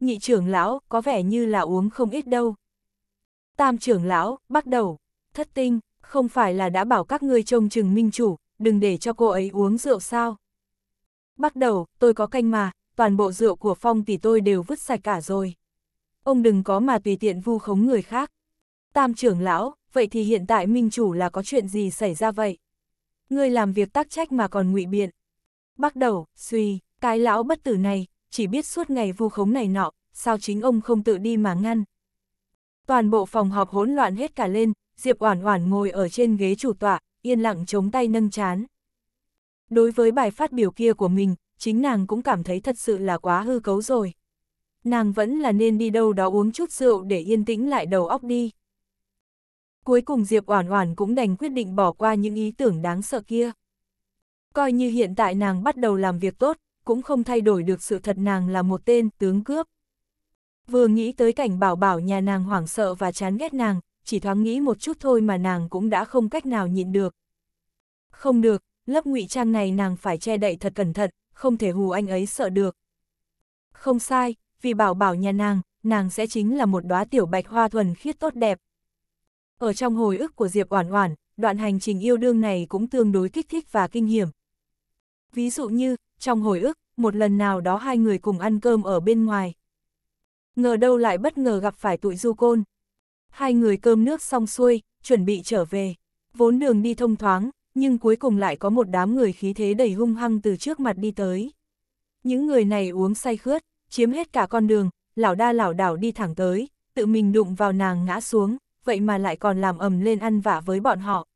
Nhị trưởng lão, có vẻ như là uống không ít đâu. Tam trưởng lão, bắt đầu thất tinh, không phải là đã bảo các ngươi trông chừng minh chủ, đừng để cho cô ấy uống rượu sao. Bắt đầu, tôi có canh mà, toàn bộ rượu của phong tỷ tôi đều vứt sạch cả rồi. Ông đừng có mà tùy tiện vu khống người khác. Tam trưởng lão, vậy thì hiện tại minh chủ là có chuyện gì xảy ra vậy? Ngươi làm việc tác trách mà còn ngụy biện. Bắt đầu, suy, cái lão bất tử này, chỉ biết suốt ngày vu khống này nọ, sao chính ông không tự đi mà ngăn. Toàn bộ phòng họp hỗn loạn hết cả lên, Diệp Oản Oản ngồi ở trên ghế chủ tọa, yên lặng chống tay nâng chán. Đối với bài phát biểu kia của mình, chính nàng cũng cảm thấy thật sự là quá hư cấu rồi. Nàng vẫn là nên đi đâu đó uống chút rượu để yên tĩnh lại đầu óc đi. Cuối cùng Diệp Oản Oản cũng đành quyết định bỏ qua những ý tưởng đáng sợ kia. Coi như hiện tại nàng bắt đầu làm việc tốt, cũng không thay đổi được sự thật nàng là một tên tướng cướp. Vừa nghĩ tới cảnh bảo bảo nhà nàng hoảng sợ và chán ghét nàng, chỉ thoáng nghĩ một chút thôi mà nàng cũng đã không cách nào nhịn được. Không được, lớp ngụy trang này nàng phải che đậy thật cẩn thận, không thể hù anh ấy sợ được. Không sai, vì bảo bảo nhà nàng, nàng sẽ chính là một đóa tiểu bạch hoa thuần khiết tốt đẹp. Ở trong hồi ức của Diệp Oản Oản, đoạn hành trình yêu đương này cũng tương đối kích thích và kinh hiểm. Ví dụ như, trong hồi ức, một lần nào đó hai người cùng ăn cơm ở bên ngoài. Ngờ đâu lại bất ngờ gặp phải tụi du côn hai người cơm nước xong xuôi, chuẩn bị trở về. Vốn đường đi thông thoáng, nhưng cuối cùng lại có một đám người khí thế đầy hung hăng từ trước mặt đi tới. Những người này uống say khướt, chiếm hết cả con đường, lão đa lão đảo đi thẳng tới, tự mình đụng vào nàng ngã xuống, vậy mà lại còn làm ầm lên ăn vả với bọn họ.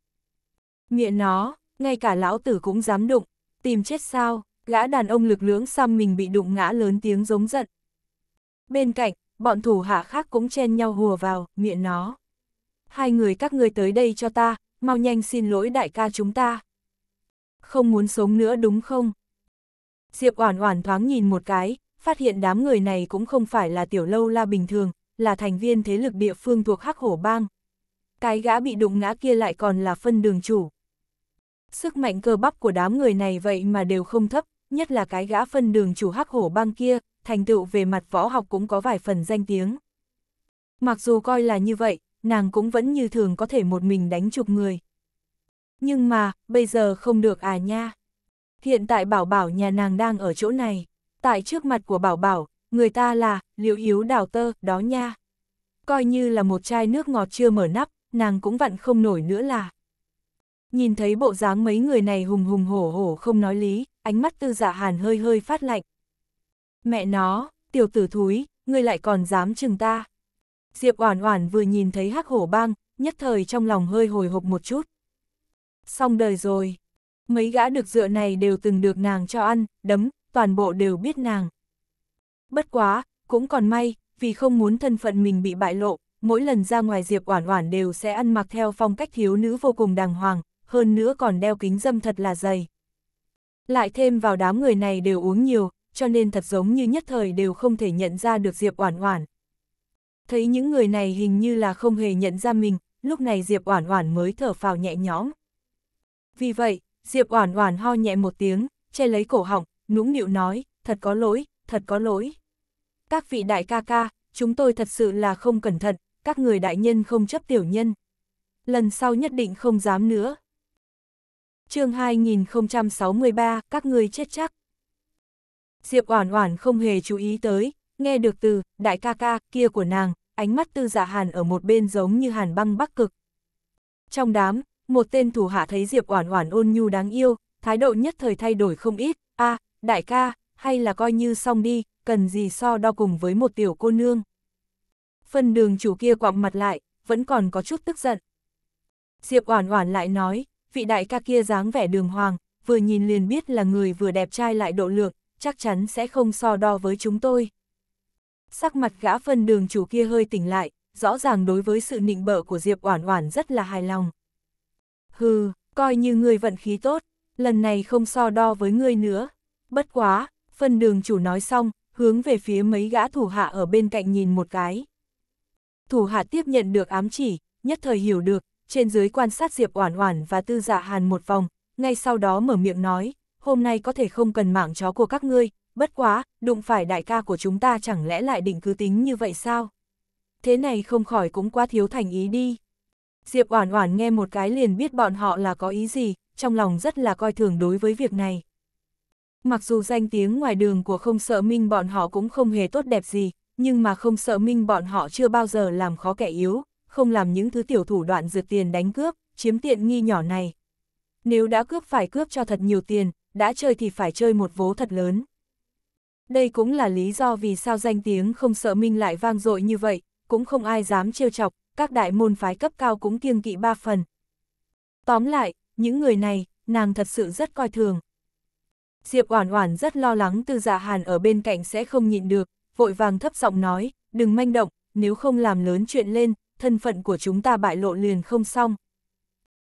Miệng nó, ngay cả lão tử cũng dám đụng, tìm chết sao, gã đàn ông lực lưỡng xăm mình bị đụng ngã lớn tiếng giống giận. Bên cạnh, bọn thủ hạ khác cũng chen nhau hùa vào, miệng nó. Hai người các ngươi tới đây cho ta, mau nhanh xin lỗi đại ca chúng ta. Không muốn sống nữa đúng không? Diệp Oản Oản thoáng nhìn một cái, phát hiện đám người này cũng không phải là tiểu lâu la bình thường, là thành viên thế lực địa phương thuộc Hắc Hổ Bang. Cái gã bị đụng ngã kia lại còn là phân đường chủ. Sức mạnh cơ bắp của đám người này vậy mà đều không thấp, nhất là cái gã phân đường chủ Hắc Hổ Bang kia, thành tựu về mặt võ học cũng có vài phần danh tiếng. Mặc dù coi là như vậy, nàng cũng vẫn như thường có thể một mình đánh chục người. Nhưng mà, bây giờ không được à nha. Hiện tại bảo bảo nhà nàng đang ở chỗ này. Tại trước mặt của bảo bảo, người ta là liễu yếu đào tơ, đó nha. Coi như là một chai nước ngọt chưa mở nắp, nàng cũng vặn không nổi nữa là. Nhìn thấy bộ dáng mấy người này hùng hùng hổ hổ không nói lý, ánh mắt tư giả dạ hàn hơi hơi phát lạnh. Mẹ nó, tiểu tử thúi, ngươi lại còn dám chừng ta. Diệp Oản Oản vừa nhìn thấy Hắc Hổ Bang, nhất thời trong lòng hơi hồi hộp một chút. Xong đời rồi. Mấy gã được dựa này đều từng được nàng cho ăn, đấm, toàn bộ đều biết nàng. Bất quá, cũng còn may, vì không muốn thân phận mình bị bại lộ, mỗi lần ra ngoài Diệp Oản Oản đều sẽ ăn mặc theo phong cách thiếu nữ vô cùng đàng hoàng, hơn nữa còn đeo kính dâm thật là dày. Lại thêm vào đám người này đều uống nhiều, cho nên thật giống như nhất thời đều không thể nhận ra được Diệp Oản Oản. Thấy những người này hình như là không hề nhận ra mình, lúc này Diệp Oản Oản mới thở phào nhẹ nhõm. Vì vậy, Diệp Oản Oản ho nhẹ một tiếng, che lấy cổ họng, nũng nịu nói, thật có lỗi, thật có lỗi. Các vị đại ca ca, chúng tôi thật sự là không cẩn thận, các người đại nhân không chấp tiểu nhân. Lần sau nhất định không dám nữa. chương 2063, các người chết chắc. Diệp Oản Oản không hề chú ý tới, nghe được từ đại ca ca kia của nàng, ánh mắt Tư Dạ Hàn ở một bên giống như hàn băng bắc cực. Trong đám, một tên thủ hạ thấy Diệp Oản Oản ôn nhu đáng yêu, thái độ nhất thời thay đổi không ít, "A, đại ca, hay là coi như xong đi, cần gì so đo cùng với một tiểu cô nương." Phần đường chủ kia quặm mặt lại, vẫn còn có chút tức giận. Diệp Oản Oản lại nói, vị đại ca kia dáng vẻ đường hoàng, vừa nhìn liền biết là người vừa đẹp trai lại độ lượng, chắc chắn sẽ không so đo với chúng tôi. Sắc mặt gã phân đường chủ kia hơi tỉnh lại, rõ ràng đối với sự nịnh bợ của Diệp Oản Oản rất là hài lòng. Hừ, coi như ngươi vận khí tốt, lần này không so đo với ngươi nữa. Bất quá, phân đường chủ nói xong, hướng về phía mấy gã thủ hạ ở bên cạnh nhìn một cái. Thủ hạ tiếp nhận được ám chỉ, nhất thời hiểu được, trên dưới quan sát Diệp Oản Oản và Tư Dạ Hàn một vòng, ngay sau đó mở miệng nói, hôm nay có thể không cần mảng chó của các ngươi, bất quá, đụng phải đại ca của chúng ta chẳng lẽ lại định cứ tính như vậy sao? Thế này không khỏi cũng quá thiếu thành ý đi. Diệp Oản Oản nghe một cái liền biết bọn họ là có ý gì, trong lòng rất là coi thường đối với việc này. Mặc dù danh tiếng ngoài đường của không sợ minh bọn họ cũng không hề tốt đẹp gì, nhưng mà không sợ minh bọn họ chưa bao giờ làm khó kẻ yếu, không làm những thứ tiểu thủ đoạn rượt tiền đánh cướp, chiếm tiện nghi nhỏ này. Nếu đã cướp phải cướp cho thật nhiều tiền, đã chơi thì phải chơi một vố thật lớn. Đây cũng là lý do vì sao danh tiếng không sợ minh lại vang dội như vậy, cũng không ai dám trêu chọc, các đại môn phái cấp cao cũng kiêng kỵ ba phần. Tóm lại, những người này, nàng thật sự rất coi thường. Diệp Oản Oản rất lo lắng Tư Dạ Hàn ở bên cạnh sẽ không nhịn được, vội vàng thấp giọng nói, "Đừng manh động, nếu không làm lớn chuyện lên, thân phận của chúng ta bại lộ liền không xong."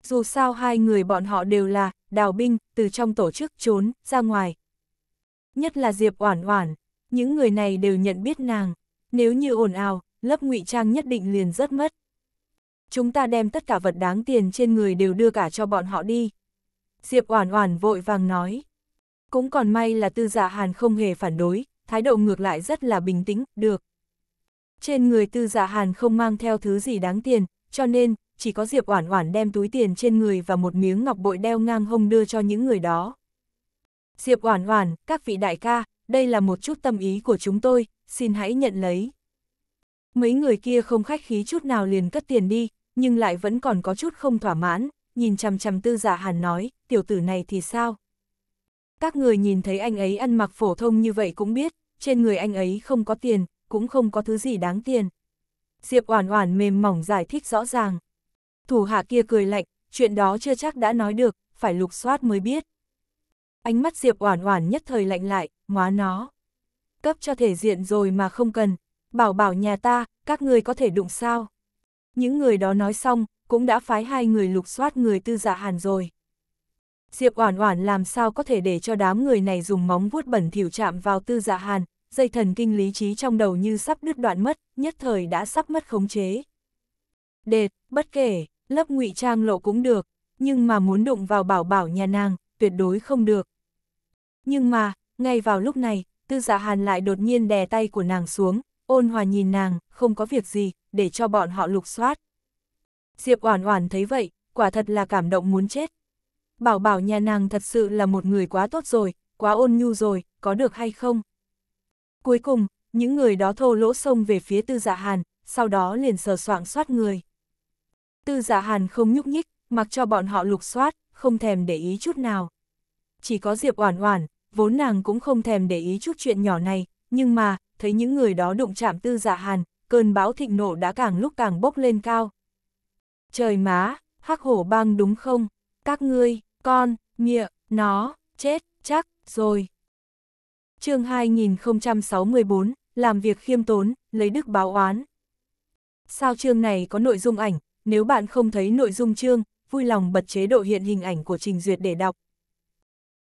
dù sao hai người bọn họ đều là đào binh, từ trong tổ chức trốn, ra ngoài. Nhất là Diệp Oản Oản, những người này đều nhận biết nàng, nếu như ồn ào, lớp ngụy trang nhất định liền rất mất. Chúng ta đem tất cả vật đáng tiền trên người đều đưa cả cho bọn họ đi. Diệp Oản Oản vội vàng nói. Cũng còn may là Tư Dạ Hàn không hề phản đối, thái độ ngược lại rất là bình tĩnh, được. Trên người Tư Dạ Hàn không mang theo thứ gì đáng tiền, cho nên chỉ có Diệp Oản Oản đem túi tiền trên người và một miếng ngọc bội đeo ngang hông đưa cho những người đó. Diệp Oản Oản, các vị đại ca, đây là một chút tâm ý của chúng tôi, xin hãy nhận lấy. Mấy người kia không khách khí chút nào liền cất tiền đi, nhưng lại vẫn còn có chút không thỏa mãn, nhìn chằm chằm Tư Giả dạ Hàn nói, tiểu tử này thì sao? Các người nhìn thấy anh ấy ăn mặc phổ thông như vậy cũng biết, trên người anh ấy không có tiền, cũng không có thứ gì đáng tiền. Diệp Oản Oản mềm mỏng giải thích rõ ràng. Thủ hạ kia cười lạnh, chuyện đó chưa chắc đã nói được, phải lục soát mới biết. Ánh mắt Diệp Oản Oản nhất thời lạnh lại, ngoá nó. Cấp cho thể diện rồi mà không cần, bảo bảo nhà ta, các người có thể đụng sao? Những người đó nói xong, cũng đã phái hai người lục soát người tư dạ hàn rồi. Diệp Oản Oản làm sao có thể để cho đám người này dùng móng vuốt bẩn thỉu chạm vào tư dạ hàn, dây thần kinh lý trí trong đầu như sắp đứt đoạn mất, nhất thời đã sắp mất khống chế. Đệt, bất kể, lấp ngụy trang lộ cũng được, nhưng mà muốn đụng vào bảo bảo nhà nàng, tuyệt đối không được. Nhưng mà, ngay vào lúc này, tư dạ hàn lại đột nhiên đè tay của nàng xuống, ôn hòa nhìn nàng, không có việc gì, để cho bọn họ lục soát. Diệp Oản Oản thấy vậy, quả thật là cảm động muốn chết. Bảo bảo nhà nàng thật sự là một người quá tốt rồi, quá ôn nhu rồi, có được hay không? Cuối cùng, những người đó thô lỗ xông về phía tư dạ hàn, sau đó liền sờ soạng soát người. Tư giả dạ hàn không nhúc nhích, mặc cho bọn họ lục soát, không thèm để ý chút nào. Chỉ có Diệp Oản Oản, vốn nàng cũng không thèm để ý chút chuyện nhỏ này, nhưng mà, thấy những người đó đụng chạm tư giả dạ hàn, cơn báo thịnh nộ đã càng lúc càng bốc lên cao. Trời má, hắc hổ bang đúng không? Các ngươi, con, mịa, nó, chết, chắc, rồi. chương 2064, làm việc khiêm tốn, lấy đức báo oán. Sao chương này có nội dung ảnh, nếu bạn không thấy nội dung chương, vui lòng bật chế độ hiện hình ảnh của trình duyệt để đọc.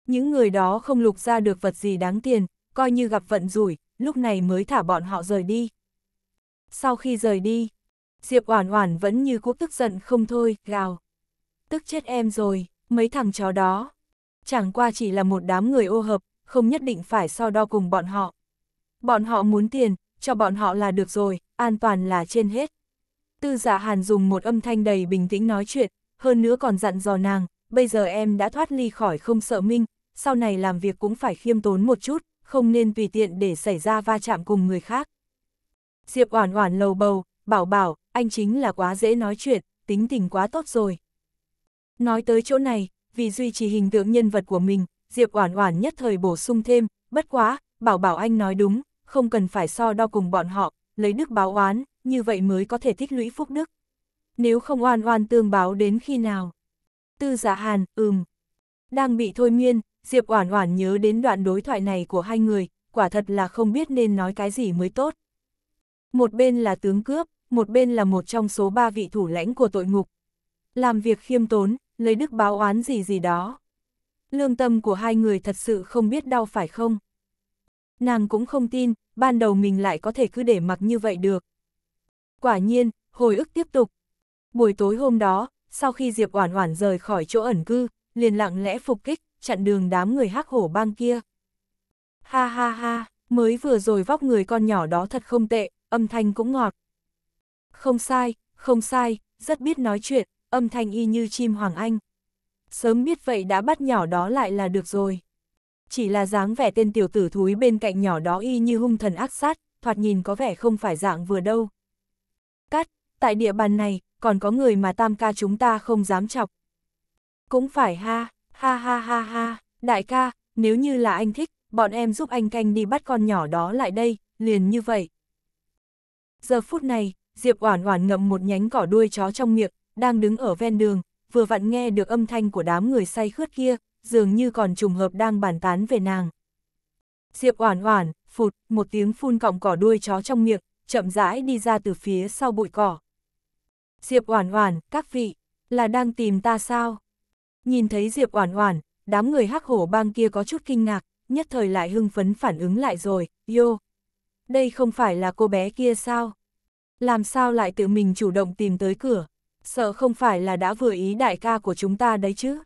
Những người đó không lục ra được vật gì đáng tiền, coi như gặp vận rủi, lúc này mới thả bọn họ rời đi. Sau khi rời đi, Diệp Oản Oản vẫn như cũ tức giận không thôi, gào. Tức chết em rồi, mấy thằng chó đó. Chẳng qua chỉ là một đám người ô hợp, không nhất định phải so đo cùng bọn họ. Bọn họ muốn tiền, cho bọn họ là được rồi, an toàn là trên hết. Tư giả dạ hàn dùng một âm thanh đầy bình tĩnh nói chuyện, hơn nữa còn dặn dò nàng, bây giờ em đã thoát ly khỏi không sợ minh, sau này làm việc cũng phải khiêm tốn một chút, không nên tùy tiện để xảy ra va chạm cùng người khác. Diệp oản oản lầu bầu, bảo bảo, anh chính là quá dễ nói chuyện, tính tình quá tốt rồi. Nói tới chỗ này, vì duy trì hình tượng nhân vật của mình, Diệp oản oản nhất thời bổ sung thêm, bất quá, bảo bảo anh nói đúng, không cần phải so đo cùng bọn họ, lấy đức báo oán, như vậy mới có thể tích lũy phúc đức. Nếu không oan oan tương báo đến khi nào? Tư giả dạ hàn, ừm. Đang bị thôi miên, Diệp Oản Oản nhớ đến đoạn đối thoại này của hai người, quả thật là không biết nên nói cái gì mới tốt. Một bên là tướng cướp, một bên là một trong số ba vị thủ lãnh của tội ngục. Làm việc khiêm tốn, lấy đức báo oán gì gì đó. Lương tâm của hai người thật sự không biết đau phải không? Nàng cũng không tin, ban đầu mình lại có thể cứ để mặc như vậy được. Quả nhiên, hồi ức tiếp tục. Buổi tối hôm đó, sau khi Diệp Oản Oản rời khỏi chỗ ẩn cư, liền lặng lẽ phục kích, chặn đường đám người hắc hổ bang kia. Ha ha ha, mới vừa rồi vóc người con nhỏ đó thật không tệ, âm thanh cũng ngọt. Không sai, không sai, rất biết nói chuyện, âm thanh y như chim hoàng anh. Sớm biết vậy đã bắt nhỏ đó lại là được rồi. Chỉ là dáng vẻ tên tiểu tử thúi bên cạnh nhỏ đó y như hung thần ác sát, thoạt nhìn có vẻ không phải dạng vừa đâu tại địa bàn này, còn có người mà tam ca chúng ta không dám chọc. Cũng phải ha, ha ha ha ha, đại ca, nếu như là anh thích, bọn em giúp anh canh đi bắt con nhỏ đó lại đây, liền như vậy. Giờ phút này, Diệp Oản Oản ngậm một nhánh cỏ đuôi chó trong miệng, đang đứng ở ven đường, vừa vặn nghe được âm thanh của đám người say khướt kia, dường như còn trùng hợp đang bàn tán về nàng. Diệp Oản Oản, phụt, một tiếng phun cọng cỏ đuôi chó trong miệng, chậm rãi đi ra từ phía sau bụi cỏ. Diệp Oản Oản, các vị, là đang tìm ta sao? Nhìn thấy Diệp Oản Oản, đám người hắc hổ bang kia có chút kinh ngạc, nhất thời lại hưng phấn phản ứng lại rồi, "Yo, đây không phải là cô bé kia sao? Làm sao lại tự mình chủ động tìm tới cửa? Sợ không phải là đã vừa ý đại ca của chúng ta đấy chứ?"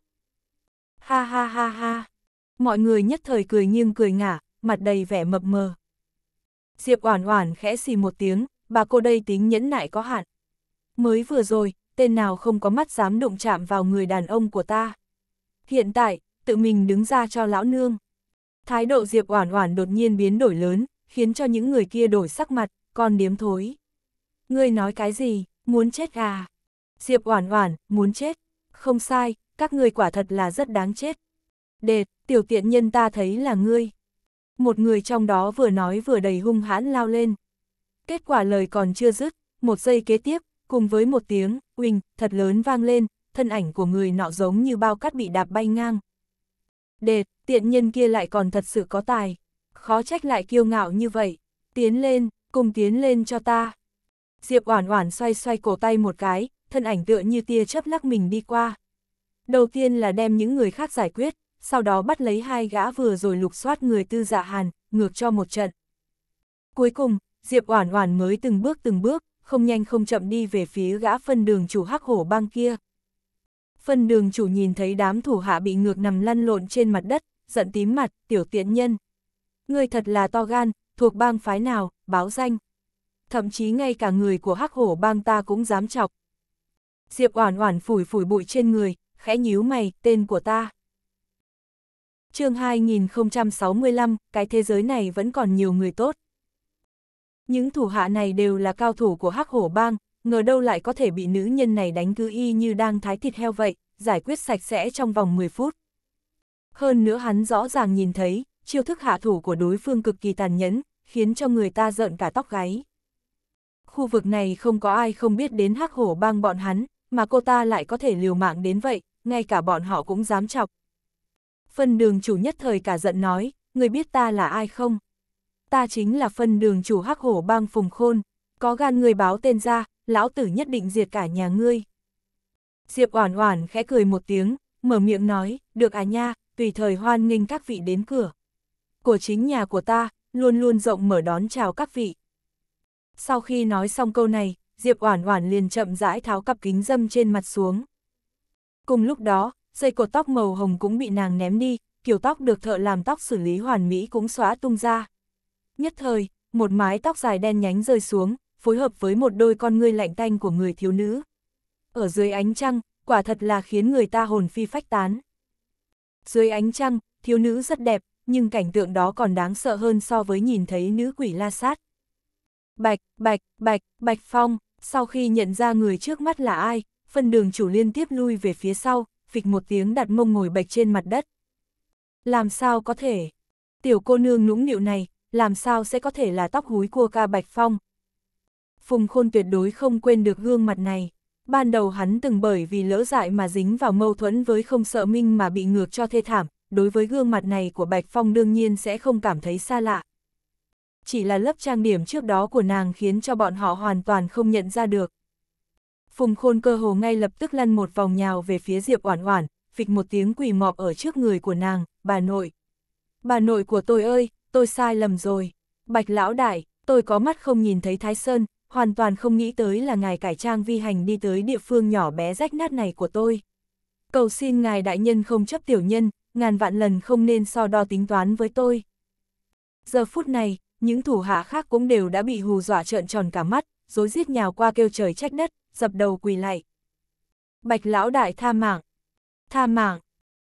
Ha ha ha ha. Mọi người nhất thời cười nghiêng cười ngả, mặt đầy vẻ mập mờ. Diệp Oản Oản khẽ xì một tiếng, bà cô đây tính nhẫn nại có hạn. Mới vừa rồi, tên nào không có mắt dám đụng chạm vào người đàn ông của ta. Hiện tại, tự mình đứng ra cho lão nương. Thái độ Diệp Oản Oản đột nhiên biến đổi lớn, khiến cho những người kia đổi sắc mặt, còn điếm thối. Ngươi nói cái gì, muốn chết à? Diệp Oản Oản, muốn chết. Không sai, các ngươi quả thật là rất đáng chết. Đệt, tiểu tiện nhân ta thấy là ngươi. Một người trong đó vừa nói vừa đầy hung hãn lao lên. Kết quả lời còn chưa dứt, một giây kế tiếp, cùng với một tiếng, uỳnh, thật lớn vang lên, thân ảnh của người nọ giống như bao cát bị đạp bay ngang. Đệt, tiện nhân kia lại còn thật sự có tài, khó trách lại kiêu ngạo như vậy, tiến lên, cùng tiến lên cho ta. Diệp Oản Oản xoay xoay cổ tay một cái, thân ảnh tựa như tia chớp lắc mình đi qua. Đầu tiên là đem những người khác giải quyết, sau đó bắt lấy hai gã vừa rồi lục soát người tư dạ hàn, ngược cho một trận. Cuối cùng, Diệp Oản Oản mới từng bước từng bước, không nhanh không chậm đi về phía gã phân đường chủ hắc hổ băng kia. Phân đường chủ nhìn thấy đám thủ hạ bị ngược nằm lăn lộn trên mặt đất, giận tím mặt, tiểu tiện nhân. Người thật là to gan, thuộc bang phái nào, báo danh. Thậm chí ngay cả người của hắc hổ bang ta cũng dám chọc. Diệp oản oản phủi phủi bụi trên người, khẽ nhíu mày, tên của ta. chương 2065, cái thế giới này vẫn còn nhiều người tốt. Những thủ hạ này đều là cao thủ của hắc hổ bang, ngờ đâu lại có thể bị nữ nhân này đánh cứ y như đang thái thịt heo vậy, giải quyết sạch sẽ trong vòng 10 phút. Hơn nữa hắn rõ ràng nhìn thấy, chiêu thức hạ thủ của đối phương cực kỳ tàn nhẫn, khiến cho người ta giận cả tóc gáy. Khu vực này không có ai không biết đến hắc hổ bang bọn hắn, mà cô ta lại có thể liều mạng đến vậy, ngay cả bọn họ cũng dám chọc. Phân đường chủ nhất thời cả giận nói, người biết ta là ai không? ta chính là phân đường chủ hắc hổ bang phùng khôn, có gan người báo tên ra, lão tử nhất định diệt cả nhà ngươi. Diệp Oản Oản khẽ cười một tiếng, mở miệng nói, được à nha, tùy thời hoan nghênh các vị đến cửa. Của chính nhà của ta, luôn luôn rộng mở đón chào các vị. Sau khi nói xong câu này, Diệp Oản Oản liền chậm rãi tháo cặp kính dâm trên mặt xuống. Cùng lúc đó, dây cột tóc màu hồng cũng bị nàng ném đi, kiểu tóc được thợ làm tóc xử lý hoàn mỹ cũng xóa tung ra. Nhất thời, một mái tóc dài đen nhánh rơi xuống, phối hợp với một đôi con ngươi lạnh tanh của người thiếu nữ. Ở dưới ánh trăng, quả thật là khiến người ta hồn phi phách tán. Dưới ánh trăng, thiếu nữ rất đẹp, nhưng cảnh tượng đó còn đáng sợ hơn so với nhìn thấy nữ quỷ la sát. Bạch, bạch, bạch, bạch phong, sau khi nhận ra người trước mắt là ai, phân đường chủ liên tiếp lui về phía sau, phịch một tiếng đặt mông ngồi bạch trên mặt đất. Làm sao có thể? Tiểu cô nương nũng nịu này, làm sao sẽ có thể là tóc húi cua ca Bạch Phong. Phùng Khôn tuyệt đối không quên được gương mặt này. Ban đầu hắn từng bởi vì lỡ dại mà dính vào mâu thuẫn với không sợ minh mà bị ngược cho thê thảm, đối với gương mặt này của Bạch Phong đương nhiên sẽ không cảm thấy xa lạ. Chỉ là lớp trang điểm trước đó của nàng khiến cho bọn họ hoàn toàn không nhận ra được. Phùng Khôn cơ hồ ngay lập tức lăn một vòng nhào về phía Diệp Oản Oản, phịch một tiếng quỳ mọp ở trước người của nàng, bà nội. Bà nội của tôi ơi, tôi sai lầm rồi. Bạch lão đại, tôi có mắt không nhìn thấy Thái Sơn, hoàn toàn không nghĩ tới là ngài cải trang vi hành đi tới địa phương nhỏ bé rách nát này của tôi. Cầu xin ngài đại nhân không chấp tiểu nhân, ngàn vạn lần không nên so đo tính toán với tôi. Giờ phút này, những thủ hạ khác cũng đều đã bị hù dọa trợn tròn cả mắt, dối giết nhào qua kêu trời trách đất, dập đầu quỳ lạy Bạch lão đại tha mạng. Tha mạng.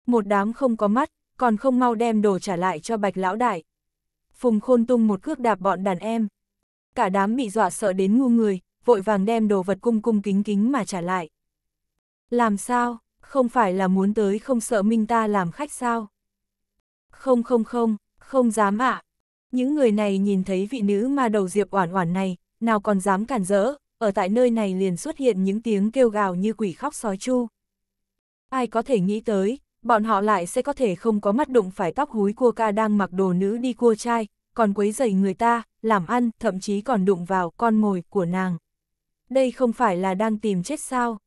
Một đám không có mắt, còn không mau đem đồ trả lại cho bạch lão đại. Phùng Khôn tung một cước đạp bọn đàn em. Cả đám bị dọa sợ đến ngu người, vội vàng đem đồ vật cung cung kính kính mà trả lại. Làm sao, không phải là muốn tới không sợ Minh ta làm khách sao? Không không không, không dám ạ. À. Những người này nhìn thấy vị nữ ma đầu diệp oản oản này, nào còn dám cản rỡ, ở tại nơi này liền xuất hiện những tiếng kêu gào như quỷ khóc sói chu. Ai có thể nghĩ tới, bọn họ lại sẽ có thể không có mắt đụng phải tóc húi cua ca đang mặc đồ nữ đi cua trai, còn quấy rầy người ta, làm ăn, thậm chí còn đụng vào con mồi của nàng. Đây không phải là đang tìm chết sao.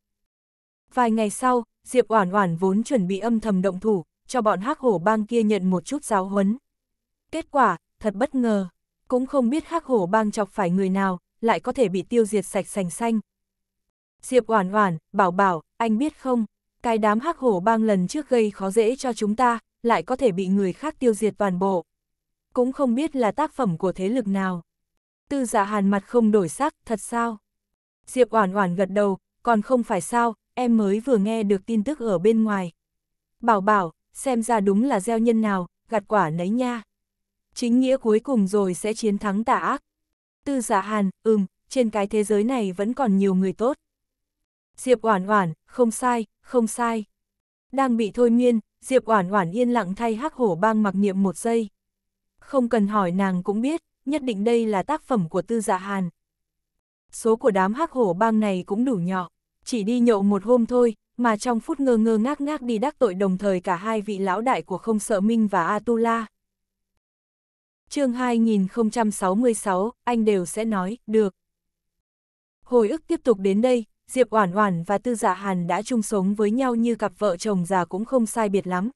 Vài ngày sau, Diệp Oản Oản vốn chuẩn bị âm thầm động thủ, cho bọn hắc hổ bang kia nhận một chút giáo huấn. Kết quả, thật bất ngờ, cũng không biết hắc hổ bang chọc phải người nào, lại có thể bị tiêu diệt sạch sành sanh. Diệp Oản Oản, bảo bảo, anh biết không, cái đám hắc hổ bang lần trước gây khó dễ cho chúng ta, lại có thể bị người khác tiêu diệt toàn bộ. Cũng không biết là tác phẩm của thế lực nào. Tư dạ hàn mặt không đổi sắc, thật sao? Diệp Oản Oản gật đầu, còn không phải sao, em mới vừa nghe được tin tức ở bên ngoài. Bảo bảo, xem ra đúng là gieo nhân nào, gặt quả nấy nha. Chính nghĩa cuối cùng rồi sẽ chiến thắng tà ác. Tư giả dạ hàn, ừm, trên cái thế giới này vẫn còn nhiều người tốt. Diệp Oản Oản, không sai, không sai. Đang bị thôi miên, Diệp Oản Oản yên lặng thay Hắc Hổ Bang mặc niệm một giây. Không cần hỏi nàng cũng biết, nhất định đây là tác phẩm của Tư Dạ Hàn. Số của đám Hắc Hổ Bang này cũng đủ nhỏ, chỉ đi nhậu một hôm thôi, mà trong phút ngơ ngơ ngác ngác đi đắc tội đồng thời cả hai vị lão đại của Không Sợ Minh và Atula. Chương 2066, anh đều sẽ nói, được. Hồi ức tiếp tục đến đây, Diệp Oản Oản và Tư Dạ Hàn đã chung sống với nhau như cặp vợ chồng già cũng không sai biệt lắm.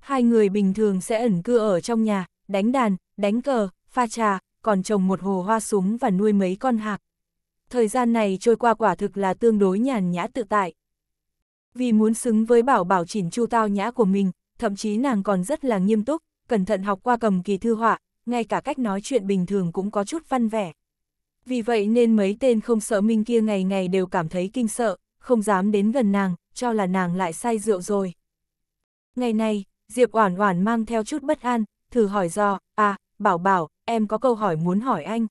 Hai người bình thường sẽ ẩn cư ở trong nhà, đánh đàn, đánh cờ, pha trà, còn trồng một hồ hoa súng và nuôi mấy con hạc. Thời gian này trôi qua quả thực là tương đối nhàn nhã tự tại. Vì muốn xứng với bảo bảo chỉnh chu tao nhã của mình, thậm chí nàng còn rất là nghiêm túc, cẩn thận học qua cầm kỳ thư họa, ngay cả cách nói chuyện bình thường cũng có chút văn vẻ. Vì vậy nên mấy tên không sợ minh kia ngày ngày đều cảm thấy kinh sợ, không dám đến gần nàng, cho là nàng lại say rượu rồi. Ngày nay Diệp Oản Oản mang theo chút bất an, thử hỏi dò, à, bảo bảo, em có câu hỏi muốn hỏi anh.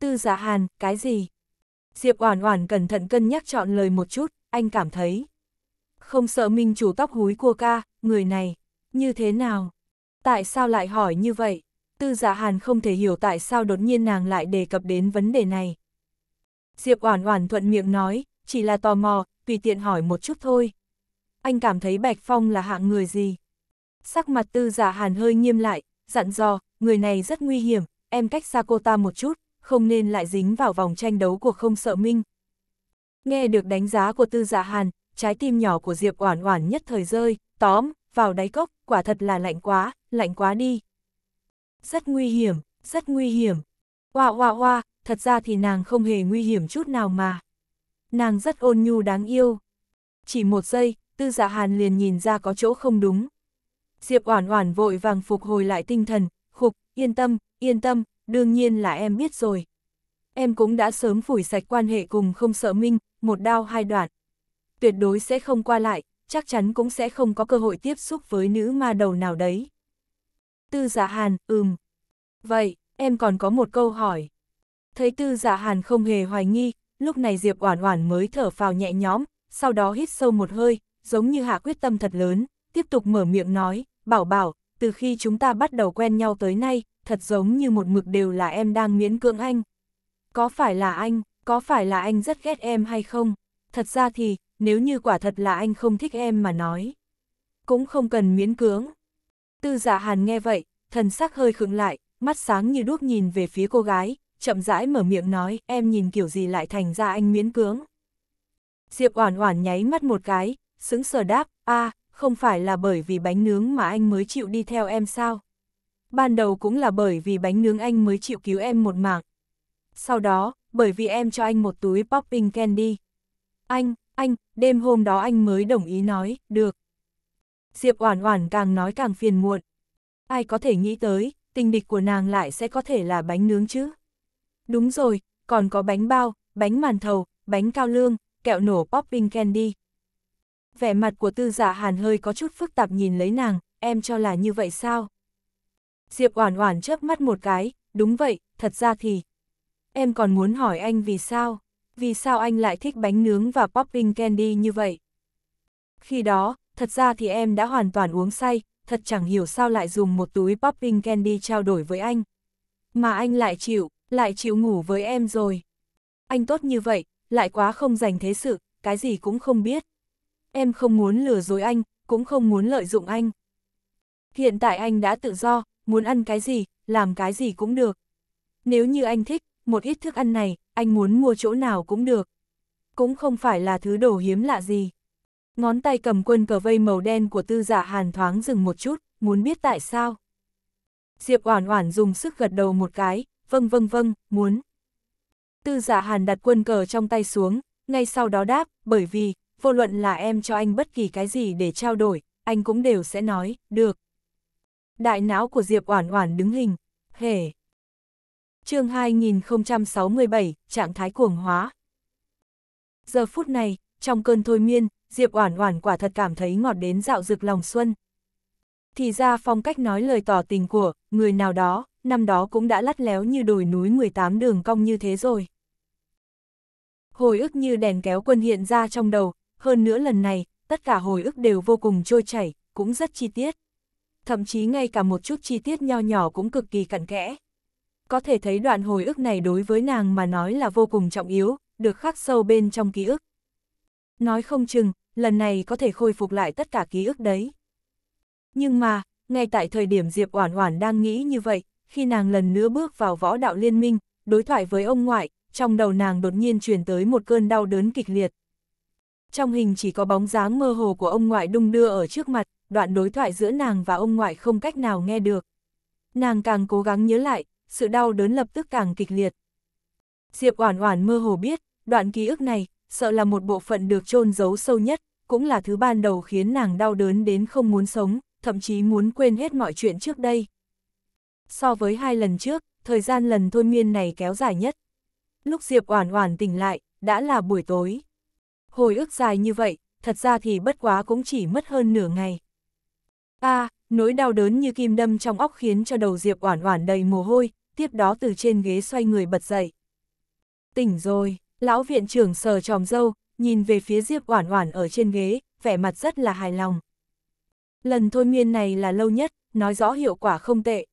Tư giả dạ hàn, cái gì? Diệp Oản Oản cẩn thận cân nhắc chọn lời một chút, anh cảm thấy. Không sợ Minh chủ tóc húi cua ca, người này, như thế nào? Tại sao lại hỏi như vậy? tư dạ hàn không thể hiểu tại sao đột nhiên nàng lại đề cập đến vấn đề này. Diệp Oản Oản thuận miệng nói, chỉ là tò mò, tùy tiện hỏi một chút thôi. Anh cảm thấy Bạch Phong là hạng người gì? Sắc mặt tư Dạ hàn hơi nghiêm lại, dặn dò, người này rất nguy hiểm, em cách xa cô ta một chút, không nên lại dính vào vòng tranh đấu của không sợ minh. Nghe được đánh giá của tư Dạ hàn, trái tim nhỏ của Diệp Oản Oản nhất thời rơi, tóm, vào đáy cốc, quả thật là lạnh quá, lạnh quá đi rất nguy hiểm, rất nguy hiểm. Oa oa oa, thật ra thì nàng không hề nguy hiểm chút nào mà. Nàng rất ôn nhu đáng yêu. Chỉ một giây, tư dạ hàn liền nhìn ra có chỗ không đúng. Diệp oản oản vội vàng phục hồi lại tinh thần, khục, yên tâm, yên tâm, đương nhiên là em biết rồi. Em cũng đã sớm phủi sạch quan hệ cùng không sợ minh, một đao hai đoạn. Tuyệt đối sẽ không qua lại, chắc chắn cũng sẽ không có cơ hội tiếp xúc với nữ ma đầu nào đấy. Tư giả dạ hàn, ừm. Vậy, em còn có một câu hỏi. Thấy tư giả dạ hàn không hề hoài nghi, lúc này Diệp Oản Oản mới thở phào nhẹ nhõm, sau đó hít sâu một hơi, giống như hạ quyết tâm thật lớn, tiếp tục mở miệng nói, bảo bảo, từ khi chúng ta bắt đầu quen nhau tới nay, thật giống như một mực đều là em đang miễn cưỡng anh. Có phải là anh, có phải là anh rất ghét em hay không? Thật ra thì, nếu như quả thật là anh không thích em mà nói, cũng không cần miễn cưỡng. Tư Dạ Hàn nghe vậy, thần sắc hơi khựng lại, mắt sáng như đuốc nhìn về phía cô gái, chậm rãi mở miệng nói, em nhìn kiểu gì lại thành ra anh miễn cưỡng. Diệp Oản Oản nháy mắt một cái, sững sờ đáp, "A, không phải là bởi vì bánh nướng mà anh mới chịu đi theo em sao? Ban đầu cũng là bởi vì bánh nướng anh mới chịu cứu em một mạng. Sau đó, bởi vì em cho anh một túi popping candy. Anh, anh, đêm hôm đó anh mới đồng ý nói, được. Diệp Oản Oản càng nói càng phiền muộn. Ai có thể nghĩ tới, tình địch của nàng lại sẽ có thể là bánh nướng chứ? Đúng rồi, còn có bánh bao, bánh màn thầu, bánh cao lương, kẹo nổ popping candy. Vẻ mặt của tư giả dạ hàn hơi có chút phức tạp nhìn lấy nàng, em cho là như vậy sao? Diệp Oản Oản chớp mắt một cái, đúng vậy, thật ra thì... Em còn muốn hỏi anh vì sao? Vì sao anh lại thích bánh nướng và popping candy như vậy? Khi đó, thật ra thì em đã hoàn toàn uống say, thật chẳng hiểu sao lại dùng một túi popping candy trao đổi với anh. Mà anh lại chịu, lại chịu ngủ với em rồi. Anh tốt như vậy, lại quá không dành thế sự, cái gì cũng không biết. Em không muốn lừa dối anh, cũng không muốn lợi dụng anh. Hiện tại anh đã tự do, muốn ăn cái gì, làm cái gì cũng được. Nếu như anh thích, một ít thức ăn này, anh muốn mua chỗ nào cũng được. Cũng không phải là thứ đồ hiếm lạ gì. Ngón tay cầm quân cờ vây màu đen của tư giả dạ hàn thoáng dừng một chút, muốn biết tại sao. Diệp Oản Oản dùng sức gật đầu một cái, vâng vâng vâng, muốn. Tư giả dạ hàn đặt quân cờ trong tay xuống, ngay sau đó đáp, bởi vì, vô luận là em cho anh bất kỳ cái gì để trao đổi, anh cũng đều sẽ nói, được. Đại não của Diệp Oản Oản đứng hình, hề. chương 2067, trạng thái cuồng hóa. Giờ phút này, trong cơn thôi miên, Diệp Oản Oản quả thật cảm thấy ngọt đến dạo dực lòng xuân. Thì ra phong cách nói lời tỏ tình của người nào đó, năm đó cũng đã lắt léo như đồi núi 18 đường cong như thế rồi. Hồi ức như đèn kéo quân hiện ra trong đầu, hơn nữa lần này, tất cả hồi ức đều vô cùng trôi chảy, cũng rất chi tiết. Thậm chí ngay cả một chút chi tiết nho nhỏ cũng cực kỳ cặn kẽ. Có thể thấy đoạn hồi ức này đối với nàng mà nói là vô cùng trọng yếu, được khắc sâu bên trong ký ức. Nói không chừng, lần này có thể khôi phục lại tất cả ký ức đấy. Nhưng mà, ngay tại thời điểm Diệp Oản Oản đang nghĩ như vậy, khi nàng lần nữa bước vào võ đạo liên minh, đối thoại với ông ngoại, trong đầu nàng đột nhiên truyền tới một cơn đau đớn kịch liệt. Trong hình chỉ có bóng dáng mơ hồ của ông ngoại đung đưa ở trước mặt, đoạn đối thoại giữa nàng và ông ngoại không cách nào nghe được. Nàng càng cố gắng nhớ lại, sự đau đớn lập tức càng kịch liệt. Diệp Oản Oản mơ hồ biết, đoạn ký ức này sợ là một bộ phận được chôn giấu sâu nhất, cũng là thứ ban đầu khiến nàng đau đớn đến không muốn sống, thậm chí muốn quên hết mọi chuyện trước đây. So với hai lần trước, thời gian lần thôi miên này kéo dài nhất. Lúc Diệp Oản Oản tỉnh lại, đã là buổi tối. Hồi ức dài như vậy, thật ra thì bất quá cũng chỉ mất hơn nửa ngày. A, nỗi đau đớn như kim đâm trong óc khiến cho đầu Diệp Oản Oản đầy mồ hôi, tiếp đó từ trên ghế xoay người bật dậy. Tỉnh rồi. Lão viện trưởng sờ tròm dâu, nhìn về phía Diệp Oản Oản ở trên ghế, vẻ mặt rất là hài lòng. Lần thôi miên này là lâu nhất, nói rõ hiệu quả không tệ.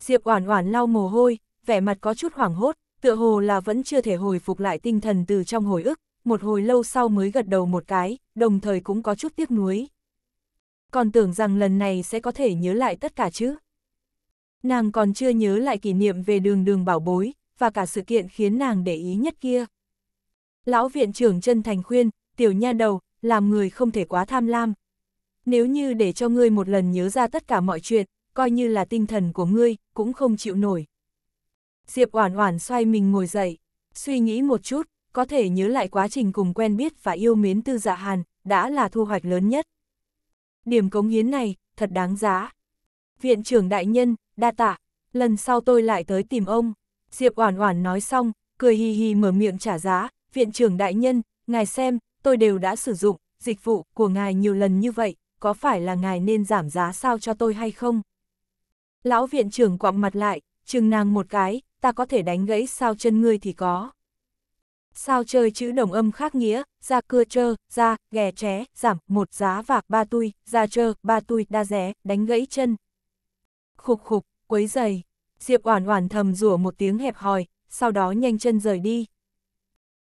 Diệp Oản Oản lau mồ hôi, vẻ mặt có chút hoảng hốt, tựa hồ là vẫn chưa thể hồi phục lại tinh thần từ trong hồi ức, một hồi lâu sau mới gật đầu một cái, đồng thời cũng có chút tiếc nuối. Còn tưởng rằng lần này sẽ có thể nhớ lại tất cả chứ. Nàng còn chưa nhớ lại kỷ niệm về đường đường bảo bối, và cả sự kiện khiến nàng để ý nhất kia. Lão viện trưởng chân thành khuyên, tiểu nha đầu, làm người không thể quá tham lam. Nếu như để cho ngươi một lần nhớ ra tất cả mọi chuyện, coi như là tinh thần của ngươi, cũng không chịu nổi. Diệp Oản Oản xoay mình ngồi dậy, suy nghĩ một chút, có thể nhớ lại quá trình cùng quen biết và yêu mến Tư Dạ Hàn, đã là thu hoạch lớn nhất. Điểm cống hiến này, thật đáng giá. Viện trưởng đại nhân, đa tạ, lần sau tôi lại tới tìm ông. Diệp Oản Oản nói xong, cười hì hì mở miệng trả giá, viện trưởng đại nhân, ngài xem, tôi đều đã sử dụng dịch vụ của ngài nhiều lần như vậy, có phải là ngài nên giảm giá sao cho tôi hay không? Lão viện trưởng quặm mặt lại, chừng nàng một cái, ta có thể đánh gãy sao chân ngươi thì có. Sao chơi chữ đồng âm khác nghĩa, ra cưa chơ, ra, ghè ché, giảm, một giá vạc ba tui, ra chơ, ba tui, đa ré, đánh gãy chân. Khục khục, quấy giày. Diệp Oản Oản thầm rủa một tiếng hẹp hòi, sau đó nhanh chân rời đi.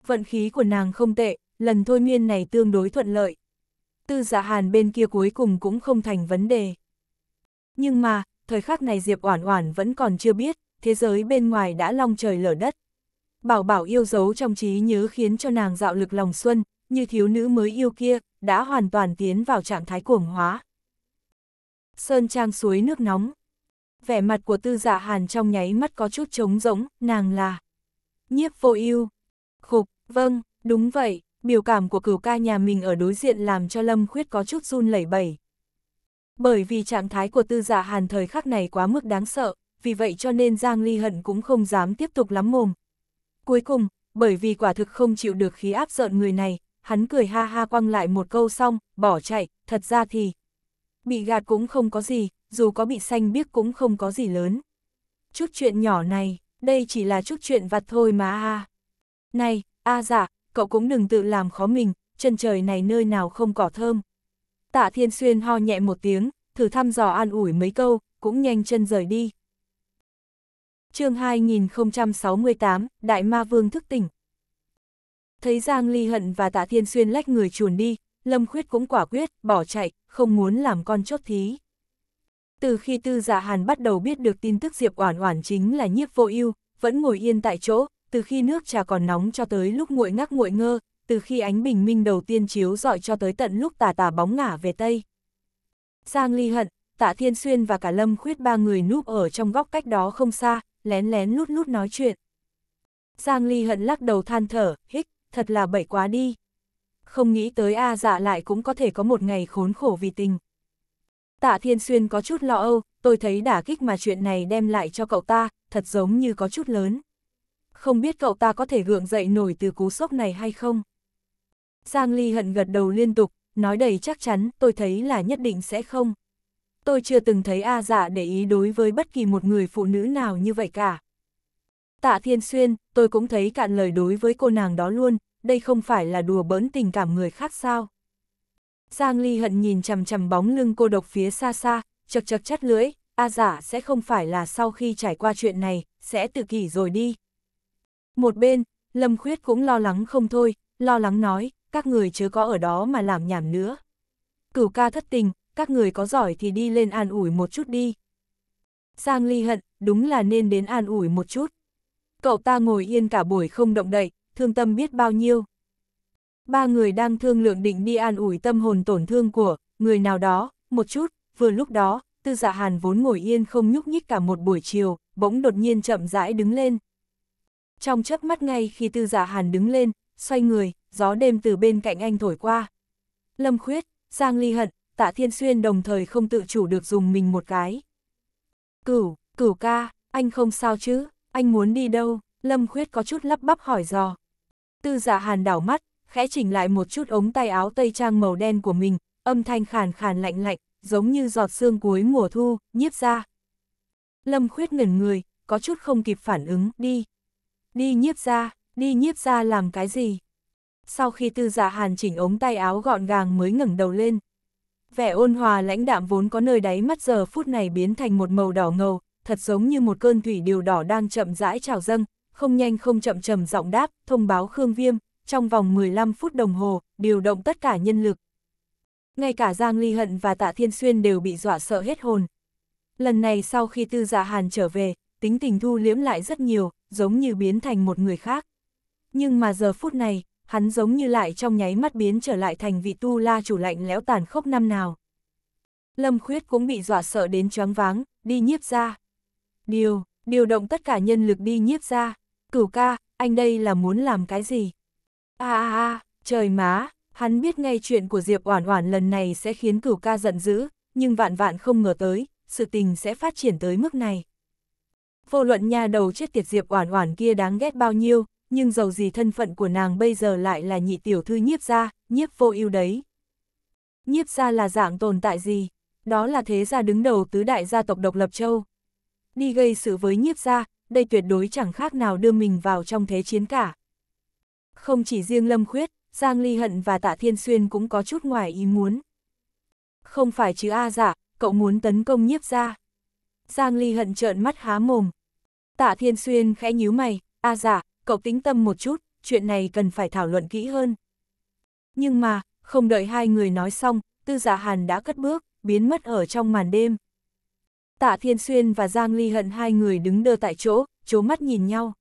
Vận khí của nàng không tệ, lần thôi miên này tương đối thuận lợi. Tư Dạ Hàn bên kia cuối cùng cũng không thành vấn đề. Nhưng mà, thời khắc này Diệp Oản Oản vẫn còn chưa biết, thế giới bên ngoài đã long trời lở đất. Bảo Bảo yêu dấu trong trí nhớ khiến cho nàng dạo lực lòng xuân, như thiếu nữ mới yêu kia, đã hoàn toàn tiến vào trạng thái cuồng hóa. Sơn trang suối nước nóng, vẻ mặt của tư dạ hàn trong nháy mắt có chút trống rỗng, nàng là nhiếp vô ưu Khục, vâng, đúng vậy, biểu cảm của cửu ca nhà mình ở đối diện làm cho Lâm Khuyết có chút run lẩy bẩy. Bởi vì trạng thái của tư giả dạ hàn thời khắc này quá mức đáng sợ, vì vậy cho nên Giang Ly Hận cũng không dám tiếp tục lắm mồm. Cuối cùng, bởi vì quả thực không chịu được khí áp giận người này, hắn cười ha ha quăng lại một câu xong, bỏ chạy, thật ra thì bị gạt cũng không có gì, dù có bị xanh biếc cũng không có gì lớn. Chút chuyện nhỏ này, đây chỉ là chút chuyện vặt thôi mà a. À. Này, a à dạ, cậu cũng đừng tự làm khó mình, chân trời này nơi nào không cỏ thơm. Tạ Thiên Xuyên ho nhẹ một tiếng, thử thăm dò an ủi mấy câu, cũng nhanh chân rời đi. chương 2068, Đại Ma Vương thức tỉnh. Thấy Giang Ly Hận và Tạ Thiên Xuyên lách người chuồn đi, Lâm Khuyết cũng quả quyết, bỏ chạy, không muốn làm con chốt thí. Từ khi Tư Dạ Hàn bắt đầu biết được tin tức Diệp Oản Oản chính là nhiếp vô ưu, vẫn ngồi yên tại chỗ, từ khi nước trà còn nóng cho tới lúc nguội ngắc nguội ngơ, từ khi ánh bình minh đầu tiên chiếu rọi cho tới tận lúc tà tà bóng ngả về tây. Giang Ly Hận, Tạ Thiên Xuyên và cả Lâm Khuyết ba người núp ở trong góc cách đó không xa, lén lén lút lút nói chuyện. Giang Ly Hận lắc đầu than thở, hích, thật là bậy quá đi. Không nghĩ tới A dạ lại cũng có thể có một ngày khốn khổ vì tình. Tạ Thiên Xuyên có chút lo âu, tôi thấy đả kích mà chuyện này đem lại cho cậu ta, thật giống như có chút lớn. Không biết cậu ta có thể gượng dậy nổi từ cú sốc này hay không? Giang Ly hận gật đầu liên tục, nói đầy chắc chắn, tôi thấy là nhất định sẽ không. Tôi chưa từng thấy A dạ để ý đối với bất kỳ một người phụ nữ nào như vậy cả. Tạ Thiên Xuyên, tôi cũng thấy cạn lời đối với cô nàng đó luôn, đây không phải là đùa bỡn tình cảm người khác sao? Giang Ly hận nhìn chằm chằm bóng lưng cô độc phía xa xa, chật chật chắt lưỡi, A giả sẽ không phải là sau khi trải qua chuyện này, sẽ tự kỷ rồi đi. Một bên, Lâm Khuyết cũng lo lắng không thôi, lo lắng nói, các người chớ có ở đó mà làm nhảm nữa. Cửu ca thất tình, các người có giỏi thì đi lên an ủi một chút đi. Giang Ly hận, đúng là nên đến an ủi một chút. Cậu ta ngồi yên cả buổi không động đậy, thương tâm biết bao nhiêu ba người đang thương lượng định đi an ủi tâm hồn tổn thương của người nào đó, một chút, vừa lúc đó, tư dạ hàn vốn ngồi yên không nhúc nhích cả một buổi chiều, bỗng đột nhiên chậm rãi đứng lên. Trong chớp mắt ngay khi tư dạ hàn đứng lên, xoay người, gió đêm từ bên cạnh anh thổi qua. Lâm Khuyết, Giang Ly Hận, Tạ Thiên Xuyên đồng thời không tự chủ được dùng mình một cái. Cửu, cửu ca, anh không sao chứ, anh muốn đi đâu, Lâm Khuyết có chút lắp bắp hỏi dò. Tư dạ hàn đảo mắt, khẽ chỉnh lại một chút ống tay áo tây trang màu đen của mình, âm thanh khàn khàn lạnh lạnh, giống như giọt sương cuối mùa thu, nhiếp ra. Lâm khuyết ngẩn người, có chút không kịp phản ứng, đi. Đi nhiếp ra, đi nhiếp ra làm cái gì? Sau khi tư giả dạ hàn chỉnh ống tay áo gọn gàng mới ngẩng đầu lên. Vẻ ôn hòa lãnh đạm vốn có nơi đáy mắt giờ phút này biến thành một màu đỏ ngầu, thật giống như một cơn thủy điều đỏ đang chậm rãi trào dâng, không nhanh không chậm trầm giọng đáp, thông báo Khương Viêm, trong vòng 15 phút đồng hồ, điều động tất cả nhân lực. Ngay cả Giang Ly Hận và Tạ Thiên Xuyên đều bị dọa sợ hết hồn. Lần này sau khi Tư Dạ Hàn trở về, tính tình thu liễm lại rất nhiều, giống như biến thành một người khác. Nhưng mà giờ phút này, hắn giống như lại trong nháy mắt biến trở lại thành vị tu la chủ lạnh lẽo tàn khốc năm nào. Lâm Khuyết cũng bị dọa sợ đến choáng váng, đi nhiếp ra. Điều, điều động tất cả nhân lực đi nhiếp ra. Cửu ca, anh đây là muốn làm cái gì? À, à à, trời má, hắn biết ngay chuyện của Diệp Oản Oản lần này sẽ khiến cửu ca giận dữ, nhưng vạn vạn không ngờ tới, sự tình sẽ phát triển tới mức này. Vô luận nha đầu chết tiệt Diệp Oản Oản kia đáng ghét bao nhiêu, nhưng dầu gì thân phận của nàng bây giờ lại là nhị tiểu thư nhiếp gia, nhiếp vô ưu đấy. Nhiếp gia là dạng tồn tại gì? Đó là thế gia đứng đầu tứ đại gia tộc độc lập châu. Đi gây sự với nhiếp gia, đây tuyệt đối chẳng khác nào đưa mình vào trong thế chiến cả. Không chỉ riêng Lâm Khuyết, Giang Ly Hận và Tạ Thiên Xuyên cũng có chút ngoài ý muốn. Không phải chứ A à dạ, giả, cậu muốn tấn công nhiếp ra. Giang Ly Hận trợn mắt há mồm. Tạ Thiên Xuyên khẽ nhíu mày, A à dạ, giả, cậu tính tâm một chút, chuyện này cần phải thảo luận kỹ hơn. Nhưng mà, không đợi hai người nói xong, Tư Giả dạ Hàn đã cất bước, biến mất ở trong màn đêm. Tạ Thiên Xuyên và Giang Ly Hận hai người đứng đơ tại chỗ, chố mắt nhìn nhau.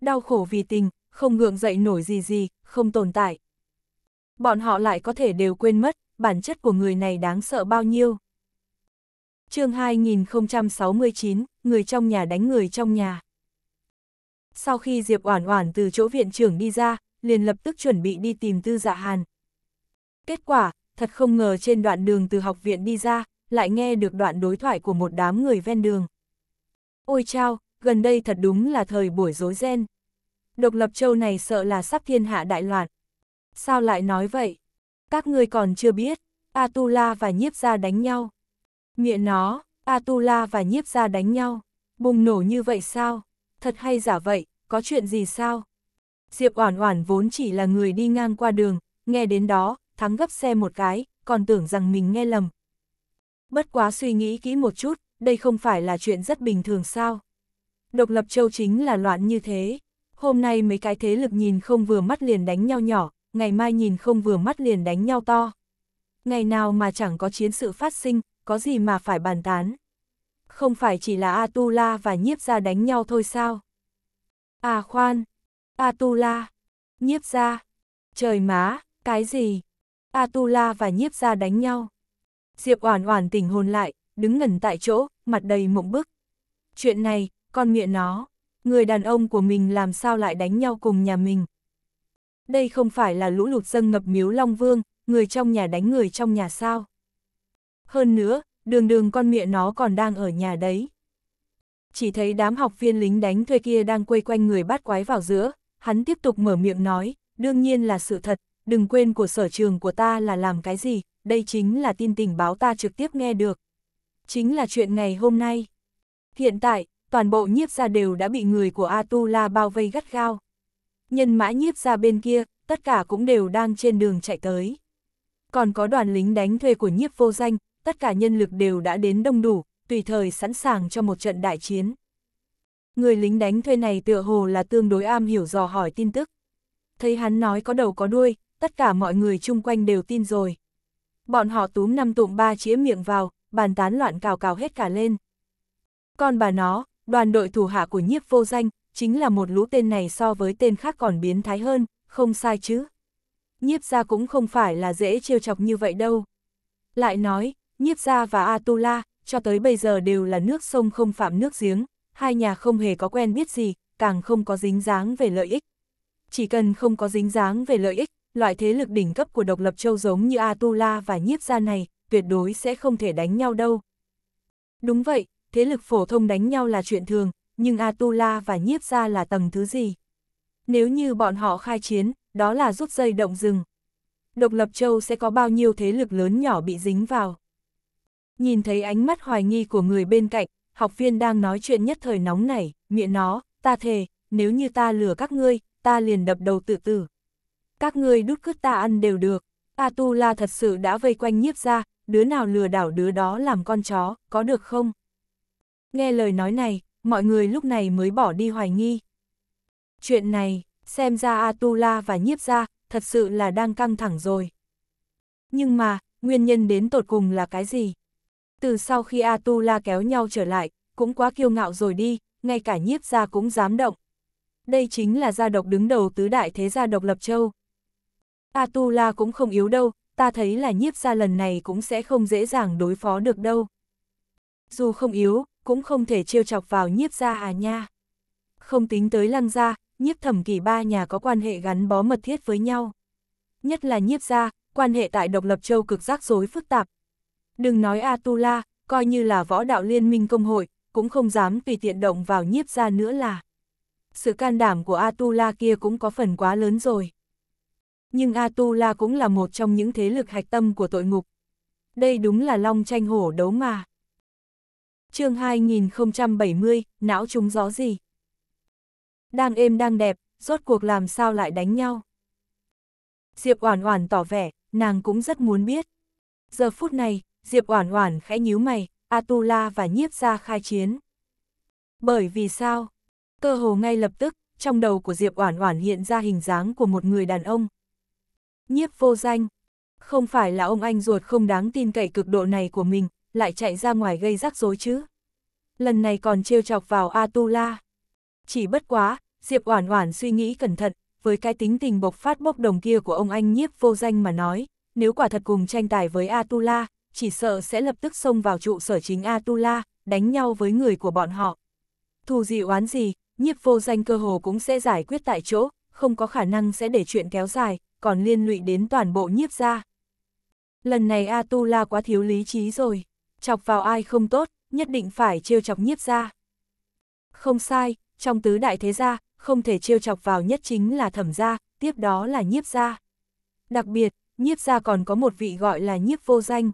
Đau khổ vì tình, không ngượng dậy nổi gì gì, không tồn tại. Bọn họ lại có thể đều quên mất, bản chất của người này đáng sợ bao nhiêu. chương 2069, người trong nhà đánh người trong nhà. Sau khi Diệp Oản Oản từ chỗ viện trưởng đi ra, liền lập tức chuẩn bị đi tìm Tư Dạ Hàn. Kết quả, thật không ngờ trên đoạn đường từ học viện đi ra, lại nghe được đoạn đối thoại của một đám người ven đường. Ôi chao, gần đây thật đúng là thời buổi rối ren độc lập châu này sợ là sắp thiên hạ đại loạn. Sao lại nói vậy? Các ngươi còn chưa biết, Atula và nhiếp gia đánh nhau. Miệng nó, Atula và nhiếp gia đánh nhau. Bùng nổ như vậy sao? Thật hay giả vậy, có chuyện gì sao? Diệp Oản Oản vốn chỉ là người đi ngang qua đường, nghe đến đó, thắng gấp xe một cái, còn tưởng rằng mình nghe lầm. Bất quá suy nghĩ kỹ một chút, đây không phải là chuyện rất bình thường sao? Độc lập châu chính là loạn như thế hôm nay mấy cái thế lực nhìn không vừa mắt liền đánh nhau nhỏ, ngày mai nhìn không vừa mắt liền đánh nhau to. Ngày nào mà chẳng có chiến sự phát sinh, có gì mà phải bàn tán. Không phải chỉ là Atula và nhiếp gia đánh nhau thôi sao? À khoan, Atula, nhiếp gia, trời má, cái gì? Atula và nhiếp gia đánh nhau. Diệp Oản Oản tỉnh hồn lại, đứng ngẩn tại chỗ, mặt đầy mộng bức. Chuyện này, con miệng nó, người đàn ông của mình làm sao lại đánh nhau cùng nhà mình. Đây không phải là lũ lụt dâng ngập miếu Long Vương, người trong nhà đánh người trong nhà sao. Hơn nữa, đường đường con miệng nó còn đang ở nhà đấy. Chỉ thấy đám học viên lính đánh thuê kia đang quây quanh người bát quái vào giữa, hắn tiếp tục mở miệng nói, đương nhiên là sự thật, đừng quên của sở trường của ta là làm cái gì, đây chính là tin tình báo ta trực tiếp nghe được. Chính là chuyện ngày hôm nay. Hiện tại, toàn bộ nhiếp gia đều đã bị người của Atula bao vây gắt gao. Nhân mã nhiếp gia bên kia, tất cả cũng đều đang trên đường chạy tới. Còn có đoàn lính đánh thuê của nhiếp vô danh, tất cả nhân lực đều đã đến đông đủ, tùy thời sẵn sàng cho một trận đại chiến. Người lính đánh thuê này tựa hồ là tương đối am hiểu dò hỏi tin tức. Thấy hắn nói có đầu có đuôi, tất cả mọi người chung quanh đều tin rồi. Bọn họ túm năm tụm ba chĩa miệng vào, bàn tán loạn cào cào hết cả lên. Con bà nó, Đoàn đội thủ hạ của nhiếp vô danh, chính là một lũ tên này so với tên khác còn biến thái hơn, không sai chứ. Nhiếp gia cũng không phải là dễ trêu chọc như vậy đâu. Lại nói, nhiếp gia và Atula, cho tới bây giờ đều là nước sông không phạm nước giếng, hai nhà không hề có quen biết gì, càng không có dính dáng về lợi ích. Chỉ cần không có dính dáng về lợi ích, loại thế lực đỉnh cấp của độc lập châu giống như Atula và nhiếp gia này, tuyệt đối sẽ không thể đánh nhau đâu. Đúng vậy, thế lực phổ thông đánh nhau là chuyện thường, nhưng Atula và nhiếp ra là tầng thứ gì? Nếu như bọn họ khai chiến, đó là rút dây động rừng. Độc lập châu sẽ có bao nhiêu thế lực lớn nhỏ bị dính vào? Nhìn thấy ánh mắt hoài nghi của người bên cạnh, học viên đang nói chuyện nhất thời nóng nảy, miệng nó, ta thề, nếu như ta lừa các ngươi, ta liền đập đầu tự tử. Các ngươi đút cứt ta ăn đều được, Atula thật sự đã vây quanh nhiếp ra, đứa nào lừa đảo đứa đó làm con chó, có được không? Nghe lời nói này, mọi người lúc này mới bỏ đi hoài nghi. Chuyện này, xem ra Atula và nhiếp gia thật sự là đang căng thẳng rồi. Nhưng mà, nguyên nhân đến tột cùng là cái gì? Từ sau khi Atula kéo nhau trở lại, cũng quá kiêu ngạo rồi đi, ngay cả nhiếp gia cũng dám động. Đây chính là gia độc đứng đầu tứ đại thế gia độc lập châu. Atula cũng không yếu đâu, ta thấy là nhiếp gia lần này cũng sẽ không dễ dàng đối phó được đâu. Dù không yếu, cũng không thể trêu chọc vào nhiếp gia à nha. Không tính tới lăng gia, nhiếp thẩm kỳ ba nhà có quan hệ gắn bó mật thiết với nhau. Nhất là nhiếp gia, quan hệ tại độc lập châu cực rắc rối phức tạp. Đừng nói Atula, coi như là võ đạo liên minh công hội, cũng không dám tùy tiện động vào nhiếp gia nữa là. Sự can đảm của Atula kia cũng có phần quá lớn rồi. Nhưng Atula cũng là một trong những thế lực hạch tâm của tội ngục. Đây đúng là long tranh hổ đấu mà chương 2070, não chúng gió gì? Đang êm đang đẹp, rốt cuộc làm sao lại đánh nhau? Diệp Oản Oản tỏ vẻ, nàng cũng rất muốn biết. Giờ phút này, Diệp Oản Oản khẽ nhíu mày, Atula và Nhiếp gia khai chiến. Bởi vì sao? Cơ hồ ngay lập tức, trong đầu của Diệp Oản Oản hiện ra hình dáng của một người đàn ông. Nhiếp Vô Danh, không phải là ông anh ruột không đáng tin cậy cực độ này của mình, lại chạy ra ngoài gây rắc rối chứ. Lần này còn trêu chọc vào Atula. Chỉ bất quá, Diệp Oản Oản suy nghĩ cẩn thận, với cái tính tình bộc phát bốc đồng kia của ông anh nhiếp vô danh mà nói, nếu quả thật cùng tranh tài với Atula, chỉ sợ sẽ lập tức xông vào trụ sở chính Atula, đánh nhau với người của bọn họ. Thù gì oán gì, nhiếp vô danh cơ hồ cũng sẽ giải quyết tại chỗ, không có khả năng sẽ để chuyện kéo dài, còn liên lụy đến toàn bộ nhiếp gia. Lần này Atula quá thiếu lý trí rồi chọc vào ai không tốt, nhất định phải trêu chọc nhiếp ra. Không sai, trong tứ đại thế gia, không thể trêu chọc vào nhất chính là thẩm gia, tiếp đó là nhiếp gia. Đặc biệt, nhiếp gia còn có một vị gọi là nhiếp vô danh.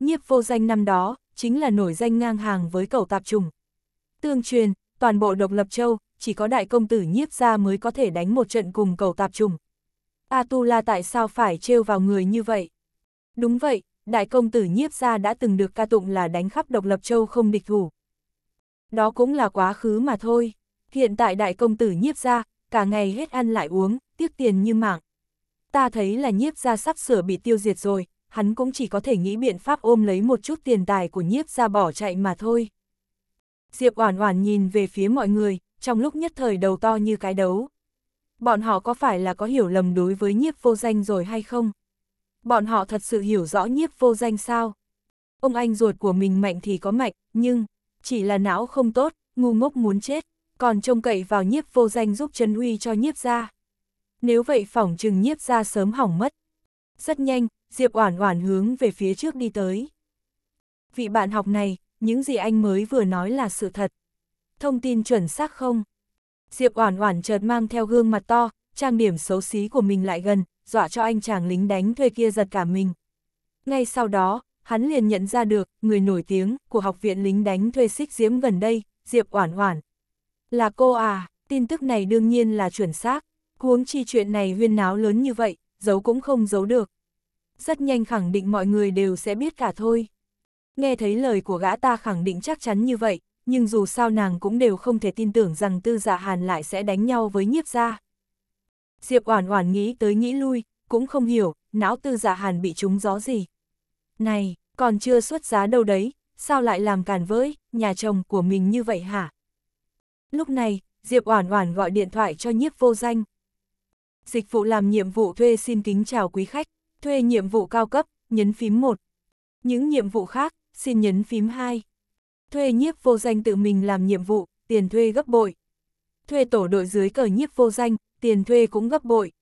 Nhiếp vô danh năm đó, chính là nổi danh ngang hàng với cầu tạp trùng. Tương truyền, toàn bộ độc lập châu, chỉ có đại công tử nhiếp gia mới có thể đánh một trận cùng cầu tạp trùng. A tu la tại sao phải trêu vào người như vậy? Đúng vậy, đại công tử nhiếp gia đã từng được ca tụng là đánh khắp độc lập châu không địch thủ. Đó cũng là quá khứ mà thôi, hiện tại đại công tử nhiếp gia, cả ngày hết ăn lại uống, tiếc tiền như mạng. Ta thấy là nhiếp gia sắp sửa bị tiêu diệt rồi, hắn cũng chỉ có thể nghĩ biện pháp ôm lấy một chút tiền tài của nhiếp gia bỏ chạy mà thôi. Diệp Oản Oản nhìn về phía mọi người, trong lúc nhất thời đầu to như cái đấu. Bọn họ có phải là có hiểu lầm đối với nhiếp vô danh rồi hay không? bọn họ thật sự hiểu rõ nhiếp vô danh sao. Ông anh ruột của mình mạnh thì có mạnh, nhưng, chỉ là não không tốt, ngu ngốc muốn chết, còn trông cậy vào nhiếp vô danh giúp chân uy cho nhiếp ra. Nếu vậy phỏng chừng nhiếp ra sớm hỏng mất. Rất nhanh, Diệp Oản Oản hướng về phía trước đi tới. Vị bạn học này, những gì anh mới vừa nói là sự thật. Thông tin chuẩn xác không? Diệp Oản Oản chợt mang theo gương mặt to, trang điểm xấu xí của mình lại gần, dọa cho anh chàng lính đánh thuê kia giật cả mình. Ngay sau đó, hắn liền nhận ra được, người nổi tiếng của học viện lính đánh thuê xích diễm gần đây, Diệp Oản Oản. Là cô à, tin tức này đương nhiên là chuẩn xác, huống chi chuyện này huyên náo lớn như vậy, giấu cũng không giấu được. Rất nhanh khẳng định mọi người đều sẽ biết cả thôi. Nghe thấy lời của gã ta khẳng định chắc chắn như vậy, nhưng dù sao nàng cũng đều không thể tin tưởng rằng tư dạ hàn lại sẽ đánh nhau với nhiếp gia. Diệp Oản Oản nghĩ tới nghĩ lui, cũng không hiểu, não tư giả dạ hàn bị trúng gió gì. Này, còn chưa xuất giá đâu đấy, sao lại làm càn với, nhà chồng của mình như vậy hả? Lúc này, Diệp Oản Oản gọi điện thoại cho nhiếp vô danh. Dịch vụ làm nhiệm vụ thuê xin kính chào quý khách, thuê nhiệm vụ cao cấp, nhấn phím 1. Những nhiệm vụ khác, xin nhấn phím 2. Thuê nhiếp vô danh tự mình làm nhiệm vụ, tiền thuê gấp bội. Thuê tổ đội dưới cờ nhiếp vô danh, tiền thuê cũng gấp bội.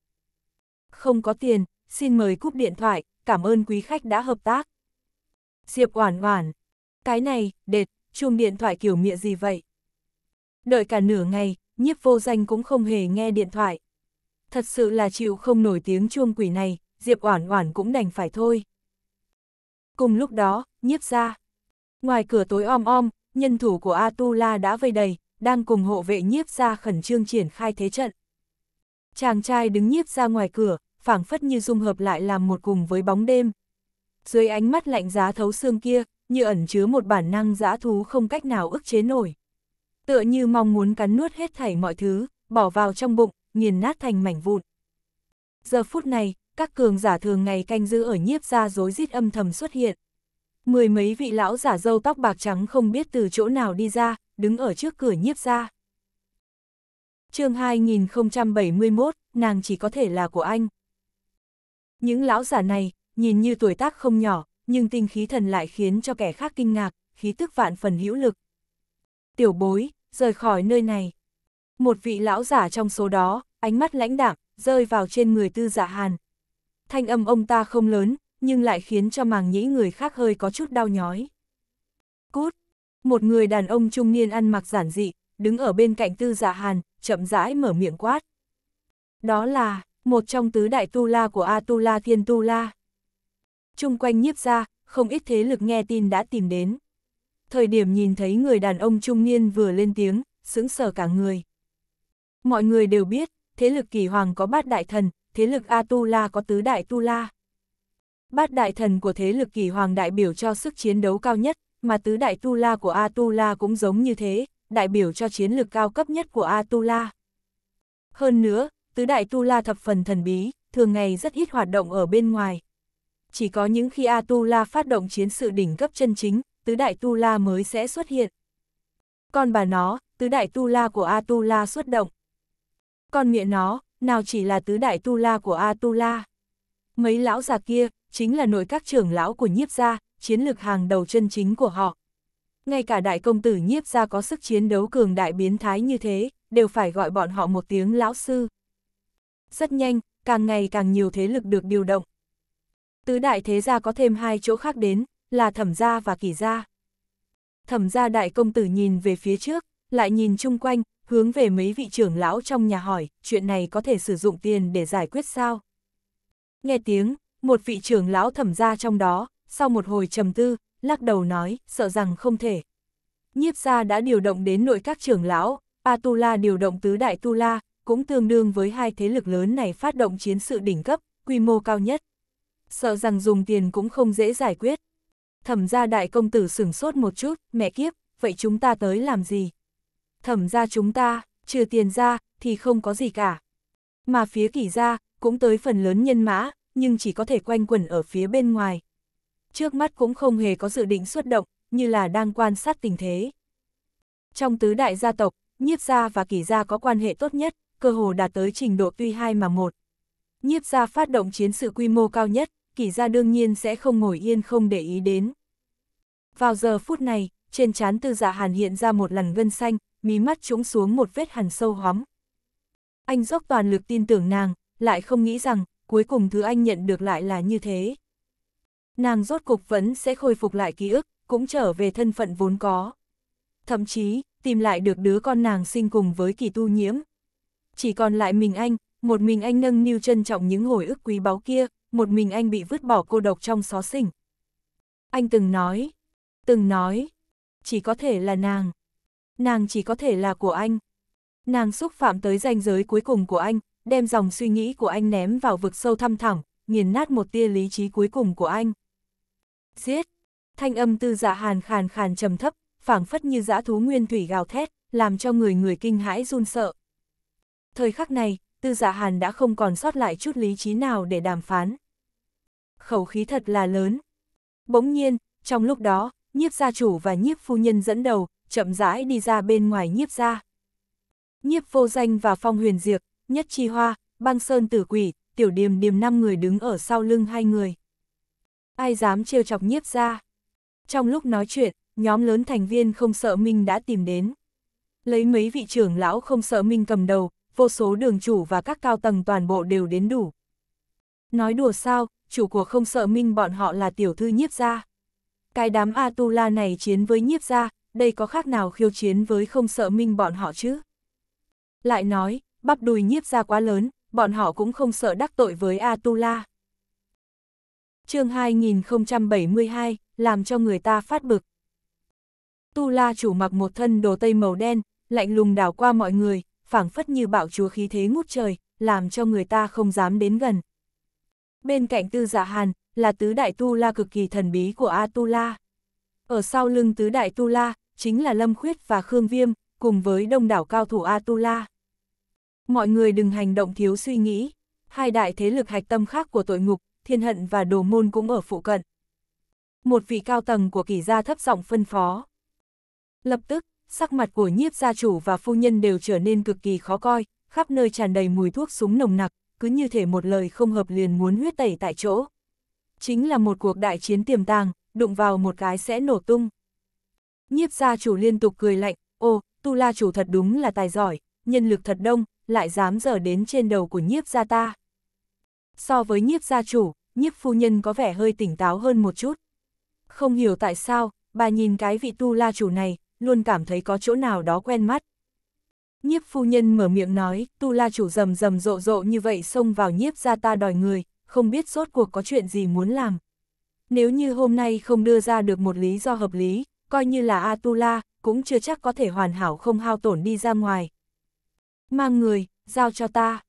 Không có tiền, xin mời cúp điện thoại, cảm ơn quý khách đã hợp tác. Diệp Oản Oản, cái này, đệt, chuông điện thoại kiểu mịa gì vậy? Đợi cả nửa ngày, nhiếp vô danh cũng không hề nghe điện thoại. Thật sự là chịu không nổi tiếng chuông quỷ này, Diệp Oản Oản cũng đành phải thôi. Cùng lúc đó, nhiếp ra. Ngoài cửa tối om om, nhân thủ của Atula đã vây đầy, đang cùng hộ vệ nhiếp ra khẩn trương triển khai thế trận. Chàng trai đứng nhiếp ra ngoài cửa, phảng phất như dung hợp lại làm một cùng với bóng đêm. Dưới ánh mắt lạnh giá thấu xương kia, như ẩn chứa một bản năng dã thú không cách nào ức chế nổi. Tựa như mong muốn cắn nuốt hết thảy mọi thứ, bỏ vào trong bụng, nghiền nát thành mảnh vụn. Giờ phút này, các cường giả thường ngày canh giữ ở nhiếp ra rối rít âm thầm xuất hiện. Mười mấy vị lão giả dâu tóc bạc trắng không biết từ chỗ nào đi ra, đứng ở trước cửa nhiếp ra chương 2071, nàng chỉ có thể là của anh. Những lão giả này, nhìn như tuổi tác không nhỏ, nhưng tinh khí thần lại khiến cho kẻ khác kinh ngạc, khí tức vạn phần hữu lực. Tiểu bối, rời khỏi nơi này. Một vị lão giả trong số đó, ánh mắt lãnh đạm, rơi vào trên người tư giả dạ hàn. Thanh âm ông ta không lớn, nhưng lại khiến cho màng nhĩ người khác hơi có chút đau nhói. Cút! Một người đàn ông trung niên ăn mặc giản dị, đứng ở bên cạnh tư giả dạ hàn, chậm rãi mở miệng quát. Đó là, một trong tứ đại tu la của Atula Thiên Tu La. Trung quanh nhiếp ra, không ít thế lực nghe tin đã tìm đến. Thời điểm nhìn thấy người đàn ông trung niên vừa lên tiếng, sững sờ cả người. Mọi người đều biết, thế lực kỳ hoàng có bát đại thần, thế lực Atula có tứ đại tu la. Bát đại thần của thế lực kỳ hoàng đại biểu cho sức chiến đấu cao nhất, mà tứ đại tu la của Atula cũng giống như thế, đại biểu cho chiến lược cao cấp nhất của Atula. Hơn nữa, tứ đại Tula thập phần thần bí, thường ngày rất ít hoạt động ở bên ngoài. Chỉ có những khi Atula phát động chiến sự đỉnh cấp chân chính, tứ đại Tula mới sẽ xuất hiện. Còn bà nó, tứ đại Tula của Atula xuất động. Còn miệng nó, nào chỉ là tứ đại Tula của Atula. Mấy lão già kia, chính là nội các trưởng lão của nhiếp gia, chiến lược hàng đầu chân chính của họ ngay cả đại công tử nhiếp ra có sức chiến đấu cường đại biến thái như thế, đều phải gọi bọn họ một tiếng lão sư. Rất nhanh, càng ngày càng nhiều thế lực được điều động. Tứ đại thế gia có thêm hai chỗ khác đến, là thẩm gia và kỷ gia. Thẩm gia đại công tử nhìn về phía trước, lại nhìn chung quanh, hướng về mấy vị trưởng lão trong nhà hỏi, chuyện này có thể sử dụng tiền để giải quyết sao? Nghe tiếng, một vị trưởng lão thẩm gia trong đó, sau một hồi trầm tư, lắc đầu nói, sợ rằng không thể. Nhiếp gia đã điều động đến nội các trưởng lão, Atula điều động tứ đại Tu La, cũng tương đương với hai thế lực lớn này phát động chiến sự đỉnh cấp, quy mô cao nhất. Sợ rằng dùng tiền cũng không dễ giải quyết. Thẩm gia đại công tử sửng sốt một chút, mẹ kiếp, vậy chúng ta tới làm gì? Thẩm gia chúng ta, trừ tiền ra, thì không có gì cả. Mà phía kỷ gia, cũng tới phần lớn nhân mã, nhưng chỉ có thể quanh quẩn ở phía bên ngoài, trước mắt cũng không hề có dự định xuất động, như là đang quan sát tình thế. Trong tứ đại gia tộc, nhiếp gia và kỷ gia có quan hệ tốt nhất, cơ hồ đạt tới trình độ tuy hai mà một. Nhiếp gia phát động chiến sự quy mô cao nhất, kỷ gia đương nhiên sẽ không ngồi yên không để ý đến. Vào giờ phút này, trên trán tư dạ hàn hiện ra một lằn gân xanh, mí mắt trũng xuống một vết hằn sâu hóm. Anh dốc toàn lực tin tưởng nàng, lại không nghĩ rằng, cuối cùng thứ anh nhận được lại là như thế nàng rốt cục vẫn sẽ khôi phục lại ký ức, cũng trở về thân phận vốn có. Thậm chí, tìm lại được đứa con nàng sinh cùng với kỳ tu nhiễm. Chỉ còn lại mình anh, một mình anh nâng niu trân trọng những hồi ức quý báu kia, một mình anh bị vứt bỏ cô độc trong xó xỉnh. Anh từng nói, từng nói, chỉ có thể là nàng. Nàng chỉ có thể là của anh. Nàng xúc phạm tới ranh giới cuối cùng của anh, đem dòng suy nghĩ của anh ném vào vực sâu thăm thẳm, nghiền nát một tia lý trí cuối cùng của anh. Giết! Thanh âm tư dạ hàn khàn khàn trầm thấp, phảng phất như dã thú nguyên thủy gào thét, làm cho người người kinh hãi run sợ. Thời khắc này, tư dạ hàn đã không còn sót lại chút lý trí nào để đàm phán. Khẩu khí thật là lớn. Bỗng nhiên, trong lúc đó, nhiếp gia chủ và nhiếp phu nhân dẫn đầu, chậm rãi đi ra bên ngoài nhiếp gia. Nhiếp vô danh và phong huyền diệt nhất chi hoa, băng sơn tử quỷ, tiểu điềm điềm năm người đứng ở sau lưng hai người ai dám trêu chọc nhiếp ra. Trong lúc nói chuyện, nhóm lớn thành viên không sợ Minh đã tìm đến. Lấy mấy vị trưởng lão không sợ Minh cầm đầu, vô số đường chủ và các cao tầng toàn bộ đều đến đủ. Nói đùa sao, chủ của không sợ Minh bọn họ là tiểu thư nhiếp gia. Cái đám Atula này chiến với nhiếp gia, đây có khác nào khiêu chiến với không sợ Minh bọn họ chứ? Lại nói, bắp đùi nhiếp gia quá lớn, bọn họ cũng không sợ đắc tội với Atula chương 2072, làm cho người ta phát bực. Tu La chủ mặc một thân đồ tây màu đen, lạnh lùng đảo qua mọi người, phảng phất như bạo chúa khí thế ngút trời, làm cho người ta không dám đến gần. Bên cạnh Tư Dạ Hàn, là tứ đại Tu La cực kỳ thần bí của A Tu La. Ở sau lưng tứ đại Tu La, chính là Lâm Khuyết và Khương Viêm, cùng với đông đảo cao thủ A Tu La. Mọi người đừng hành động thiếu suy nghĩ, hai đại thế lực hạch tâm khác của tội ngục, thiên hận và đồ môn cũng ở phụ cận. Một vị cao tầng của kỷ gia thấp giọng phân phó. Lập tức, sắc mặt của nhiếp gia chủ và phu nhân đều trở nên cực kỳ khó coi, khắp nơi tràn đầy mùi thuốc súng nồng nặc, cứ như thể một lời không hợp liền muốn huyết tẩy tại chỗ. Chính là một cuộc đại chiến tiềm tàng, đụng vào một cái sẽ nổ tung. Nhiếp gia chủ liên tục cười lạnh, ô, tu la chủ thật đúng là tài giỏi, nhân lực thật đông, lại dám dở đến trên đầu của nhiếp gia ta. So với nhiếp gia chủ, nhiếp phu nhân có vẻ hơi tỉnh táo hơn một chút. Không hiểu tại sao, bà nhìn cái vị tu la chủ này, luôn cảm thấy có chỗ nào đó quen mắt. Nhiếp phu nhân mở miệng nói, tu la chủ rầm rầm rộ rộ như vậy xông vào nhiếp gia ta đòi người, không biết rốt cuộc có chuyện gì muốn làm. Nếu như hôm nay không đưa ra được một lý do hợp lý, coi như là Atula, cũng chưa chắc có thể hoàn hảo không hao tổn đi ra ngoài. Mang người, giao cho ta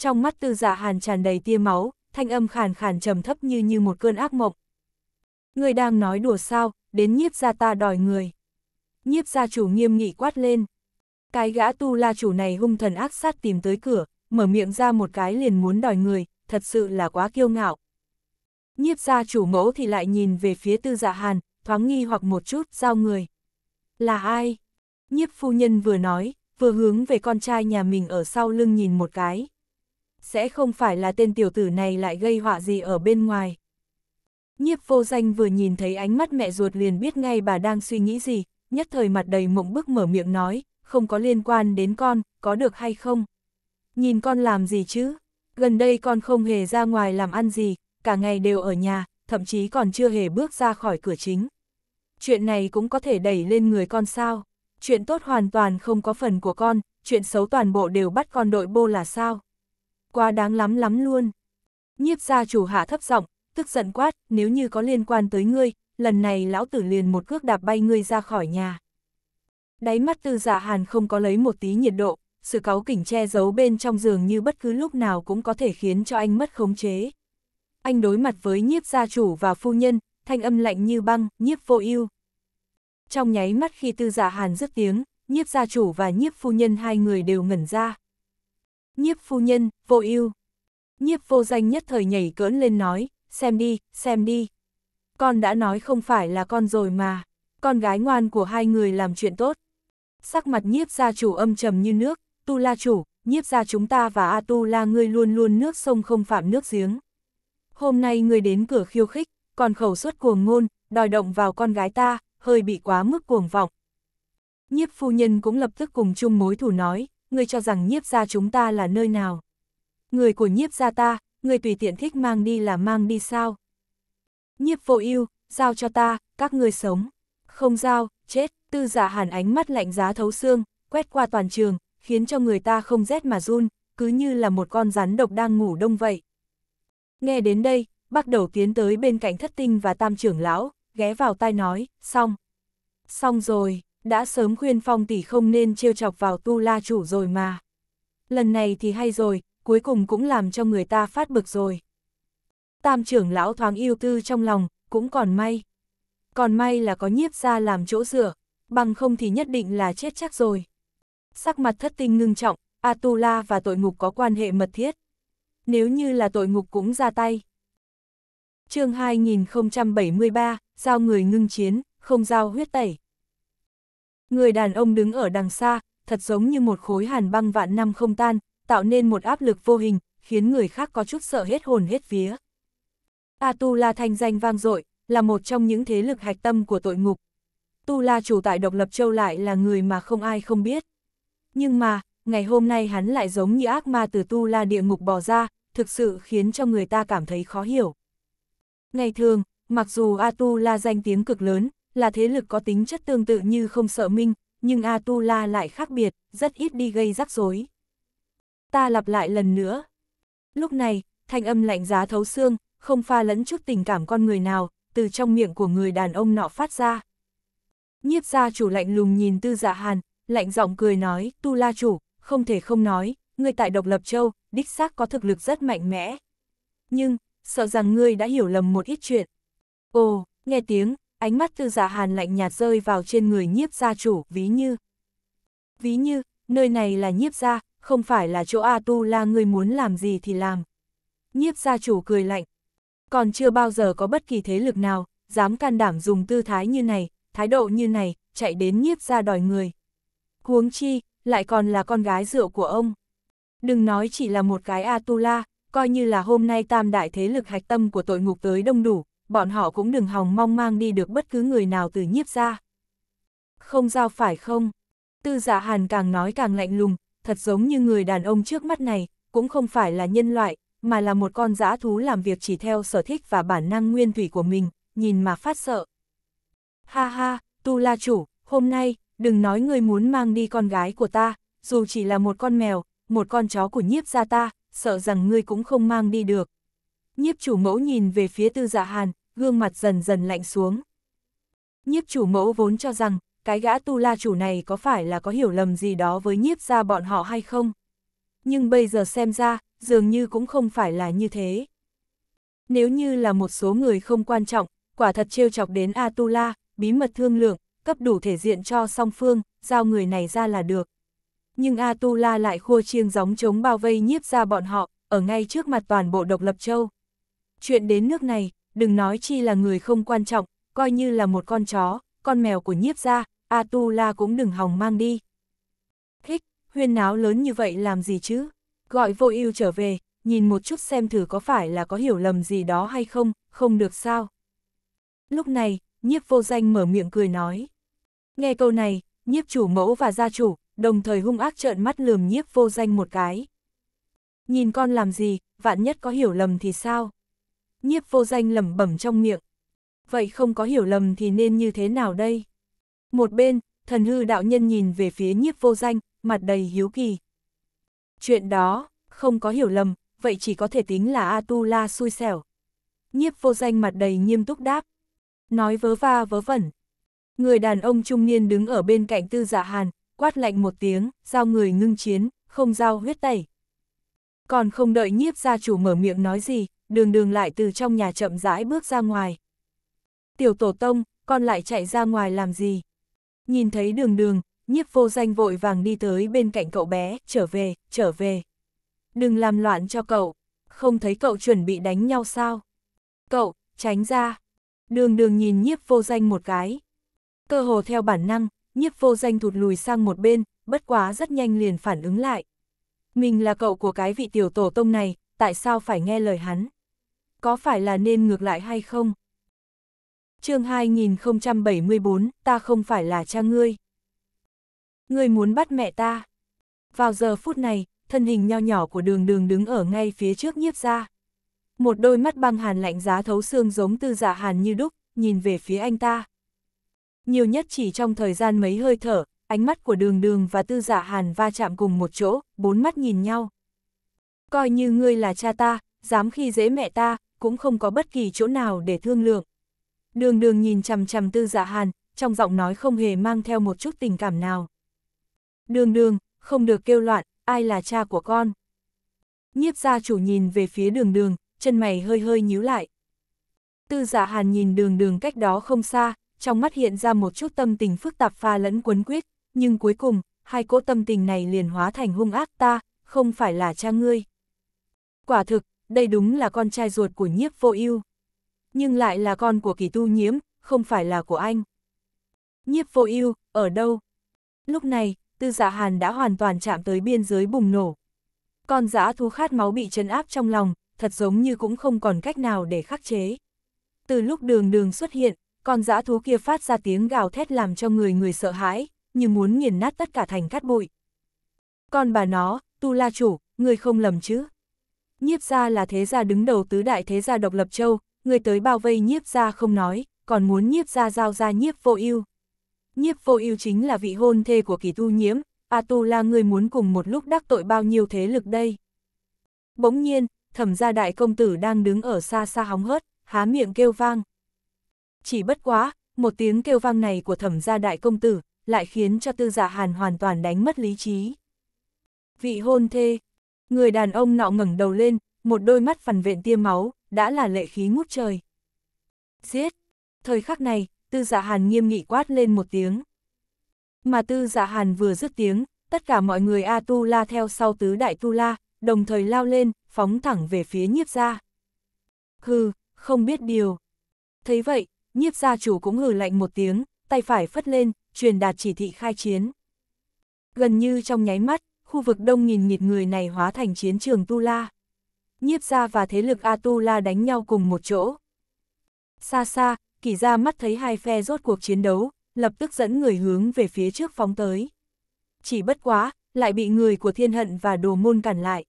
trong mắt tư giả dạ hàn tràn đầy tia máu, thanh âm khàn khàn trầm thấp như như một cơn ác mộng. Người đang nói đùa sao, đến nhiếp gia ta đòi người. Nhiếp gia chủ nghiêm nghị quát lên. Cái gã tu la chủ này hung thần ác sát tìm tới cửa, mở miệng ra một cái liền muốn đòi người, thật sự là quá kiêu ngạo. Nhiếp gia chủ mẫu thì lại nhìn về phía tư dạ hàn, thoáng nghi hoặc một chút, giao người. Là ai? Nhiếp phu nhân vừa nói, vừa hướng về con trai nhà mình ở sau lưng nhìn một cái sẽ không phải là tên tiểu tử này lại gây họa gì ở bên ngoài. Nhiếp vô danh vừa nhìn thấy ánh mắt mẹ ruột liền biết ngay bà đang suy nghĩ gì, nhất thời mặt đầy mộng bức mở miệng nói, không có liên quan đến con, có được hay không? Nhìn con làm gì chứ? Gần đây con không hề ra ngoài làm ăn gì, cả ngày đều ở nhà, thậm chí còn chưa hề bước ra khỏi cửa chính. Chuyện này cũng có thể đẩy lên người con sao? Chuyện tốt hoàn toàn không có phần của con, chuyện xấu toàn bộ đều bắt con đội bô là sao? quá đáng lắm lắm luôn. Nhiếp gia chủ hạ thấp giọng, tức giận quát, nếu như có liên quan tới ngươi, lần này lão tử liền một cước đạp bay ngươi ra khỏi nhà. Đáy mắt tư dạ hàn không có lấy một tí nhiệt độ, sự cáu kỉnh che giấu bên trong giường như bất cứ lúc nào cũng có thể khiến cho anh mất khống chế. Anh đối mặt với nhiếp gia chủ và phu nhân, thanh âm lạnh như băng, nhiếp vô ưu. Trong nháy mắt khi tư giả dạ hàn dứt tiếng, nhiếp gia chủ và nhiếp phu nhân hai người đều ngẩn ra, nhiếp phu nhân, vô ưu Nhiếp vô danh nhất thời nhảy cỡn lên nói, xem đi, xem đi. Con đã nói không phải là con rồi mà, con gái ngoan của hai người làm chuyện tốt. Sắc mặt nhiếp gia chủ âm trầm như nước, tu la chủ, nhiếp gia chúng ta và A tu la ngươi luôn luôn nước sông không phạm nước giếng. Hôm nay ngươi đến cửa khiêu khích, còn khẩu suất cuồng ngôn, đòi động vào con gái ta, hơi bị quá mức cuồng vọng. Nhiếp phu nhân cũng lập tức cùng chung mối thủ nói, ngươi cho rằng nhiếp gia chúng ta là nơi nào? Người của nhiếp gia ta, ngươi tùy tiện thích mang đi là mang đi sao? Nhiếp vô ưu, giao cho ta, các ngươi sống. Không giao, chết, tư giả dạ hàn ánh mắt lạnh giá thấu xương, quét qua toàn trường, khiến cho người ta không rét mà run, cứ như là một con rắn độc đang ngủ đông vậy. Nghe đến đây, bắt đầu tiến tới bên cạnh thất tinh và tam trưởng lão, ghé vào tai nói, xong. Xong rồi, đã sớm khuyên phong tỷ không nên trêu chọc vào tu la chủ rồi mà. Lần này thì hay rồi, cuối cùng cũng làm cho người ta phát bực rồi. Tam trưởng lão thoáng yêu tư trong lòng, cũng còn may. Còn may là có nhiếp ra làm chỗ dựa, bằng không thì nhất định là chết chắc rồi. Sắc mặt thất tinh ngưng trọng, Atula và tội ngục có quan hệ mật thiết. Nếu như là tội ngục cũng ra tay. chương 2073, giao người ngưng chiến, không giao huyết tẩy. Người đàn ông đứng ở đằng xa, thật giống như một khối hàn băng vạn năm không tan, tạo nên một áp lực vô hình, khiến người khác có chút sợ hết hồn hết vía. Atula thanh danh vang dội, là một trong những thế lực hạch tâm của tội ngục. Tu La chủ tại độc lập châu lại là người mà không ai không biết. Nhưng mà, ngày hôm nay hắn lại giống như ác ma từ Tu La địa ngục bò ra, thực sự khiến cho người ta cảm thấy khó hiểu. Ngày thường, mặc dù Atula danh tiếng cực lớn, là thế lực có tính chất tương tự như không sợ minh, nhưng Atula lại khác biệt, rất ít đi gây rắc rối. Ta lặp lại lần nữa. Lúc này, thanh âm lạnh giá thấu xương, không pha lẫn chút tình cảm con người nào, từ trong miệng của người đàn ông nọ phát ra. Nhiếp gia chủ lạnh lùng nhìn tư dạ hàn, lạnh giọng cười nói, tu la chủ, không thể không nói, người tại độc lập châu, đích xác có thực lực rất mạnh mẽ. Nhưng, sợ rằng ngươi đã hiểu lầm một ít chuyện. Ồ, nghe tiếng, ánh mắt tư giả dạ hàn lạnh nhạt rơi vào trên người nhiếp gia chủ, ví như. Ví như, nơi này là nhiếp gia, không phải là chỗ A Tu La người muốn làm gì thì làm. Nhiếp gia chủ cười lạnh. Còn chưa bao giờ có bất kỳ thế lực nào, dám can đảm dùng tư thái như này, thái độ như này, chạy đến nhiếp gia đòi người. Huống chi, lại còn là con gái rượu của ông. Đừng nói chỉ là một cái A Tu La, coi như là hôm nay tam đại thế lực hạch tâm của tội ngục tới đông đủ, bọn họ cũng đừng hòng mong mang đi được bất cứ người nào từ nhiếp ra. Không giao phải không? Tư giả dạ hàn càng nói càng lạnh lùng, thật giống như người đàn ông trước mắt này, cũng không phải là nhân loại, mà là một con dã thú làm việc chỉ theo sở thích và bản năng nguyên thủy của mình, nhìn mà phát sợ. Ha ha, tu la chủ, hôm nay, đừng nói người muốn mang đi con gái của ta, dù chỉ là một con mèo, một con chó của nhiếp gia ta, sợ rằng ngươi cũng không mang đi được. Nhiếp chủ mẫu nhìn về phía tư dạ hàn, gương mặt dần dần lạnh xuống. Nhiếp chủ mẫu vốn cho rằng, cái gã tu la chủ này có phải là có hiểu lầm gì đó với nhiếp gia bọn họ hay không? Nhưng bây giờ xem ra, dường như cũng không phải là như thế. Nếu như là một số người không quan trọng, quả thật trêu chọc đến Atula, bí mật thương lượng, cấp đủ thể diện cho song phương, giao người này ra là được. Nhưng Atula lại khua chiêng gióng chống bao vây nhiếp ra bọn họ, ở ngay trước mặt toàn bộ độc lập châu. Chuyện đến nước này, đừng nói chi là người không quan trọng, coi như là một con chó, con mèo của nhiếp gia, Atula cũng đừng hòng mang đi. Thích, huyên náo lớn như vậy làm gì chứ? Gọi vô ưu trở về, nhìn một chút xem thử có phải là có hiểu lầm gì đó hay không, không được sao. Lúc này, nhiếp vô danh mở miệng cười nói. Nghe câu này, nhiếp chủ mẫu và gia chủ, đồng thời hung ác trợn mắt lườm nhiếp vô danh một cái. Nhìn con làm gì, vạn nhất có hiểu lầm thì sao? nhiếp vô danh lẩm bẩm trong miệng. Vậy không có hiểu lầm thì nên như thế nào đây? Một bên, thần hư đạo nhân nhìn về phía nhiếp vô danh, mặt đầy hiếu kỳ. Chuyện đó, không có hiểu lầm, vậy chỉ có thể tính là Atula xui xẻo. Nhiếp vô danh mặt đầy nghiêm túc đáp. Nói vớ va vớ vẩn. Người đàn ông trung niên đứng ở bên cạnh tư dạ hàn, quát lạnh một tiếng, giao người ngưng chiến, không giao huyết tẩy. Còn không đợi nhiếp gia chủ mở miệng nói gì, đường đường lại từ trong nhà chậm rãi bước ra ngoài. Tiểu tổ tông, con lại chạy ra ngoài làm gì? Nhìn thấy đường đường, nhiếp vô danh vội vàng đi tới bên cạnh cậu bé, trở về, trở về. Đừng làm loạn cho cậu, không thấy cậu chuẩn bị đánh nhau sao? Cậu, tránh ra. Đường đường nhìn nhiếp vô danh một cái. Cơ hồ theo bản năng, nhiếp vô danh thụt lùi sang một bên, bất quá rất nhanh liền phản ứng lại. Mình là cậu của cái vị tiểu tổ tông này, tại sao phải nghe lời hắn? có phải là nên ngược lại hay không? chương 2074, ta không phải là cha ngươi. Ngươi muốn bắt mẹ ta. Vào giờ phút này, thân hình nho nhỏ của đường đường đứng ở ngay phía trước nhiếp ra. Một đôi mắt băng hàn lạnh giá thấu xương giống tư dạ hàn như đúc, nhìn về phía anh ta. Nhiều nhất chỉ trong thời gian mấy hơi thở, ánh mắt của đường đường và tư dạ hàn va chạm cùng một chỗ, bốn mắt nhìn nhau. Coi như ngươi là cha ta, dám khi dễ mẹ ta, cũng không có bất kỳ chỗ nào để thương lượng. Đường đường nhìn chằm chằm tư dạ hàn, trong giọng nói không hề mang theo một chút tình cảm nào. Đường đường, không được kêu loạn, ai là cha của con? Nhiếp gia chủ nhìn về phía đường đường, chân mày hơi hơi nhíu lại. Tư dạ hàn nhìn đường đường cách đó không xa, trong mắt hiện ra một chút tâm tình phức tạp pha lẫn quấn quyết, nhưng cuối cùng, hai cỗ tâm tình này liền hóa thành hung ác ta, không phải là cha ngươi. Quả thực, đây đúng là con trai ruột của nhiếp vô ưu Nhưng lại là con của kỳ tu nhiễm, không phải là của anh. Nhiếp vô ưu ở đâu? Lúc này, tư dạ hàn đã hoàn toàn chạm tới biên giới bùng nổ. Con dã thú khát máu bị chấn áp trong lòng, thật giống như cũng không còn cách nào để khắc chế. Từ lúc đường đường xuất hiện, con dã thú kia phát ra tiếng gào thét làm cho người người sợ hãi, như muốn nghiền nát tất cả thành cát bụi. Con bà nó, tu la chủ, người không lầm chứ? nhiếp gia là thế gia đứng đầu tứ đại thế gia độc lập châu, người tới bao vây nhiếp gia không nói, còn muốn nhiếp gia giao ra nhiếp vô ưu. Nhiếp vô ưu chính là vị hôn thê của kỳ tu nhiễm, A tu là người muốn cùng một lúc đắc tội bao nhiêu thế lực đây. Bỗng nhiên, thẩm gia đại công tử đang đứng ở xa xa hóng hớt, há miệng kêu vang. Chỉ bất quá, một tiếng kêu vang này của thẩm gia đại công tử lại khiến cho tư giả dạ hàn hoàn toàn đánh mất lý trí. Vị hôn thê, Người đàn ông nọ ngẩng đầu lên, một đôi mắt phằn vện tia máu, đã là lệ khí ngút trời. Giết! Thời khắc này, tư dạ hàn nghiêm nghị quát lên một tiếng. Mà tư dạ hàn vừa dứt tiếng, tất cả mọi người A Tu La theo sau tứ đại Tu La, đồng thời lao lên, phóng thẳng về phía nhiếp gia. Hừ, không biết điều. Thấy vậy, nhiếp gia chủ cũng hừ lạnh một tiếng, tay phải phất lên, truyền đạt chỉ thị khai chiến. Gần như trong nháy mắt, khu vực đông nghìn nghịt người này hóa thành chiến trường Tu La. Nhiếp gia và thế lực A Tu La đánh nhau cùng một chỗ. Xa xa, kỳ ra mắt thấy hai phe rốt cuộc chiến đấu, lập tức dẫn người hướng về phía trước phóng tới. Chỉ bất quá, lại bị người của thiên hận và đồ môn cản lại.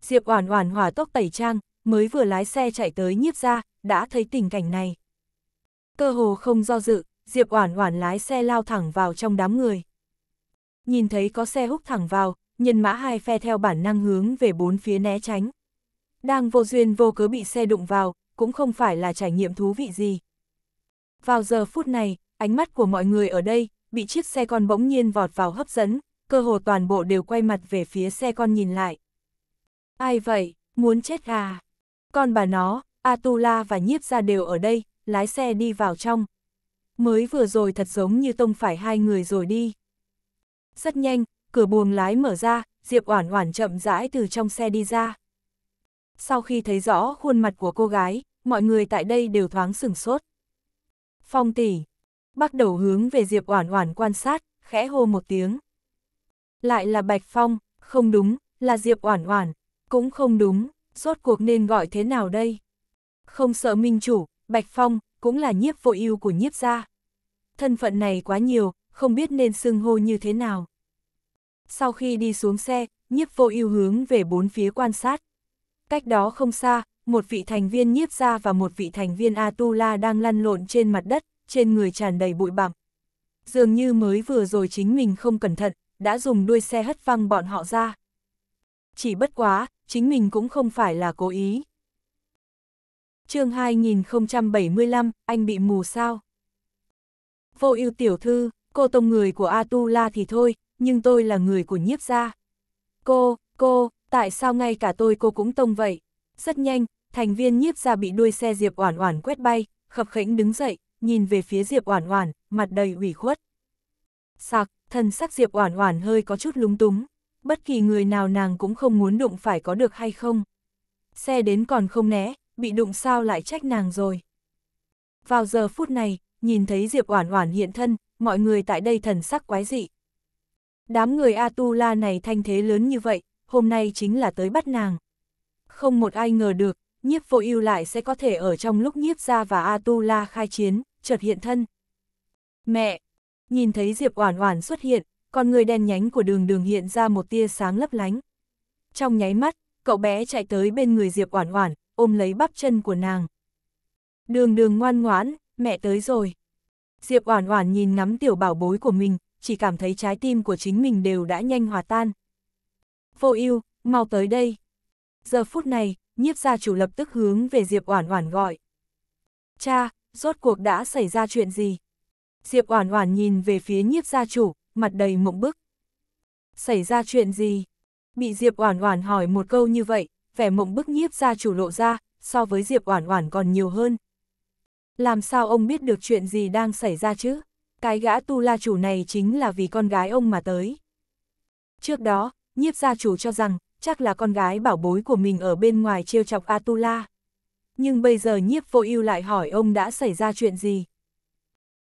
Diệp Oản Oản hỏa tốc tẩy trang, mới vừa lái xe chạy tới nhiếp gia, đã thấy tình cảnh này. Cơ hồ không do dự, Diệp Oản Oản lái xe lao thẳng vào trong đám người nhìn thấy có xe húc thẳng vào, nhân mã hai phe theo bản năng hướng về bốn phía né tránh. Đang vô duyên vô cớ bị xe đụng vào, cũng không phải là trải nghiệm thú vị gì. Vào giờ phút này, ánh mắt của mọi người ở đây, bị chiếc xe con bỗng nhiên vọt vào hấp dẫn, cơ hồ toàn bộ đều quay mặt về phía xe con nhìn lại. Ai vậy, muốn chết à? Con bà nó, Atula và nhiếp ra đều ở đây, lái xe đi vào trong. Mới vừa rồi thật giống như tông phải hai người rồi đi. Rất nhanh, cửa buồng lái mở ra, Diệp Oản Oản chậm rãi từ trong xe đi ra. Sau khi thấy rõ khuôn mặt của cô gái, mọi người tại đây đều thoáng sửng sốt. Phong tỷ, bắt đầu hướng về Diệp Oản Oản quan sát, khẽ hô một tiếng. Lại là Bạch Phong, không đúng, là Diệp Oản Oản, cũng không đúng, rốt cuộc nên gọi thế nào đây? Không sợ minh chủ, Bạch Phong cũng là nhiếp vô ưu của nhiếp gia. Thân phận này quá nhiều, không biết nên xưng hô như thế nào. Sau khi đi xuống xe, nhiếp vô ưu hướng về bốn phía quan sát. Cách đó không xa, một vị thành viên nhiếp ra và một vị thành viên Atula đang lăn lộn trên mặt đất, trên người tràn đầy bụi bặm. Dường như mới vừa rồi chính mình không cẩn thận, đã dùng đuôi xe hất văng bọn họ ra. Chỉ bất quá, chính mình cũng không phải là cố ý. chương 2075, anh bị mù sao? Vô ưu tiểu thư, cô tông người của Atula thì thôi, nhưng tôi là người của nhiếp gia. Cô, cô, tại sao ngay cả tôi cô cũng tông vậy? Rất nhanh, thành viên nhiếp gia bị đuôi xe Diệp Oản Oản quét bay, khập khỉnh đứng dậy, nhìn về phía Diệp Oản Oản, mặt đầy ủy khuất. Sạc, thân sắc Diệp Oản Oản hơi có chút lúng túng, bất kỳ người nào nàng cũng không muốn đụng phải có được hay không. Xe đến còn không né, bị đụng sao lại trách nàng rồi. Vào giờ phút này, nhìn thấy Diệp Oản Oản hiện thân, mọi người tại đây thần sắc quái dị. Đám người Atula này thanh thế lớn như vậy, hôm nay chính là tới bắt nàng. Không một ai ngờ được, nhiếp vô ưu lại sẽ có thể ở trong lúc nhiếp ra và Atula khai chiến, chợt hiện thân. Mẹ! Nhìn thấy Diệp Oản Oản xuất hiện, con người đen nhánh của đường đường hiện ra một tia sáng lấp lánh. Trong nháy mắt, cậu bé chạy tới bên người Diệp Oản Oản, ôm lấy bắp chân của nàng. Đường đường ngoan ngoãn, mẹ tới rồi. Diệp Oản Oản nhìn ngắm tiểu bảo bối của mình, chỉ cảm thấy trái tim của chính mình đều đã nhanh hòa tan. Vô Ưu, mau tới đây. Giờ phút này, nhiếp gia chủ lập tức hướng về Diệp Oản Oản gọi. Cha, rốt cuộc đã xảy ra chuyện gì? Diệp Oản Oản nhìn về phía nhiếp gia chủ, mặt đầy mộng bức. Xảy ra chuyện gì? Bị Diệp Oản Oản hỏi một câu như vậy, vẻ mộng bức nhiếp gia chủ lộ ra, so với Diệp Oản Oản còn nhiều hơn, làm sao ông biết được chuyện gì đang xảy ra chứ? Cái gã tu la chủ này chính là vì con gái ông mà tới. Trước đó, nhiếp gia chủ cho rằng, chắc là con gái bảo bối của mình ở bên ngoài trêu chọc Atula. Nhưng bây giờ nhiếp vô ưu lại hỏi ông đã xảy ra chuyện gì.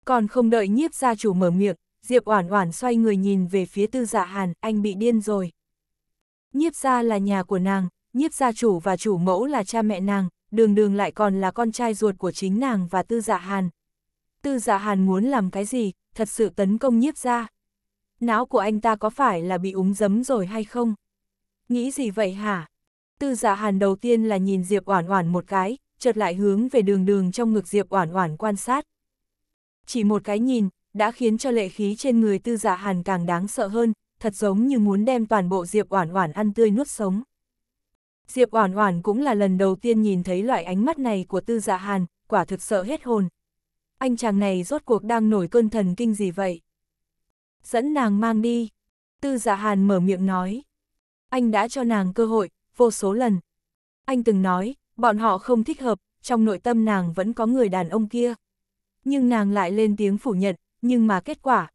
Còn không đợi nhiếp gia chủ mở miệng, Diệp Oản Oản xoay người nhìn về phía Tư Dạ Hàn, anh bị điên rồi. Nhiếp gia là nhà của nàng, nhiếp gia chủ và chủ mẫu là cha mẹ nàng, đường đường lại còn là con trai ruột của chính nàng và tư dạ hàn. Tư dạ hàn muốn làm cái gì, thật sự tấn công nhiếp ra. Não của anh ta có phải là bị úng dấm rồi hay không? Nghĩ gì vậy hả? Tư dạ hàn đầu tiên là nhìn Diệp Oản Oản một cái, chợt lại hướng về đường đường trong ngực Diệp Oản Oản quan sát. Chỉ một cái nhìn, đã khiến cho lệ khí trên người tư dạ hàn càng đáng sợ hơn, thật giống như muốn đem toàn bộ Diệp Oản Oản ăn tươi nuốt sống. Diệp Oản Oản cũng là lần đầu tiên nhìn thấy loại ánh mắt này của Tư Dạ Hàn, quả thực sợ hết hồn. Anh chàng này rốt cuộc đang nổi cơn thần kinh gì vậy? Dẫn nàng mang đi. Tư Dạ Hàn mở miệng nói. Anh đã cho nàng cơ hội, vô số lần. Anh từng nói, bọn họ không thích hợp, trong nội tâm nàng vẫn có người đàn ông kia. Nhưng nàng lại lên tiếng phủ nhận, nhưng mà kết quả.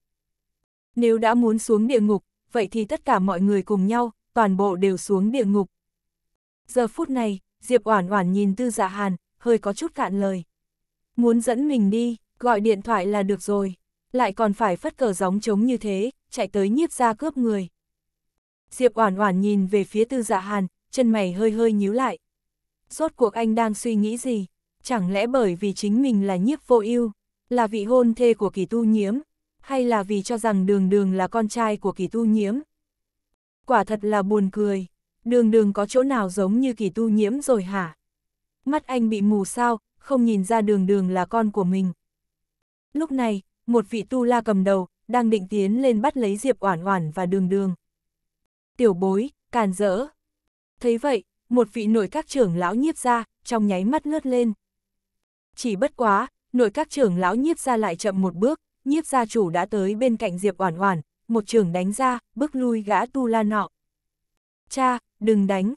Nếu đã muốn xuống địa ngục, vậy thì tất cả mọi người cùng nhau, toàn bộ đều xuống địa ngục. Giờ phút này, Diệp Oản Oản nhìn Tư Dạ Hàn, hơi có chút cạn lời. Muốn dẫn mình đi, gọi điện thoại là được rồi, lại còn phải phất cờ gióng trống như thế, chạy tới nhiếp gia cướp người. Diệp Oản Oản nhìn về phía Tư Dạ Hàn, chân mày hơi hơi nhíu lại. Rốt cuộc anh đang suy nghĩ gì? Chẳng lẽ bởi vì chính mình là nhiếp vô ưu, là vị hôn thê của Kỳ Tu Nhiễm, hay là vì cho rằng Đường Đường là con trai của Kỳ Tu Nhiễm? Quả thật là buồn cười đường đường có chỗ nào giống như kỳ tu nhiễm rồi hả? Mắt anh bị mù sao, không nhìn ra đường đường là con của mình. Lúc này, một vị tu la cầm đầu, đang định tiến lên bắt lấy Diệp Oản Oản và đường đường. Tiểu bối, càn rỡ. Thấy vậy, một vị nội các trưởng lão nhiếp ra, trong nháy mắt lướt lên. Chỉ bất quá, nội các trưởng lão nhiếp ra lại chậm một bước, nhiếp gia chủ đã tới bên cạnh Diệp Oản Oản, một trường đánh ra, bước lui gã tu la nọ. Cha, đừng đánh.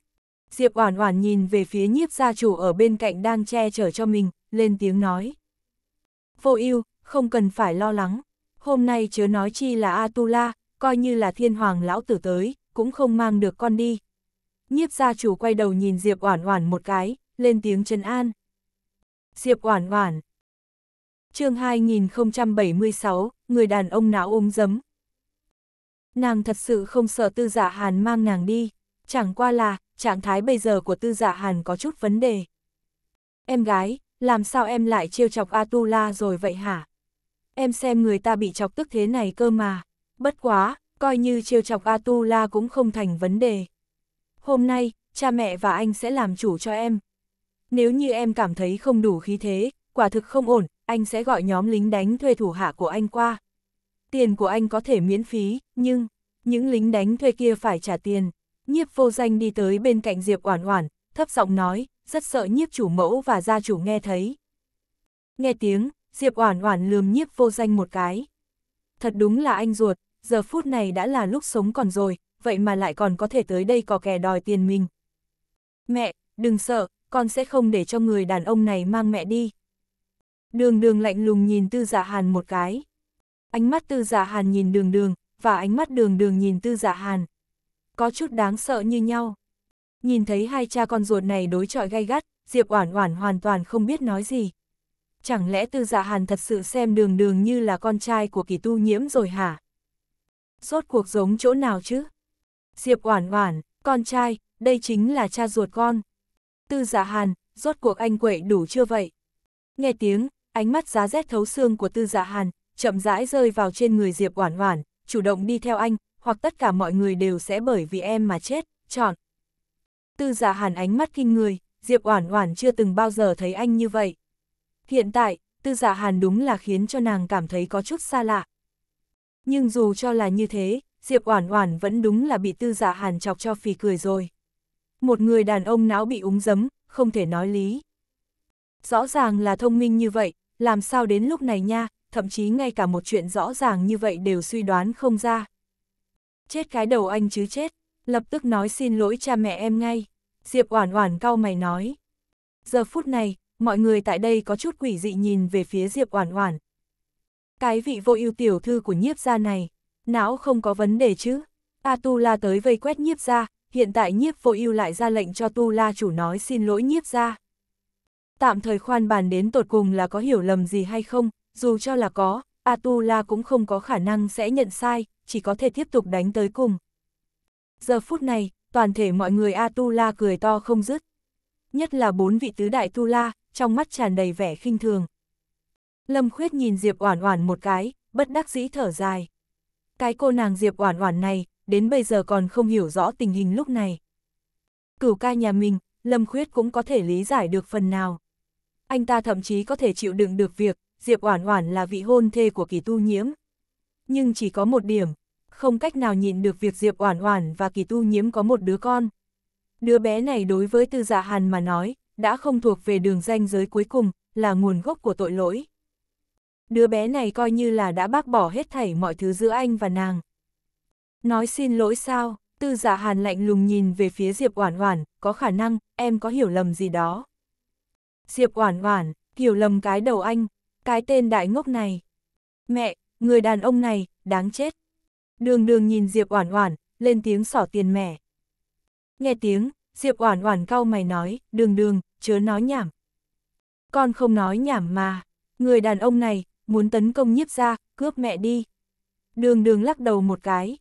Diệp Oản Oản nhìn về phía nhiếp gia chủ ở bên cạnh đang che chở cho mình, lên tiếng nói. Vô yêu, không cần phải lo lắng. Hôm nay chớ nói chi là Atula, coi như là thiên hoàng lão tử tới, cũng không mang được con đi. Nhiếp gia chủ quay đầu nhìn Diệp Oản Oản một cái, lên tiếng trấn an. Diệp Oản Oản. Chương 2076, người đàn ông não ôm dấm. Nàng thật sự không sợ Tư Dạ Hàn mang nàng đi chẳng qua là, trạng thái bây giờ của tư dạ hàn có chút vấn đề. Em gái, làm sao em lại trêu chọc Atula rồi vậy hả? Em xem người ta bị chọc tức thế này cơ mà. Bất quá, coi như trêu chọc Atula cũng không thành vấn đề. Hôm nay, cha mẹ và anh sẽ làm chủ cho em. Nếu như em cảm thấy không đủ khí thế, quả thực không ổn, anh sẽ gọi nhóm lính đánh thuê thủ hạ của anh qua. Tiền của anh có thể miễn phí, nhưng, những lính đánh thuê kia phải trả tiền. Nhiếp vô danh đi tới bên cạnh Diệp Oản Oản, thấp giọng nói, rất sợ nhiếp chủ mẫu và gia chủ nghe thấy. Nghe tiếng, Diệp Oản Oản lườm nhiếp vô danh một cái. Thật đúng là anh ruột, giờ phút này đã là lúc sống còn rồi, vậy mà lại còn có thể tới đây có kẻ đòi tiền mình. Mẹ, đừng sợ, con sẽ không để cho người đàn ông này mang mẹ đi. Đường đường lạnh lùng nhìn tư giả dạ hàn một cái. Ánh mắt tư giả dạ hàn nhìn đường đường, và ánh mắt đường đường nhìn tư giả dạ hàn có chút đáng sợ như nhau. Nhìn thấy hai cha con ruột này đối chọi gay gắt, Diệp Oản Oản hoàn toàn không biết nói gì. Chẳng lẽ Tư Dạ Hàn thật sự xem Đường Đường như là con trai của Kỳ Tu Nhiễm rồi hả? Rốt cuộc giống chỗ nào chứ? Diệp Oản Oản, con trai, đây chính là cha ruột con. Tư Dạ Hàn, rốt cuộc anh quậy đủ chưa vậy? Nghe tiếng, ánh mắt giá rét thấu xương của Tư Dạ Hàn chậm rãi rơi vào trên người Diệp Oản Oản, chủ động đi theo anh, hoặc tất cả mọi người đều sẽ bởi vì em mà chết, chọn. Tư giả dạ hàn ánh mắt kinh người, Diệp Oản Oản chưa từng bao giờ thấy anh như vậy. Hiện tại, tư giả dạ hàn đúng là khiến cho nàng cảm thấy có chút xa lạ. Nhưng dù cho là như thế, Diệp Oản Oản vẫn đúng là bị tư giả dạ hàn chọc cho phì cười rồi. Một người đàn ông não bị úng dấm, không thể nói lý. Rõ ràng là thông minh như vậy, làm sao đến lúc này nha, thậm chí ngay cả một chuyện rõ ràng như vậy đều suy đoán không ra. Chết cái đầu anh chứ chết, lập tức nói xin lỗi cha mẹ em ngay. Diệp Oản Oản cau mày nói. Giờ phút này, mọi người tại đây có chút quỷ dị nhìn về phía Diệp Oản Oản. Cái vị vô ưu tiểu thư của nhiếp gia này, não không có vấn đề chứ? A Tu La tới vây quét nhiếp gia, hiện tại nhiếp vô ưu lại ra lệnh cho Tu La chủ nói xin lỗi nhiếp gia. Tạm thời khoan bàn đến tột cùng là có hiểu lầm gì hay không, dù cho là có, A Tu La cũng không có khả năng sẽ nhận sai, chỉ có thể tiếp tục đánh tới cùng. Giờ phút này, toàn thể mọi người Atula cười to không dứt. Nhất là bốn vị tứ đại Tu La, trong mắt tràn đầy vẻ khinh thường. Lâm Khuyết nhìn Diệp Oản Oản một cái, bất đắc dĩ thở dài. Cái cô nàng Diệp Oản Oản này, đến bây giờ còn không hiểu rõ tình hình lúc này. Cửu ca nhà mình, Lâm Khuyết cũng có thể lý giải được phần nào. Anh ta thậm chí có thể chịu đựng được việc, Diệp Oản Oản là vị hôn thê của Kỳ Tu Nhiễm, nhưng chỉ có một điểm, không cách nào nhịn được việc Diệp Oản Oản và Kỳ Tu Nhiễm có một đứa con. Đứa bé này đối với Tư Dạ Hàn mà nói, đã không thuộc về đường ranh giới cuối cùng, là nguồn gốc của tội lỗi. Đứa bé này coi như là đã bác bỏ hết thảy mọi thứ giữa anh và nàng. Nói xin lỗi sao, Tư Dạ Hàn lạnh lùng nhìn về phía Diệp Oản Oản, có khả năng em có hiểu lầm gì đó. Diệp Oản Oản, hiểu lầm cái đầu anh, cái tên đại ngốc này. Mẹ, Người đàn ông này, đáng chết. Đường đường nhìn Diệp Oản Oản, lên tiếng sỏ tiền mẻ. Nghe tiếng, Diệp Oản Oản cau mày nói, "Đường Đường, chớ nói nhảm." "Con không nói nhảm mà, người đàn ông này muốn tấn công nhiếp gia, cướp mẹ đi." Đường Đường lắc đầu một cái.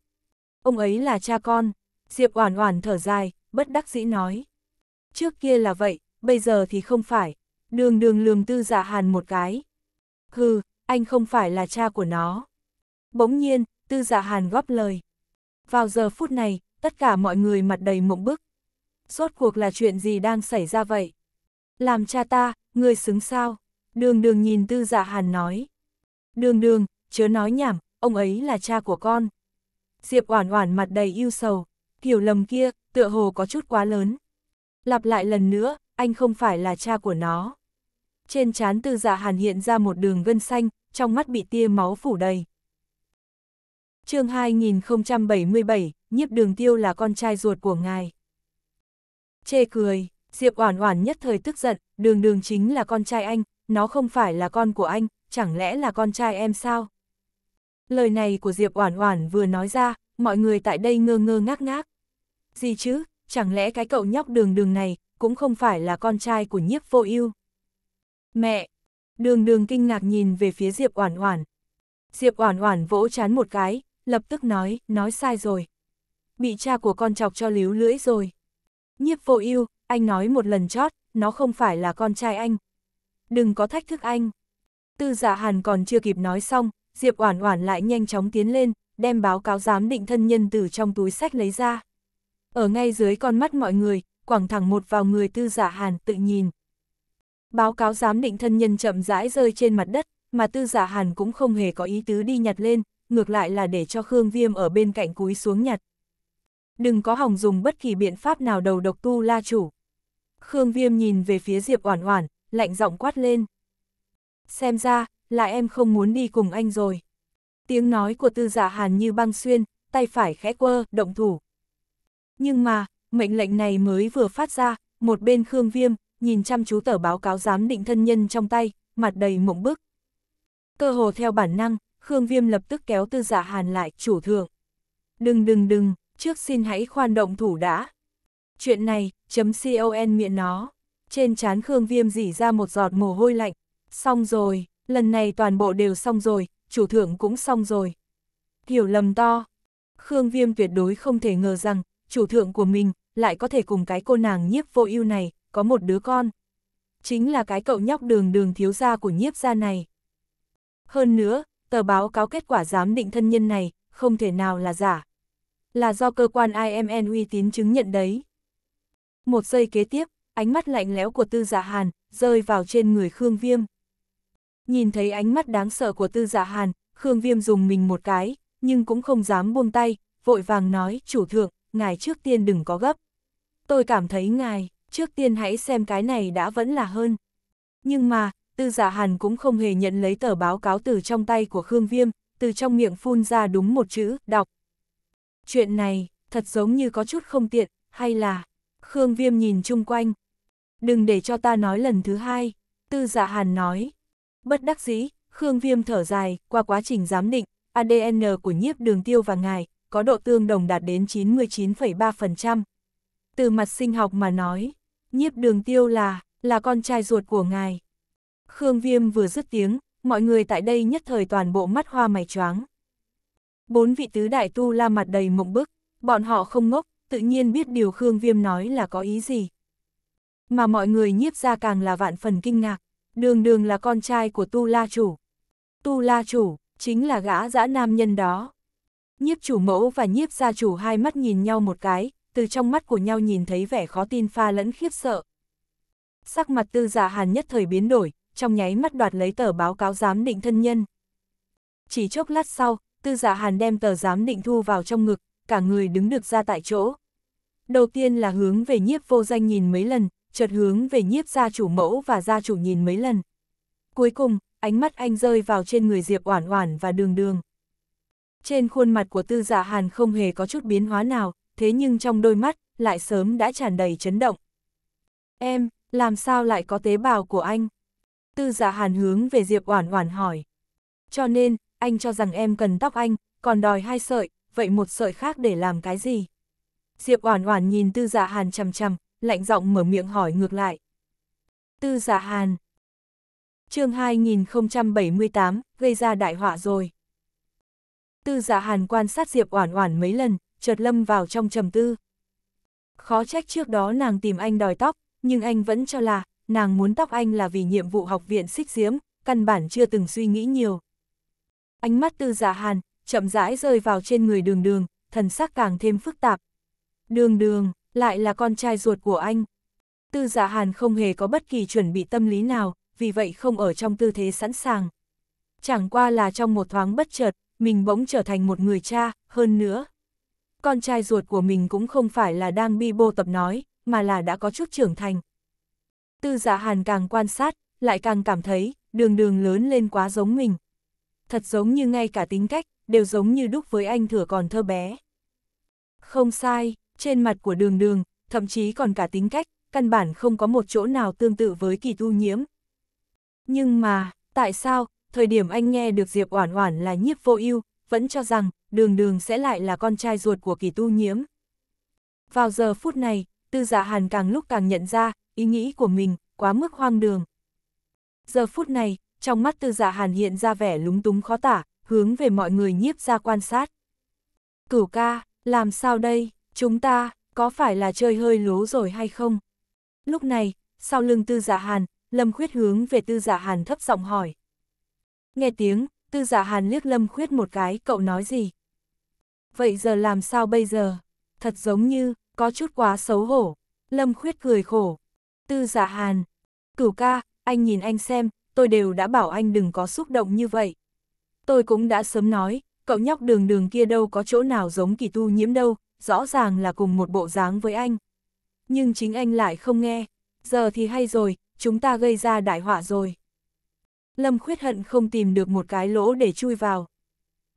"Ông ấy là cha con." Diệp Oản Oản thở dài, bất đắc dĩ nói. "Trước kia là vậy, bây giờ thì không phải." Đường Đường lường Tư Dạ Hàn một cái. "Hừ, anh không phải là cha của nó. Bỗng nhiên, tư dạ hàn góp lời. Vào giờ phút này, tất cả mọi người mặt đầy mộng bức. Rốt cuộc là chuyện gì đang xảy ra vậy? Làm cha ta, người xứng sao? Đường đường nhìn tư dạ hàn nói. Đường đường, chớ nói nhảm, ông ấy là cha của con. Diệp oản oản mặt đầy yêu sầu, hiểu lầm kia, tựa hồ có chút quá lớn. Lặp lại lần nữa, anh không phải là cha của nó trên trán tư dạ hàn hiện ra một đường gân xanh, trong mắt bị tia máu phủ đầy. chương 2077, nhiếp đường tiêu là con trai ruột của ngài. Chê cười, Diệp Oản Oản nhất thời tức giận, đường đường chính là con trai anh, nó không phải là con của anh, chẳng lẽ là con trai em sao? Lời này của Diệp Oản Oản vừa nói ra, mọi người tại đây ngơ ngơ ngác ngác. Gì chứ, chẳng lẽ cái cậu nhóc đường đường này cũng không phải là con trai của nhiếp vô ưu? Mẹ! Đường đường kinh ngạc nhìn về phía Diệp Oản Oản. Diệp Oản Oản vỗ chán một cái, lập tức nói, nói sai rồi. Bị cha của con chọc cho líu lưỡi rồi. Nhiếp vô ưu, anh nói một lần chót, nó không phải là con trai anh. Đừng có thách thức anh. Tư giả dạ hàn còn chưa kịp nói xong, Diệp Oản Oản lại nhanh chóng tiến lên, đem báo cáo giám định thân nhân từ trong túi sách lấy ra. Ở ngay dưới con mắt mọi người, quẳng thẳng một vào người tư giả dạ hàn tự nhìn. Báo cáo giám định thân nhân chậm rãi rơi trên mặt đất, mà tư giả dạ hàn cũng không hề có ý tứ đi nhặt lên, ngược lại là để cho Khương Viêm ở bên cạnh cúi xuống nhặt. Đừng có hỏng dùng bất kỳ biện pháp nào đầu độc tu la chủ. Khương Viêm nhìn về phía Diệp Oản Oản, lạnh giọng quát lên. Xem ra, là em không muốn đi cùng anh rồi. Tiếng nói của tư giả dạ hàn như băng xuyên, tay phải khẽ quơ, động thủ. Nhưng mà, mệnh lệnh này mới vừa phát ra, một bên Khương Viêm, nhìn chăm chú tờ báo cáo giám định thân nhân trong tay, mặt đầy mộng bức. Cơ hồ theo bản năng, Khương Viêm lập tức kéo tư giả dạ hàn lại, chủ thượng. Đừng đừng đừng, trước xin hãy khoan động thủ đã. Chuyện này, chấm con miệng nó. Trên chán Khương Viêm dỉ ra một giọt mồ hôi lạnh. Xong rồi, lần này toàn bộ đều xong rồi, chủ thượng cũng xong rồi. Hiểu lầm to. Khương Viêm tuyệt đối không thể ngờ rằng, chủ thượng của mình lại có thể cùng cái cô nàng nhiếp vô ưu này có một đứa con. Chính là cái cậu nhóc đường đường thiếu gia của nhiếp gia này. Hơn nữa, tờ báo cáo kết quả giám định thân nhân này, không thể nào là giả. Là do cơ quan IMN uy tín chứng nhận đấy. Một giây kế tiếp, ánh mắt lạnh lẽo của tư giả dạ hàn, rơi vào trên người Khương Viêm. Nhìn thấy ánh mắt đáng sợ của tư giả dạ hàn, Khương Viêm dùng mình một cái, nhưng cũng không dám buông tay, vội vàng nói, chủ thượng, ngài trước tiên đừng có gấp. Tôi cảm thấy ngài, trước tiên hãy xem cái này đã vẫn là hơn. Nhưng mà, tư giả dạ hàn cũng không hề nhận lấy tờ báo cáo từ trong tay của Khương Viêm, từ trong miệng phun ra đúng một chữ, đọc. Chuyện này, thật giống như có chút không tiện, hay là... Khương Viêm nhìn chung quanh. Đừng để cho ta nói lần thứ hai, tư dạ hàn nói. Bất đắc dĩ, Khương Viêm thở dài, qua quá trình giám định, ADN của nhiếp đường tiêu và ngài, có độ tương đồng đạt đến 99,3%, từ mặt sinh học mà nói, nhiếp đường tiêu là, là con trai ruột của ngài. Khương Viêm vừa dứt tiếng, mọi người tại đây nhất thời toàn bộ mắt hoa mày choáng. Bốn vị tứ đại tu la mặt đầy mộng bức, bọn họ không ngốc, tự nhiên biết điều Khương Viêm nói là có ý gì. Mà mọi người nhiếp ra càng là vạn phần kinh ngạc, đường đường là con trai của tu la chủ. Tu la chủ, chính là gã dã nam nhân đó. Nhiếp chủ mẫu và nhiếp gia chủ hai mắt nhìn nhau một cái, từ trong mắt của nhau nhìn thấy vẻ khó tin pha lẫn khiếp sợ. Sắc mặt tư giả dạ hàn nhất thời biến đổi, trong nháy mắt đoạt lấy tờ báo cáo giám định thân nhân. Chỉ chốc lát sau, tư giả dạ hàn đem tờ giám định thu vào trong ngực, cả người đứng được ra tại chỗ. Đầu tiên là hướng về nhiếp vô danh nhìn mấy lần, chợt hướng về nhiếp gia chủ mẫu và gia chủ nhìn mấy lần. Cuối cùng, ánh mắt anh rơi vào trên người Diệp Oản Oản và Đường Đường. Trên khuôn mặt của Tư Dạ Hàn không hề có chút biến hóa nào, thế nhưng trong đôi mắt, lại sớm đã tràn đầy chấn động. Em, làm sao lại có tế bào của anh? Tư giả dạ hàn hướng về Diệp Oản Oản hỏi. Cho nên, anh cho rằng em cần tóc anh, còn đòi hai sợi, vậy một sợi khác để làm cái gì? Diệp Oản Oản nhìn Tư giả dạ Hàn chằm chằm, lạnh giọng mở miệng hỏi ngược lại. Tư giả dạ Hàn. Chương 2078, gây ra đại họa rồi. Tư giả Hàn quan sát Diệp Oản Oản mấy lần, chợt lâm vào trong trầm tư. Khó trách trước đó nàng tìm anh đòi tóc, nhưng anh vẫn cho là, nàng muốn tóc anh là vì nhiệm vụ học viện xích diếm, căn bản chưa từng suy nghĩ nhiều. Ánh mắt tư giả dạ hàn, chậm rãi rơi vào trên người đường đường, thần sắc càng thêm phức tạp. Đường đường, lại là con trai ruột của anh. Tư giả dạ hàn không hề có bất kỳ chuẩn bị tâm lý nào, vì vậy không ở trong tư thế sẵn sàng. Chẳng qua là trong một thoáng bất chợt, mình bỗng trở thành một người cha, hơn nữa con trai ruột của mình cũng không phải là đang bi bô tập nói, mà là đã có chút trưởng thành. Tư dạ hàn càng quan sát, lại càng cảm thấy, đường đường lớn lên quá giống mình. Thật giống như ngay cả tính cách, đều giống như đúc với anh thừa còn thơ bé. Không sai, trên mặt của đường đường, thậm chí còn cả tính cách, căn bản không có một chỗ nào tương tự với kỳ tu nhiễm. Nhưng mà, tại sao, thời điểm anh nghe được Diệp Oản Oản là nhiếp vô ưu, vẫn cho rằng đường đường sẽ lại là con trai ruột của kỳ tu nhiễm. Vào giờ phút này, tư giả dạ hàn càng lúc càng nhận ra, ý nghĩ của mình, quá mức hoang đường. Giờ phút này, trong mắt tư giả dạ hàn hiện ra vẻ lúng túng khó tả, hướng về mọi người nhiếp ra quan sát. Cửu ca, làm sao đây, chúng ta, có phải là chơi hơi lố rồi hay không? Lúc này, sau lưng tư giả dạ hàn, Lâm Khuyết hướng về tư giả hàn thấp giọng hỏi. Nghe tiếng, tư giả dạ hàn liếc lâm khuyết một cái, cậu nói gì? Vậy giờ làm sao bây giờ? Thật giống như, có chút quá xấu hổ. Lâm khuyết cười khổ. Tư giả dạ hàn. Cửu ca, anh nhìn anh xem, tôi đều đã bảo anh đừng có xúc động như vậy. Tôi cũng đã sớm nói, cậu nhóc đường đường kia đâu có chỗ nào giống kỳ tu nhiễm đâu, rõ ràng là cùng một bộ dáng với anh. Nhưng chính anh lại không nghe, giờ thì hay rồi, chúng ta gây ra đại họa rồi. Lâm Khuyết hận không tìm được một cái lỗ để chui vào.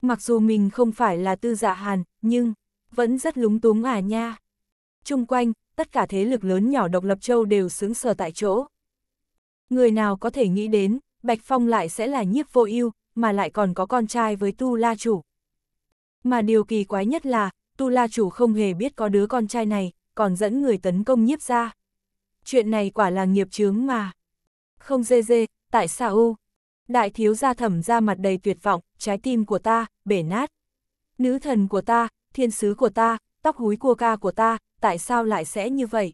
Mặc dù mình không phải là tư dạ hàn, nhưng, vẫn rất lúng túng à nha. Trung quanh, tất cả thế lực lớn nhỏ độc lập châu đều xứng sờ tại chỗ. Người nào có thể nghĩ đến, Bạch Phong lại sẽ là nhiếp vô ưu mà lại còn có con trai với Tu La Chủ. Mà điều kỳ quái nhất là, Tu La Chủ không hề biết có đứa con trai này, còn dẫn người tấn công nhiếp ra. Chuyện này quả là nghiệp chướng mà. Không dê dê, tại sao Đại thiếu gia thẩm ra mặt đầy tuyệt vọng, trái tim của ta, bể nát. Nữ thần của ta, thiên sứ của ta, tóc húi cua ca của ta, tại sao lại sẽ như vậy?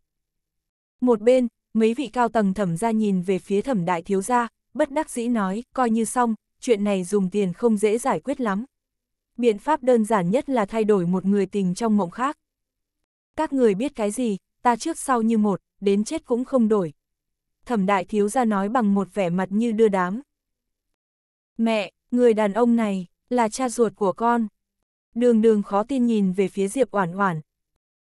Một bên, mấy vị cao tầng thẩm ra nhìn về phía thẩm đại thiếu gia, bất đắc dĩ nói, coi như xong, chuyện này dùng tiền không dễ giải quyết lắm. Biện pháp đơn giản nhất là thay đổi một người tình trong mộng khác. Các người biết cái gì, ta trước sau như một, đến chết cũng không đổi. Thẩm đại thiếu gia nói bằng một vẻ mặt như đưa đám. Mẹ, người đàn ông này, là cha ruột của con. Đường đường khó tin nhìn về phía Diệp Oản Oản.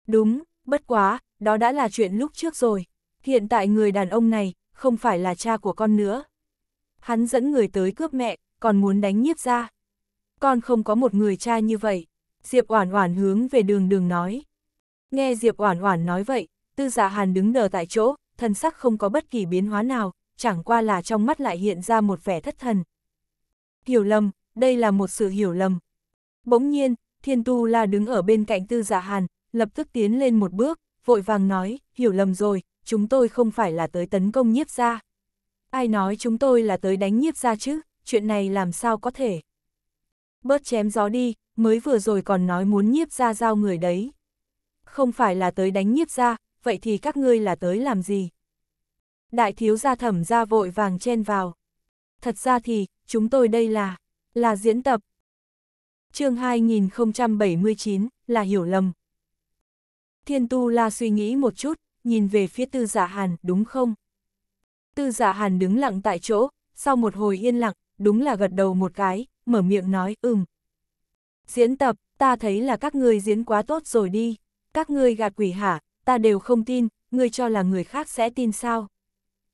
Đúng, bất quá, đó đã là chuyện lúc trước rồi. Hiện tại người đàn ông này, không phải là cha của con nữa. Hắn dẫn người tới cướp mẹ, còn muốn đánh nhiếp ra. Con không có một người cha như vậy. Diệp Oản Oản hướng về đường đường nói. Nghe Diệp Oản Oản nói vậy, tư giả dạ hàn đứng đờ tại chỗ, thân sắc không có bất kỳ biến hóa nào, chẳng qua là trong mắt lại hiện ra một vẻ thất thần, Hiểu lầm, đây là một sự hiểu lầm. Bỗng nhiên, Thiên Tu La đứng ở bên cạnh Tư Giả dạ Hàn, lập tức tiến lên một bước, vội vàng nói, hiểu lầm rồi, chúng tôi không phải là tới tấn công nhiếp gia. Ai nói chúng tôi là tới đánh nhiếp gia chứ, chuyện này làm sao có thể. Bớt chém gió đi, mới vừa rồi còn nói muốn nhiếp gia giao người đấy. Không phải là tới đánh nhiếp gia, vậy thì các ngươi là tới làm gì? Đại thiếu gia thẩm gia vội vàng chen vào thật ra thì, chúng tôi đây là, là diễn tập. chương 2079, là hiểu lầm. Thiên Tu La suy nghĩ một chút, nhìn về phía Tư Giả dạ Hàn, đúng không? Tư Giả dạ Hàn đứng lặng tại chỗ, sau một hồi yên lặng, đúng là gật đầu một cái, mở miệng nói, ừm. Diễn tập, ta thấy là các ngươi diễn quá tốt rồi đi, các ngươi gạt quỷ hả, ta đều không tin, ngươi cho là người khác sẽ tin sao?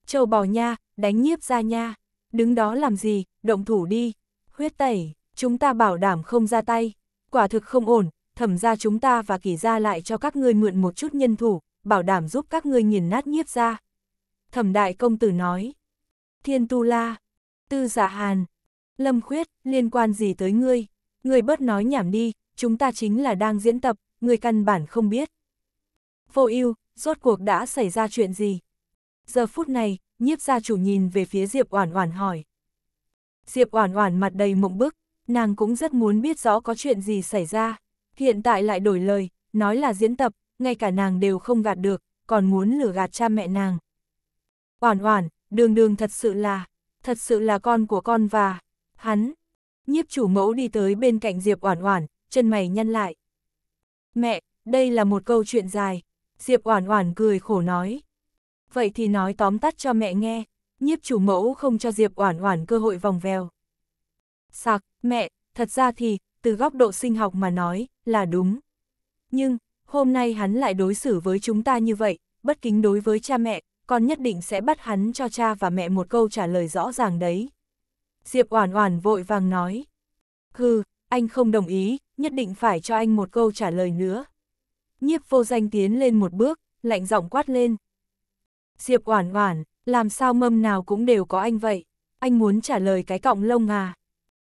Châu bò nha, đánh nhiếp ra nha. Đứng đó làm gì, động thủ đi. Huyết tẩy, chúng ta bảo đảm không ra tay. Quả thực không ổn, thẩm ra chúng ta và kỳ ra lại cho các ngươi mượn một chút nhân thủ, bảo đảm giúp các ngươi nghiền nát nhiếp ra. Thẩm đại công tử nói. Thiên Tu La, Tư Giả dạ Hàn, Lâm Khuyết, liên quan gì tới ngươi? Ngươi bớt nói nhảm đi, chúng ta chính là đang diễn tập, ngươi căn bản không biết. Vô ưu, rốt cuộc đã xảy ra chuyện gì? Giờ phút này, nhiếp gia chủ nhìn về phía Diệp Oản Oản hỏi. Diệp Oản Oản mặt đầy mộng bức, nàng cũng rất muốn biết rõ có chuyện gì xảy ra, hiện tại lại đổi lời, nói là diễn tập, ngay cả nàng đều không gạt được, còn muốn lừa gạt cha mẹ nàng. Oản Oản, Đường Đường thật sự là, thật sự là con của con và hắn. Nhiếp chủ mẫu đi tới bên cạnh Diệp Oản Oản, chân mày nhăn lại. "Mẹ, đây là một câu chuyện dài." Diệp Oản Oản cười khổ nói vậy thì nói tóm tắt cho mẹ nghe, nhiếp chủ mẫu không cho Diệp Oản Oản cơ hội vòng vèo. Sạc, mẹ, thật ra thì, từ góc độ sinh học mà nói, là đúng. Nhưng, hôm nay hắn lại đối xử với chúng ta như vậy, bất kính đối với cha mẹ, con nhất định sẽ bắt hắn cho cha và mẹ một câu trả lời rõ ràng đấy. Diệp Oản Oản vội vàng nói. Hừ, anh không đồng ý, nhất định phải cho anh một câu trả lời nữa. Nhiếp vô danh tiến lên một bước, lạnh giọng quát lên, Diệp Oản Oản, làm sao mâm nào cũng đều có anh vậy, anh muốn trả lời cái cọng lông à.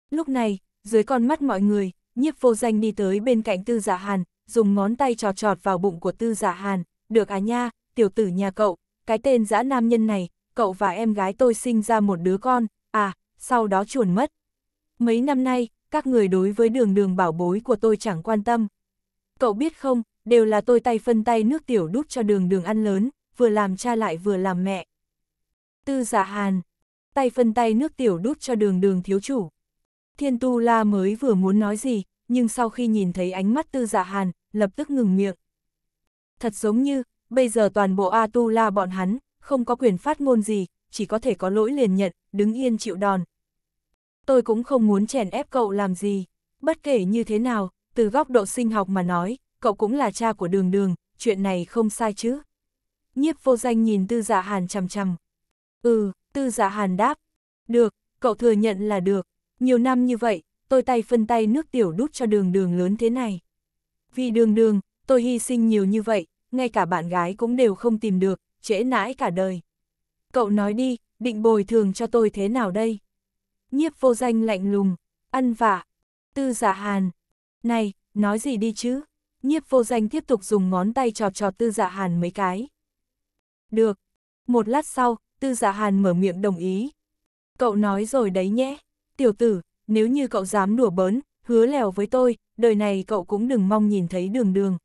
Lúc này, dưới con mắt mọi người, nhiếp vô danh đi tới bên cạnh tư giả dạ hàn, dùng ngón tay trò trọt vào bụng của tư giả dạ hàn, được à nha, tiểu tử nhà cậu, cái tên dã nam nhân này, cậu và em gái tôi sinh ra một đứa con, à, sau đó chuồn mất. Mấy năm nay, các người đối với đường đường bảo bối của tôi chẳng quan tâm. Cậu biết không, đều là tôi tay phân tay nước tiểu đút cho đường đường ăn lớn, vừa làm cha lại vừa làm mẹ. Tư giả dạ hàn, tay phân tay nước tiểu đút cho đường đường thiếu chủ. Thiên tu la mới vừa muốn nói gì, nhưng sau khi nhìn thấy ánh mắt tư giả dạ hàn, lập tức ngừng miệng. Thật giống như, bây giờ toàn bộ A tu la bọn hắn, không có quyền phát ngôn gì, chỉ có thể có lỗi liền nhận, đứng yên chịu đòn. Tôi cũng không muốn chèn ép cậu làm gì, bất kể như thế nào, từ góc độ sinh học mà nói, cậu cũng là cha của đường đường, chuyện này không sai chứ. Nhiếp vô danh nhìn tư giả dạ hàn chằm chằm. Ừ, tư giả dạ hàn đáp. Được, cậu thừa nhận là được. Nhiều năm như vậy, tôi tay phân tay nước tiểu đút cho đường đường lớn thế này. Vì đường đường, tôi hy sinh nhiều như vậy, ngay cả bạn gái cũng đều không tìm được, trễ nãi cả đời. Cậu nói đi, định bồi thường cho tôi thế nào đây? Nhiếp vô danh lạnh lùng, ăn vạ, tư giả dạ hàn. Này, nói gì đi chứ? Nhiếp vô danh tiếp tục dùng ngón tay trọt trọt tư giả hàn mấy cái. Được. Một lát sau, Tư Dạ Hàn mở miệng đồng ý. Cậu nói rồi đấy nhé. Tiểu tử, nếu như cậu dám đùa bớn, hứa lèo với tôi, đời này cậu cũng đừng mong nhìn thấy đường đường.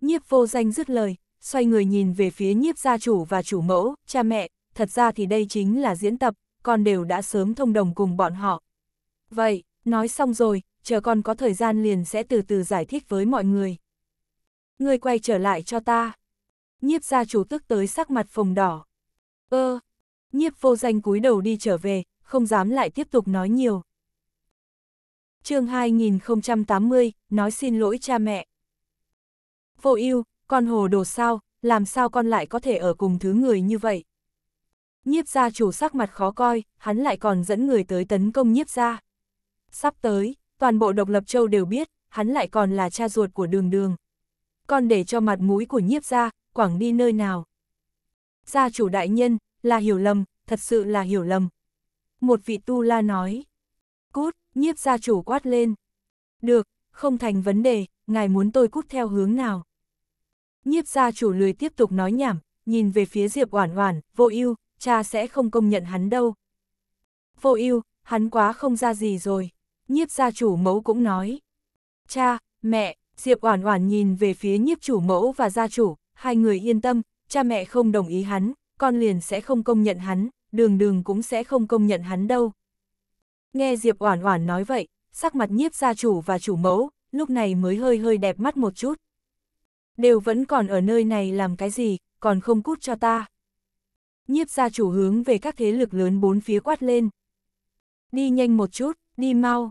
Nhiếp vô danh dứt lời, xoay người nhìn về phía nhiếp gia chủ và chủ mẫu, cha mẹ, thật ra thì đây chính là diễn tập, con đều đã sớm thông đồng cùng bọn họ. Vậy, nói xong rồi, chờ con có thời gian liền sẽ từ từ giải thích với mọi người. Người quay trở lại cho ta nhiếp gia chủ tức tới sắc mặt phồng đỏ. Ơ, ờ, nhiếp vô danh cúi đầu đi trở về, không dám lại tiếp tục nói nhiều. chương 2080, nói xin lỗi cha mẹ. Vô ưu con hồ đồ sao, làm sao con lại có thể ở cùng thứ người như vậy? Nhiếp gia chủ sắc mặt khó coi, hắn lại còn dẫn người tới tấn công nhiếp gia. Sắp tới, toàn bộ độc lập châu đều biết, hắn lại còn là cha ruột của đường đường. Con để cho mặt mũi của nhiếp gia, quảng đi nơi nào. Gia chủ đại nhân, là hiểu lầm, thật sự là hiểu lầm. Một vị tu la nói. Cút, nhiếp gia chủ quát lên. Được, không thành vấn đề, ngài muốn tôi cút theo hướng nào. Nhiếp gia chủ lười tiếp tục nói nhảm, nhìn về phía Diệp Oản Oản, vô ưu, cha sẽ không công nhận hắn đâu. Vô ưu, hắn quá không ra gì rồi. Nhiếp gia chủ mẫu cũng nói. Cha, mẹ, Diệp Oản Oản nhìn về phía nhiếp chủ mẫu và gia chủ, hai người yên tâm, cha mẹ không đồng ý hắn, con liền sẽ không công nhận hắn, đường đường cũng sẽ không công nhận hắn đâu. Nghe Diệp Oản Oản nói vậy, sắc mặt nhiếp gia chủ và chủ mẫu, lúc này mới hơi hơi đẹp mắt một chút. Đều vẫn còn ở nơi này làm cái gì, còn không cút cho ta. Nhiếp gia chủ hướng về các thế lực lớn bốn phía quát lên. Đi nhanh một chút, đi mau.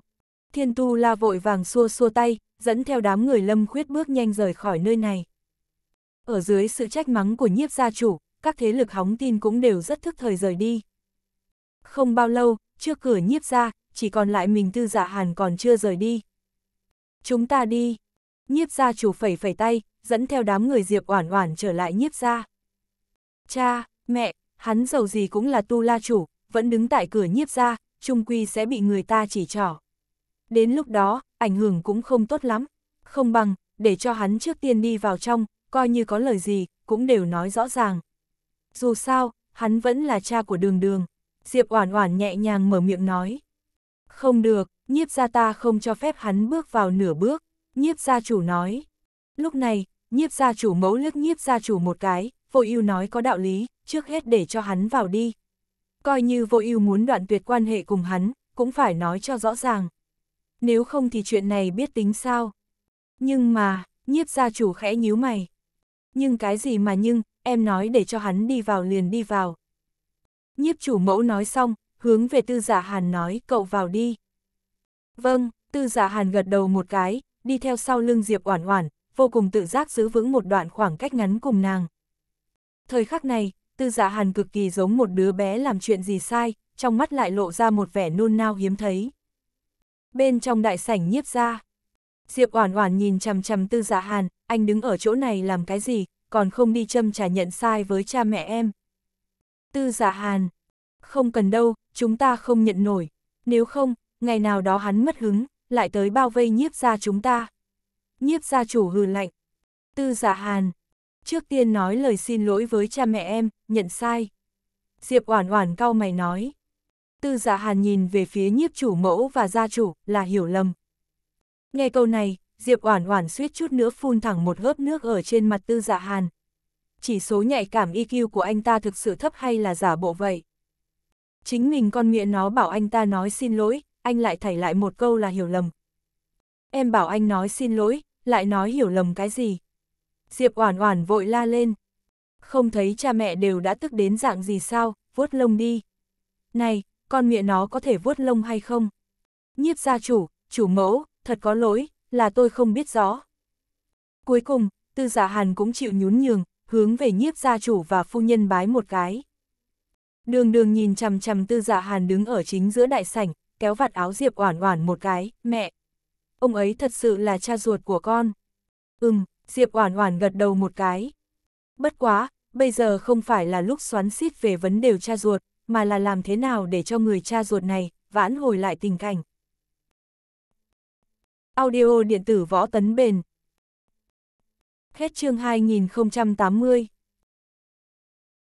Thiên tu la vội vàng xua xua tay, dẫn theo đám người lâm khuyết bước nhanh rời khỏi nơi này. Ở dưới sự trách mắng của nhiếp gia chủ, các thế lực hóng tin cũng đều rất thức thời rời đi. Không bao lâu, trước cửa nhiếp gia, chỉ còn lại mình tư dạ hàn còn chưa rời đi. Chúng ta đi. Nhiếp gia chủ phẩy phẩy tay, dẫn theo đám người Diệp Oản Oản trở lại nhiếp gia. Cha, mẹ, hắn giàu gì cũng là tu la chủ, vẫn đứng tại cửa nhiếp gia, trung quy sẽ bị người ta chỉ trỏ. Đến lúc đó, ảnh hưởng cũng không tốt lắm, không bằng để cho hắn trước tiên đi vào trong, coi như có lời gì, cũng đều nói rõ ràng. Dù sao, hắn vẫn là cha của đường đường. Diệp Oản Oản nhẹ nhàng mở miệng nói. Không được, nhiếp gia ta không cho phép hắn bước vào nửa bước, nhiếp gia chủ nói. Lúc này, nhiếp gia chủ mẫu lướt nhiếp gia chủ một cái, vội yêu nói có đạo lý, trước hết để cho hắn vào đi. Coi như vội yêu muốn đoạn tuyệt quan hệ cùng hắn, cũng phải nói cho rõ ràng. Nếu không thì chuyện này biết tính sao. Nhưng mà, nhiếp gia chủ khẽ nhíu mày nhưng cái gì mà nhưng, em nói để cho hắn đi vào liền đi vào. Nhiếp chủ mẫu nói xong, hướng về tư giả dạ hàn nói cậu vào đi. Vâng, tư giả dạ hàn gật đầu một cái, đi theo sau lưng Diệp Oản Oản, vô cùng tự giác giữ vững một đoạn khoảng cách ngắn cùng nàng. Thời khắc này, tư giả dạ hàn cực kỳ giống một đứa bé làm chuyện gì sai, trong mắt lại lộ ra một vẻ nôn nao hiếm thấy. Bên trong đại sảnh nhiếp ra, Diệp Oản Oản nhìn chằm chằm Tư Dạ Hàn, anh đứng ở chỗ này làm cái gì, còn không đi châm trả nhận sai với cha mẹ em. Tư Dạ Hàn, không cần đâu, chúng ta không nhận nổi, nếu không, ngày nào đó hắn mất hứng, lại tới bao vây nhiếp gia chúng ta. Nhiếp gia chủ hừ lạnh. Tư Dạ Hàn, trước tiên nói lời xin lỗi với cha mẹ em, nhận sai. Diệp Oản Oản cau mày nói. Tư Dạ Hàn nhìn về phía nhiếp chủ mẫu và gia chủ, là hiểu lầm. Nghe câu này, Diệp Oản Oản suýt chút nữa phun thẳng một hớp nước ở trên mặt Tư Dạ Hàn. Chỉ số nhạy cảm EQ của anh ta thực sự thấp hay là giả bộ vậy? Chính mình con miệng nó bảo anh ta nói xin lỗi, anh lại thảy lại một câu là hiểu lầm. Em bảo anh nói xin lỗi, lại nói hiểu lầm cái gì? Diệp Oản Oản vội la lên. Không thấy cha mẹ đều đã tức đến dạng gì sao, vuốt lông đi. Này, con miệng nó có thể vuốt lông hay không? Nhiếp gia chủ, chủ mẫu, thật có lỗi, là tôi không biết rõ. Cuối cùng, tư giả hàn cũng chịu nhún nhường, hướng về nhiếp gia chủ và phu nhân bái một cái. Đường đường nhìn chằm chằm tư giả hàn đứng ở chính giữa đại sảnh, kéo vạt áo diệp oản oản một cái, mẹ. Ông ấy thật sự là cha ruột của con. Ừm, diệp oản oản gật đầu một cái. Bất quá, bây giờ không phải là lúc xoắn xít về vấn đề cha ruột, mà là làm thế nào để cho người cha ruột này vãn hồi lại tình cảnh. Audio điện tử võ tấn bền. Hết chương 2080.